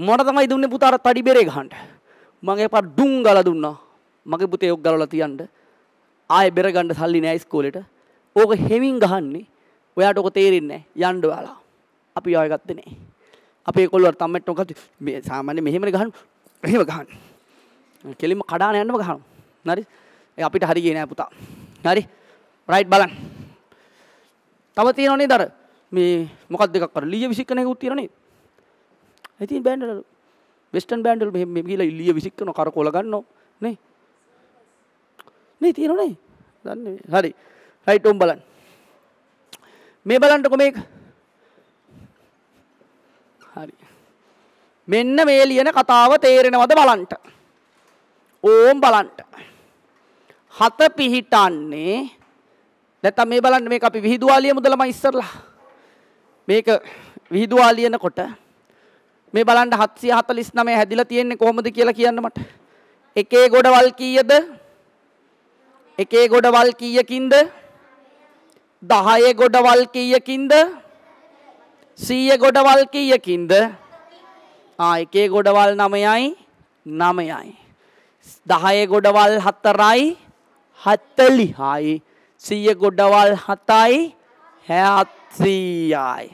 මට තමයි දුන්නේ පුතා අර තඩි බෙරේ ගහන්න. මම ඒ පාර ඩුම් ගාලා දුන්නා. මගේ පුතේ යොක් ගලවලා තියන්න. ආයේ බෙර ගන්න සල්ලි නෑ ඉස්කෝලේට. ඕක හෙමින් ගහන්නේ. ඔයාට ඕක තේරෙන්නේ නෑ. යන්න ඔයාලා. අපි ආයෙ ගත්තේ නෑ. අපේ කොල්ලෝ තම්මෙට්ට මොකද මේ සාමාන්‍ය මෙහෙමනේ ගහන මෙහෙම ගහන කෙලින්ම කඩාන යන්නම ගහනවා හරි ඒ අපිට හරි ගියේ නෑ පුතා හරි රයිට් බලන්න තව තියෙනව නේද අර මේ මොකක්ද එකක් අර ලීය විසිකන එකකුත් තියෙනව නේද ඉතින් බෑන්ඩ් වල වෙස්ටර්න් බෑන්ඩ් වල මෙහෙම මෙහෙම ගිහලා ලීය විසිකන කරකොල ගන්නෝ නේ නේ තියෙනව නේ දන්නේ හරි රයිට් උඹ බලන්න මේ බලන්නකො මේක හරි. මෙන්න මේ ලියන කතාව තේරෙනවද බලන්ට. ඕම් බලන්ට. හත පිහිටන්නේ නැත්තම් මේ බලන්න මේක අපි විහිදුවා ලියමු දලම ඉස්සරලා. මේක විහිදුවා ලියනකොට මේ බලන්න 749 හැදිලා තියෙන්නේ කොහොමද කියලා කියන්න මට. එකේ ගොඩවල් කීයද? එකේ ගොඩවල් කීයකින්ද? 10 ගොඩවල් කීයකින්ද? සීය ගොඩවල් කීයකින්ද ආයකේ ගොඩවල් නමයයි නමයයි. දහය ගොඩවල් හත්තරයි හත්තලිහායි සීය ගොඩවල් හතයි හැත්සීයයි.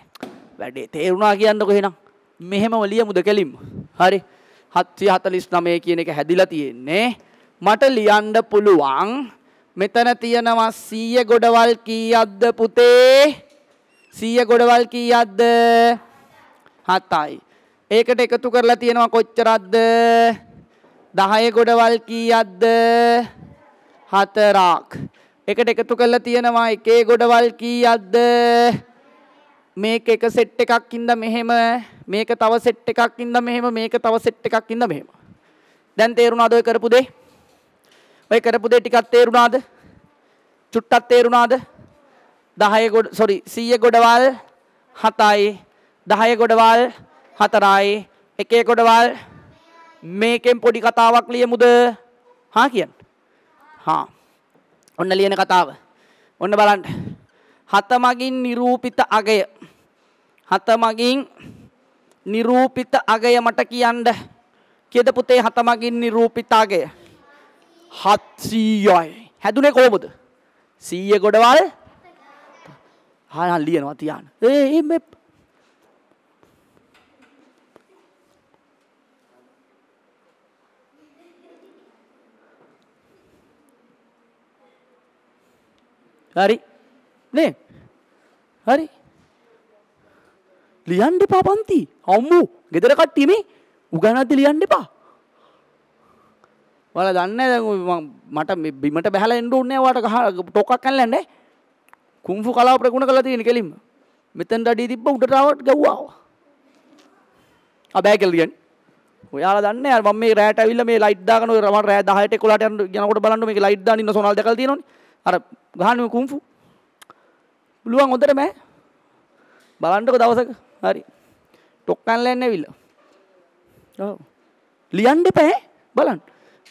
වැඩේ තේරුණා කියන්න කොහෙනම් මෙහෙම ලියමුද කෙලින් හරි හත්සිය හතලිස් නමය කියන එක හැදිලා තියෙන්නේ මට ලියන්ඩ පුළුවන් මෙතන තියෙනවා සීය ගොඩවල් කීයද්ද පුතේ 100 ගොඩවල් කීයක්ද? 7යි. ඒකට එකතු කරලා තියෙනවා කොච්චරක්ද? 10 ගොඩවල් කීයක්ද? 4ක්. ඒකට එකතු කරලා තියෙනවා එකේ ගොඩවල් කීයක්ද? මේක එක සෙට් එකක් ඉඳ මෙහෙම මේක තව සෙට් එකක් ඉඳ මෙහෙම මේක තව සෙට් එකක් ඉඳ මෙහෙම. දැන් තේරුණාද ඔය කරපු දේ? ඔය කරපු දේ ටිකක් තේරුණාද? චුට්ටක් තේරුණාද? දහය ගොඩ සොරි සීය ගොඩවල් හතයි දහය ගොඩවල් හතරයි එකේ ගොඩවල් මේකෙන් පොඩි කතාවක් ලියමුද හා කියන්න හා ඔන්න ලියන කතාව ඔන්න බලන්න හත මගින් නිරූපිත අගය හත මගින් නිරූපිත අගය මට කියන්න කියද පුතේ හත මගින් නිරූපිත අගය හත්සීයයි හැදුනේ කොහොමද සීය ගොඩවල් හායහන් ලියනවා තියාන. ඒ මේ හරි නේ හරි ලියන් දෙපා පන්ති අම්මු ගෙදර කට්ටිය මේ උගනද්දි ලියන් දෙපා ඔයාලා දන්නේ දැන් මට බිමට බහලා එන්න ඕනේ ඔයාලට ගහ ටොකක් අල්ලන්නේ කුම්ෆු කලාව ප්‍රගුණ කළ තියෙන කෙලින්ම මෙතැන් අඩී තිබ්බ උටටාවට ගව්වාව අබෑ කෙල්ගෙන් ඔයාල දන්න ම මේ රෑට ඇවිල්ල මේ ලයිඩ්දාගන රම රෑ දහට කොලාට යනකොට බලන්න මේ ලයිඩ්දා ඉන්න සොනල් දෙකල් තියෙනවා අර ගහනුව කුම්ෆු පුළුවන් හොඳට මෑ බලන්නක දවසක හරි ටොක්කන්ල එන්න විල්ල ලියන්ඩ පැහැ බලන්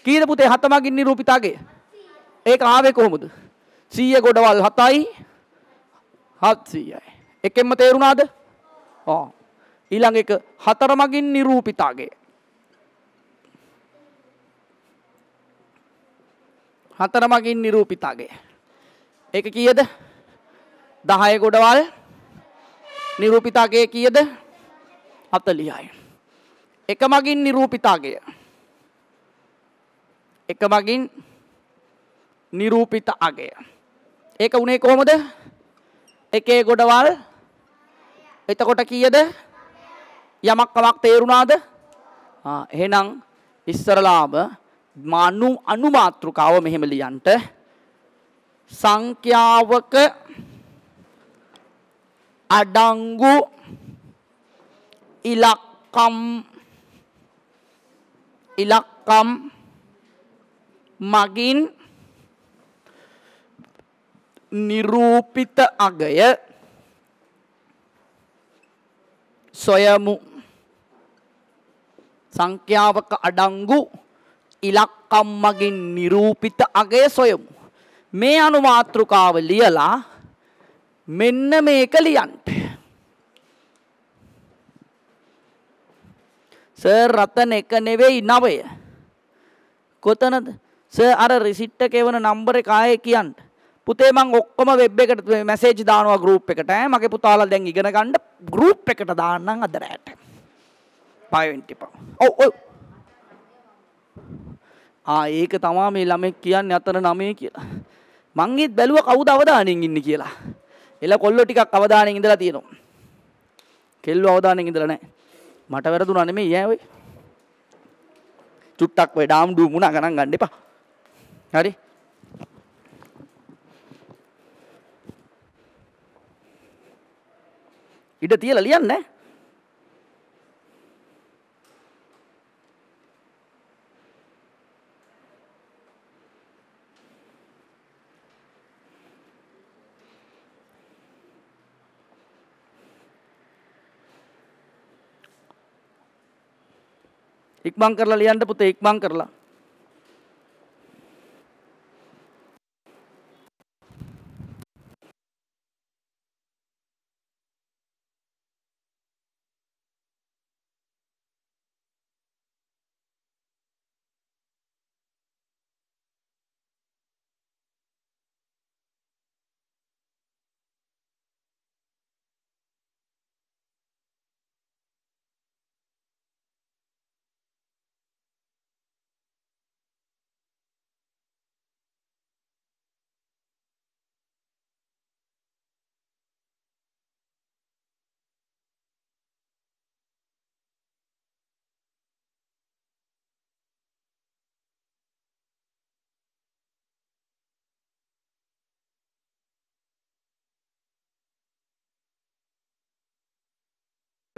කීද පුතේ හතමගින්නේ රූපිතාගේ ඒ ආවේ කොහොමුද සීය ගොඩවල් හතයි හත්සීයයි. එකෙන්ම තේරුණාද ඊළඟ එක හතර මගින් නිරූපිතාගේ. හතර මගින් නිරූපිතාගේ. එක කියද දහය ගොඩවල් නිරූපිතාගේ කියද අතලියයි. එක මගින් නිරූපිතාගේ. එක මගින් නිරූපිත අගේ. ඒක උනේ කොහොමද එකේ ගොඩවල් එතකොට කීයද යමක් කමක් තේරුණාද එහෙනම් ඉස්සරලාම මානු අනුමාත්‍රකාව මෙහෙම ලියන්ට සංඛ්‍යාවක අඩංගු ඉලක්කම් ඉලක්කම් මගින් නිරූපිත අගය සොයමු සංඛ්‍යාවක අඩංගු ඉලක්කම් මගින් නිරූපිත අගය සොයමු. මේ අනුමාතෘකාව ලියලා මෙන්න මේක ලියන්න. සර් රතන එක නෙවෙයි නවය. කොතනද? සර් අර රිසිට්ට කෙවන නම්බර එක ආයේ කියන්න. පුතේ මං ඔක්කොම වෙබ් එකට මැසේජ් දානවා ගෲප් එකට ඈ මගේ පුතාලා දැන් ඉගෙන ගන්න ගෲප් එකට දාන්නම් අද රැට 520 පව් ඔව් ඔව් ආ ඒක තමා මේ ළමෙක් කියන්නේ අතර නමේ කියලා මං ඒත් බැලුවා කවුද අවදානෙන් ඉන්නේ කියලා එල කොල්ලෝ ටිකක් අවදානෙන් ඉඳලා තියෙනවා කෙල්ලෝ අවදානෙන් ඉඳලා නැහැ මට වැරදුනා නෙමෙයි ඈ ඔය චුට්ටක් ඔය ඩාම් ඩූ මුණ ගණන් ගන්න එපා හරි ඉඩ තියලා ලියන්න ඉක්මන් කරලා ලියන්න පුතේ ඉක්මන් කරලා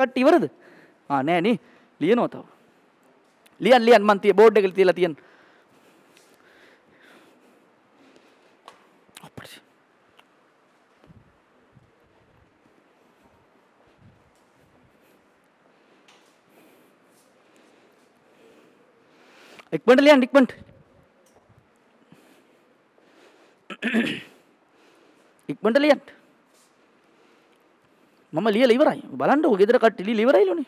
ಗಟ್ಟಿ ಬರುದು ಹಾಂ ನೇ ನೀ ಲಿಯನ್ ಓತಾವ ಲಿಯನ್ ಲಿಯನ್ ಮಂತಿ ಬೋರ್ಡೆಗಳು ತಿಲ್ಲ ತಿಯನ್ एक मिनट लिया एक मिनट एक मिनट लिया මම ලියලා ඉවරයි. බලන්නකෝ ගෙදර කට්ටිය ලියලා ඉවරයිලුනේ.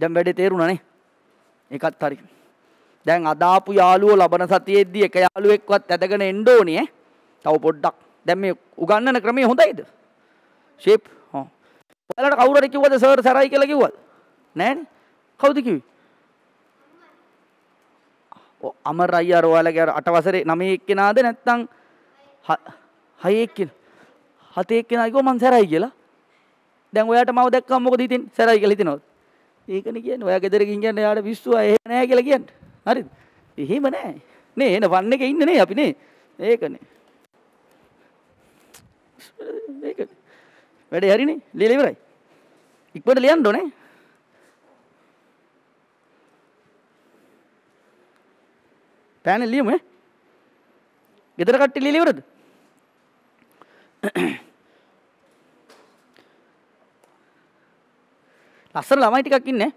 දැන් වැඩේ තේරුණානේ. ඒකත් හරි. දැන් අදාපු යාළුවෝ ලබන සතියේදී එක යාළුවෙක්වත් ඇදගෙන එන්න ඕනේ ඈ. තව පොඩ්ඩක්. දැන් මේ උගන්නන ක්‍රමය හොඳයිද? ෂේප් හෝ ඔයාලට කවුරු හරි කිව්වද සර් සරයි කියලා කිව්වද නෑනේ කවුද කිව්වේ ඔ අමර අයියා ඔයාලගේ අර 8 වසරේ 9 එක්කෙනාද නැත්නම් 6 එක්කෙන 7 එක්කෙනා කිව්ව මං සරයි කියලා දැන් ඔයාට මම දැක්කම මොකද හිතෙන්නේ සරයි කියලා හිතනවද ඒකනේ කියන්නේ ඔයා ගෙදර ගිහින් කියන්නේ එයාට විශ්වාසය එහෙ නෑ කියලා කියන්නේ හරිද එහෙම නෑ නේ එන වන් එකේ ඉන්නේ නේ අපි නේ ඒකනේ ඒකනේ වැඩේ හරිනේ ලියලා ඉවරයි ඉක්මනට ලියන්න ඕනේ පෑනේ ලියමු ඈ ගෙදර කට්ටිය ලියලා ඉවරද ලස්සන ළමයි ටිකක් ඉන්නේ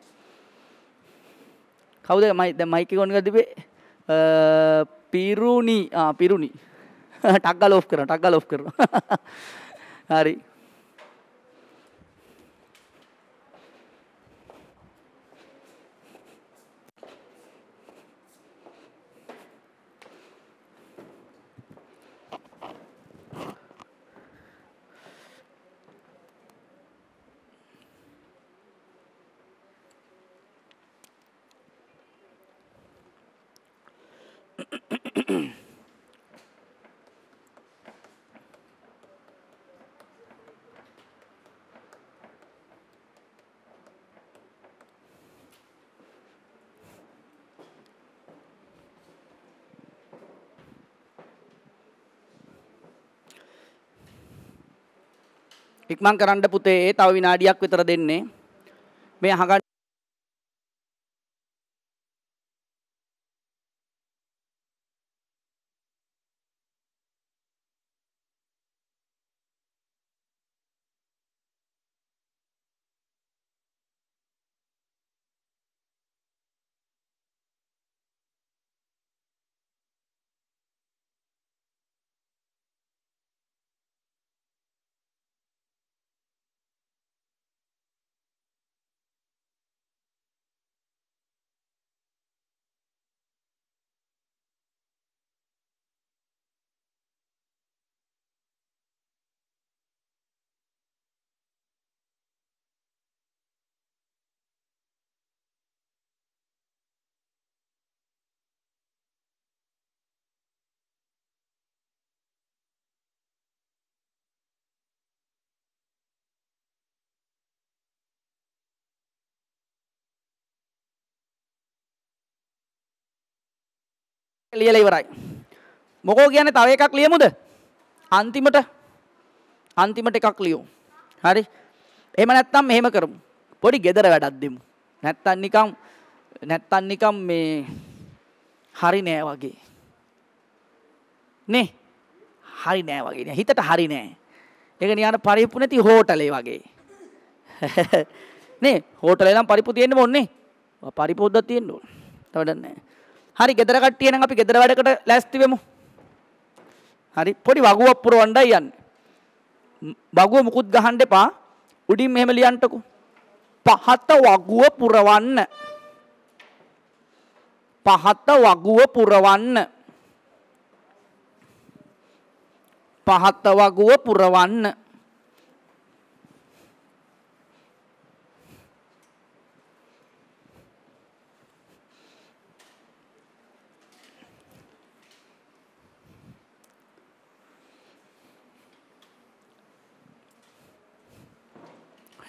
කවුද මයි දැන් මයික් එක ඔන් කරලා තිබේ පිරුණි ආ පිරුණි ටක් ගාලා ඔෆ් කරනවා ටක් ගාලා ඔෆ් කරනවා හරි ඉක්මන් කරන්න පුතේ තව විනාඩියක් විතර දෙන්නේ. මේ අහගන්න ලියලා ඉවරයි. මොකෝ කියන්නේ තව එකක් ලියමුද? අන්තිමට අන්තිමට එකක් ලියමු. හරි. එහෙම නැත්නම් මෙහෙම කරමු. පොඩි gedara වැඩක් දෙමු. නැත්නම් නිකම් නැත්නම් නිකම් මේ හරි නෑ වගේ. නේ? හරි නෑ වගේ නේ. හිතට හරි නෑ. ඒක නියන පරිප්පු නැති හෝටලේ වගේ. (laughs) නේ? හෝටලේ නම් පරිප්පු තියෙන්න ඕනේ. පරිප්පු උද්දක් තියෙන්න ඕන. තවඩන්නේ. හරි ගෙදර කට්ටිය නම් අපි ගෙදර වැඩකට ලෑස්ති වෙමු. හරි පොඩි වගුවක් පුරවන්නයි යන්නේ. වගුව මුකුත් ගහන්න එපා. උඩින් මෙහෙම ලියන්නකෝ. පහත වගුව පුරවන්න. පහත වගුව පුරවන්න. පහත වගුව පුරවන්න.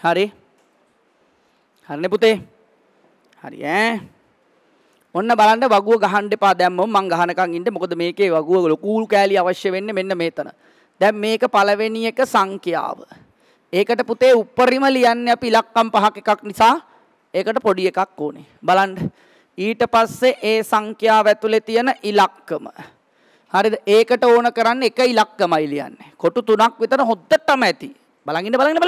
හරි හරින පුතේ හරි ඈ ඔන්න බලන්න වගුව ගහන්න එපා දැම්මම මං ගහනකම් ඉන්න මොකද මේකේ වගුව ලොකු කෑලි අවශ්‍ය වෙන්නේ මෙන්න මෙතන. දැන් මේක පළවෙනි එක සංඛ්‍යාව. ඒකට පුතේ උප්පරිම ලියන්නේ අපි ඉලක්කම් පහක් එකක් නිසා ඒකට පොඩි එකක් ඕනේ. බලන්න. ඊට පස්සේ ඒ සංඛ්‍යාව ඇතුලේ තියෙන ඉලක්කම. හරිද? ඒකට ඕන කරන්නේ එක ඉලක්කමයි ලියන්නේ. කොටු තුනක් විතර හොද්දටම ඇති. බලගන්න බලන්න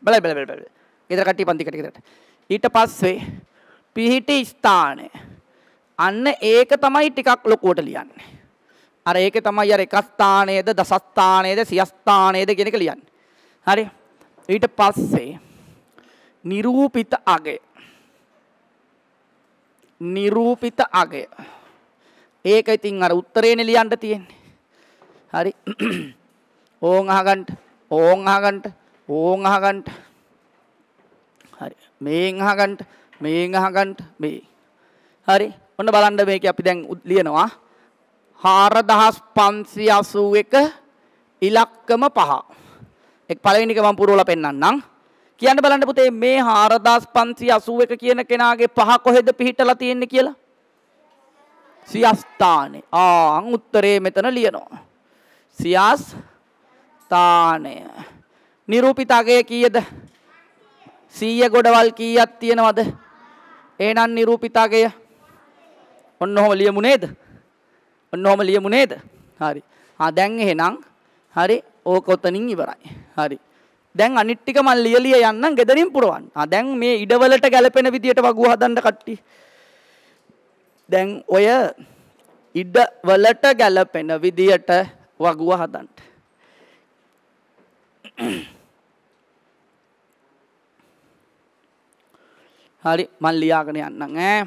බල බල බල ගෙදරකට්ටි පන්තිකට ගෙදරට ඊට පස්සේ පිහිටි ස්ථානය අන්න ඒක තමයි ටිකක් ලොකුවට ලියන්නේ අර ඒක තමයි අර එක ස්ථානයේද දස ස්ථානයේද සිය ස්ථානයේද කියන එක ලියන්නේ හරි ඊට පස්සේ නිරූපිත අගය නිරූපිත අගය ඒක ඉතින් අර උත්තරේනේ ලියන්න තියෙන්නේ හරි (clears throat) ඕන් අහගන්න ඕන් අහගන්ට ඕන් අහගන්ට හරි මේන් අහගන්ට මේන් අහගන්ට මේ හරි ඔන්න බලන්න මේක අපි දැන් ලියනවා හාරදහස් පන්සි අසූ එක ඉලක්කම පහ එක් පලවෙනික මම පුරවලා පෙන්නන්නම් කියන්න බලන්න පුතේ මේ 4581 කියන කෙනාගේ පහ කොහෙද පිහිටලා තියෙන්නේ කියලා සියස්ථානේ ආ උත්තරේ මෙතන ලියනවා සියස් ස්ථානය. නිරූපිත අගය කීයද? 100 ගොඩවල් කීයක් තියෙනවද? එහෙනම් නිරූපිත අගය ඔන්න ඔහම ලියමු නේද? ඔන්න ඔහම ලියමු නේද? හරි. ආ දැන් එහෙනම් හරි ඕක ඔතනින් ඉවරයි. හරි. දැන් අනිත් ටික මම ලියලිය යන්නම් ගෙදරින් පුරවන්න. ආ දැන් මේ ඉඩවලට ගැලපෙන විදියට වගුව හදන්න කට්ටි. දැන් ඔය ඉඩවලට ගැලපෙන විදියට වගුව හදන්න. Hãy man lia cái này nặng nghe.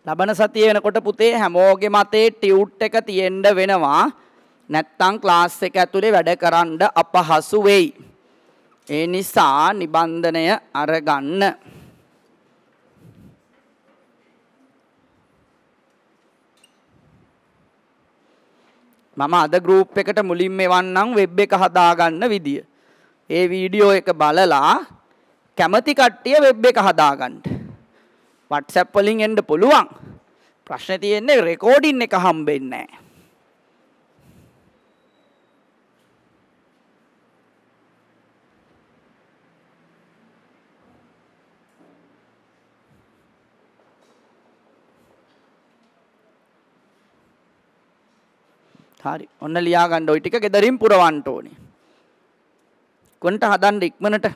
ලබන සතිය වෙනකොට පුතේ හැමෝගේ මතේ ටියුට් එක තියෙන්න වෙනවා. නැත්තම් ක්ලාස් එක ඇතුලේ වැඩ කරන්න අපහසු වෙයි. ඒ නිසා නිබන්ධනය අරගන්න. මම අද ගෲප් එකට මුලින්ම එවන්නම් වෙබ් එක හදාගන්න විදිය. ඒ වීඩියෝ එක බලලා කැමති කට්ටිය වෙබ් එක හදාගන්න. WhatsApp වලින් එන්න පුළුවන්. ප්‍රශ්නේ තියෙන්නේ රෙකෝඩින් එක හම්බෙන්නේ නැහැ. හරි ඔන්න ලියාගන්න ඔයි ටික ගෙදරින් පුරවන්න ඕනේ. කොන්ට හදන්න ඉක්මනට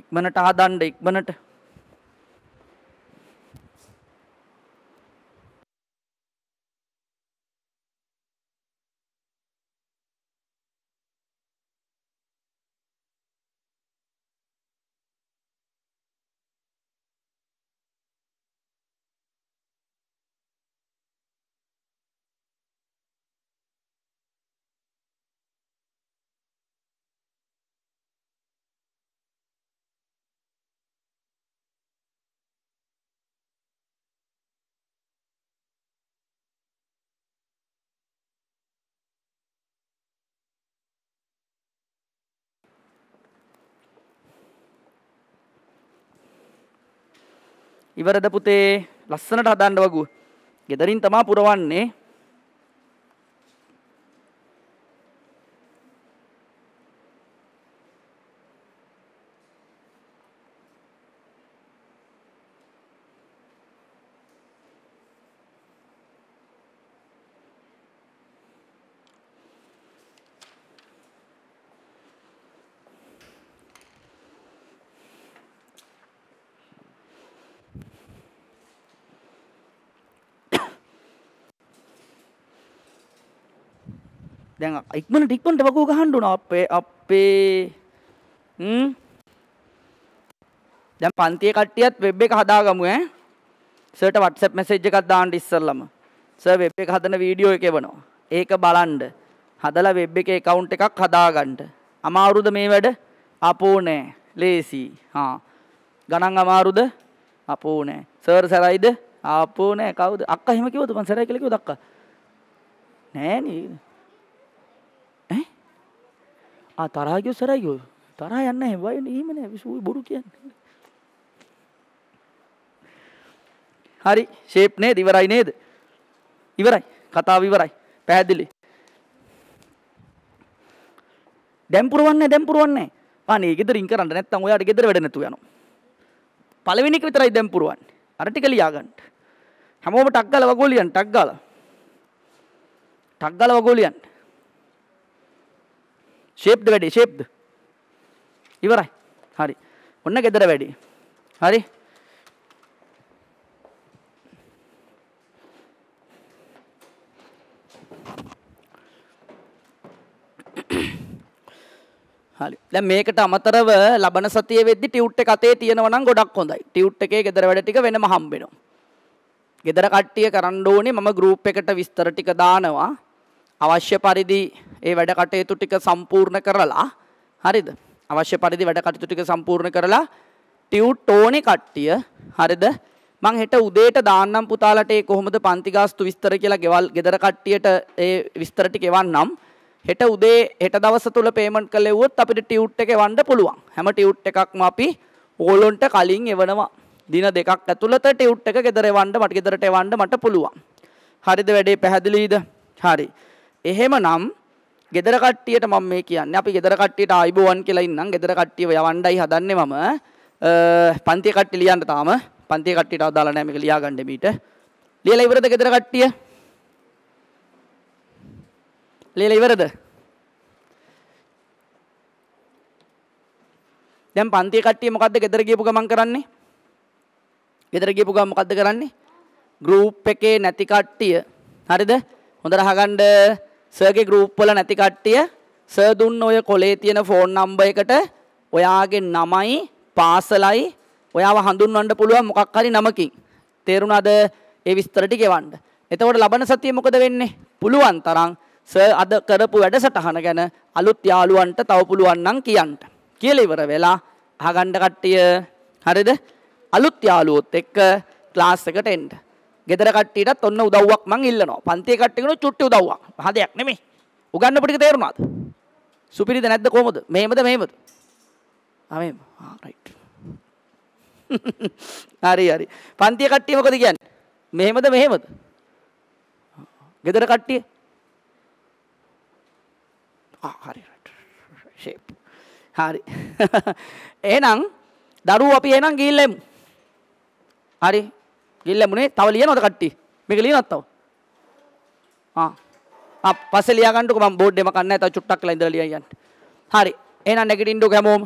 ඉක්මනට හදන්ඩ ඉක්මනට ඉවරද පුතේ ලස්සනට හදන්න වගු. ගෙදරින් තමා පුරවන්නේ දැන් ඉක්මන ටික්මට වකු ගහන්ඩුන අපේ අපේ දැන් පන්තිය කට්ටියත් වෙබ් එක හදාගමුව සට වටසප් මැසේජ් එකත් දාන්ට ඉස්සල්ලම ස වෙබ් එක හදන වීඩියෝ එක වනවා ඒක බලන්ඩ හදලා වෙබ් එක එකවුන්් එකක් හදාගන්ට අමාරුද මේ වැඩ අපෝ නෑ ලේසි හා ගණන් අමාරුද අපෝ නෑ සර් සැරයිද අපෝ නෑ කවුද අක්ක හෙම කිවතු පන් සැරයි කලෙකු දක්ක නෑනීද ආ තරහා ගියෝ සරයි ගියෝ තරහා යන්නේ නැහැ වයින් එහෙම නැහැ විසුයි බොරු කියන්නේ හරි ෂේප් නේද ඉවරයි නේද ඉවරයි කතාව ඉවරයි පැහැදිලි දැන් පුරවන්නේ දැන් පුරවන්නේ අනේ ගෙදරින් කරන්න නැත්තම් ඔයාට ගෙදර වැඩ නැතු යනවා පළවෙනි එක විතරයි දැන් පුරවන්නේ අර ටික ලියා ගන්න හැමෝම ටක් ගාලා වගෝලියන් ටක් ගාලා ටක් ගාලා වගෝලියන් ශේප්ද වැඩි ශේප්ද ඉවරයි හරි ඔන්න ගෙදර වැඩි හරි හරි දැන් මේකට අමතරව ලබන සතිය වෙද්දි ටියුට් එක අතේ තියෙනවා නම් ගොඩක් හොඳයි. ටියුට් එකේ ගෙදර වැඩ ටික වෙනම හම්බ වෙනවා. ගෙදර කට්ටිය කරන්න ඕනේ මම ගෲප් එකට විස්තර ටික දානවා. අවශ්‍ය පරිදි ඒ වැඩ කටයුතු ටික සම්පූර්ණ කරලා හරිද අවශ්‍ය පරිදි වැඩ කටයුතු ටික සම්පූර්ණ කරලා ටියුට් ඕනේ කට්ටිය හරිද මං හෙට උදේට දාන්නම් පුතාලට ඒ කොහොමද පන්ති ගාස්තු විස්තර කියලා ගෙවල් ගෙදර කට්ටියට ඒ විස්තර ටික එවන්නම් හෙට උදේ හෙට දවස තුල පේමන්ට් කරලා එවුවොත් අපිට ටියුට් එක එවන්න පුළුවන් හැම ටියුට් එකක්ම අපි ඕලොන්ට කලින් එවනවා දින දෙකක් ඇතුළත ටියුට් එක ගෙදර එවන්න මට ගෙදරට එවන්න මට පුළුවන් හරිද වැඩේ පැහැදිලිද හරි එහෙමනම් ගෙදර කට්ටියට මම මේ කියන්නේ අපි ගෙදර කට්ටියට ආයිබෝවන් කියලා ඉන්නම් ගෙදර කට්ටියව යවණ්ඩයි හදන්නේ මම පන්තිය කට්ටිය ලියන්න තාම පන්තිය කට්ටියට අදාළ නැහැ මේක ලියාගන්න මීට ලියලා ඉවරද ගෙදර කට්ටිය ලියලා ඉවරද දැන් පන්තිය කට්ටිය මොකද්ද ගෙදර ගියපු ගමන් කරන්නේ ගෙදර ගියපු ගමන් මොකද්ද කරන්නේ ගෲප් එකේ නැති කට්ටිය හරිද හොඳට අහගන්න සර්ගේ ගෲප් වල නැති කට්ටිය සර් දුන්න ඔය කොලේ තියෙන ෆෝන් නම්බර් එකට ඔයාගේ නමයි පාසලයි ඔයාව හඳුන්වන්න පුළුවන් මොකක් හරි නමකින්. තේරුණාද? ඒ විස්තර ටික එවන්න. එතකොට ලබන සතියේ මොකද වෙන්නේ? පුළුවන් තරම් සර් අද කරපු වැඩසටහන ගැන අලුත් යාළුවන්ට තව පුළුවන් නම් කියන්න. කියලා ඉවර වෙලා අහගන්න කට්ටිය හරිද? අලුත් යාළුවොත් එක්ක ක්ලාස් එකට එන්න. ගෙදර කට්ටියටත් ඔන්න උදව්වක් මං ඉල්ලනවා. පන්තියේ කට්ටියගෙන චුට්ටි උදව්වක්. මහ දෙයක් නෙමෙයි. උගන්නපු ටික තේරුණාද? සුපිරිද නැද්ද කොහමද? මෙහෙමද මෙහෙමද? ආ මෙහෙම. ආ රයිට්. (laughs) හරි හරි. පන්තියේ කට්ටිය මොකද කියන්නේ? මෙහෙමද මෙහෙමද? ගෙදර කට්ටිය? ආ හරි රයිට්. ෂේප්. හරි. (laughs) එහෙනම් දරුවෝ අපි එහෙනම් ගිහිල්ලා එමු. හරි ගිල් ලැබුණේ තව ලියනවද කට්ටිය? මේක ලියනවද තව? ආ. ආ පස්සේ ලියා ගන්නකො මම බෝඩ් එකම කන්නේ තව චුට්ටක් වෙලා ඉඳලා ලියන්න. හරි. එහෙනම් නැගිටින්නකො හැමෝම.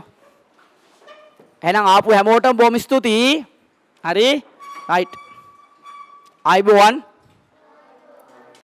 එහෙනම් ආපු හැමෝටම බොහොම ස්තුතියි. හරි. රයිට්. අයිබෝවන්.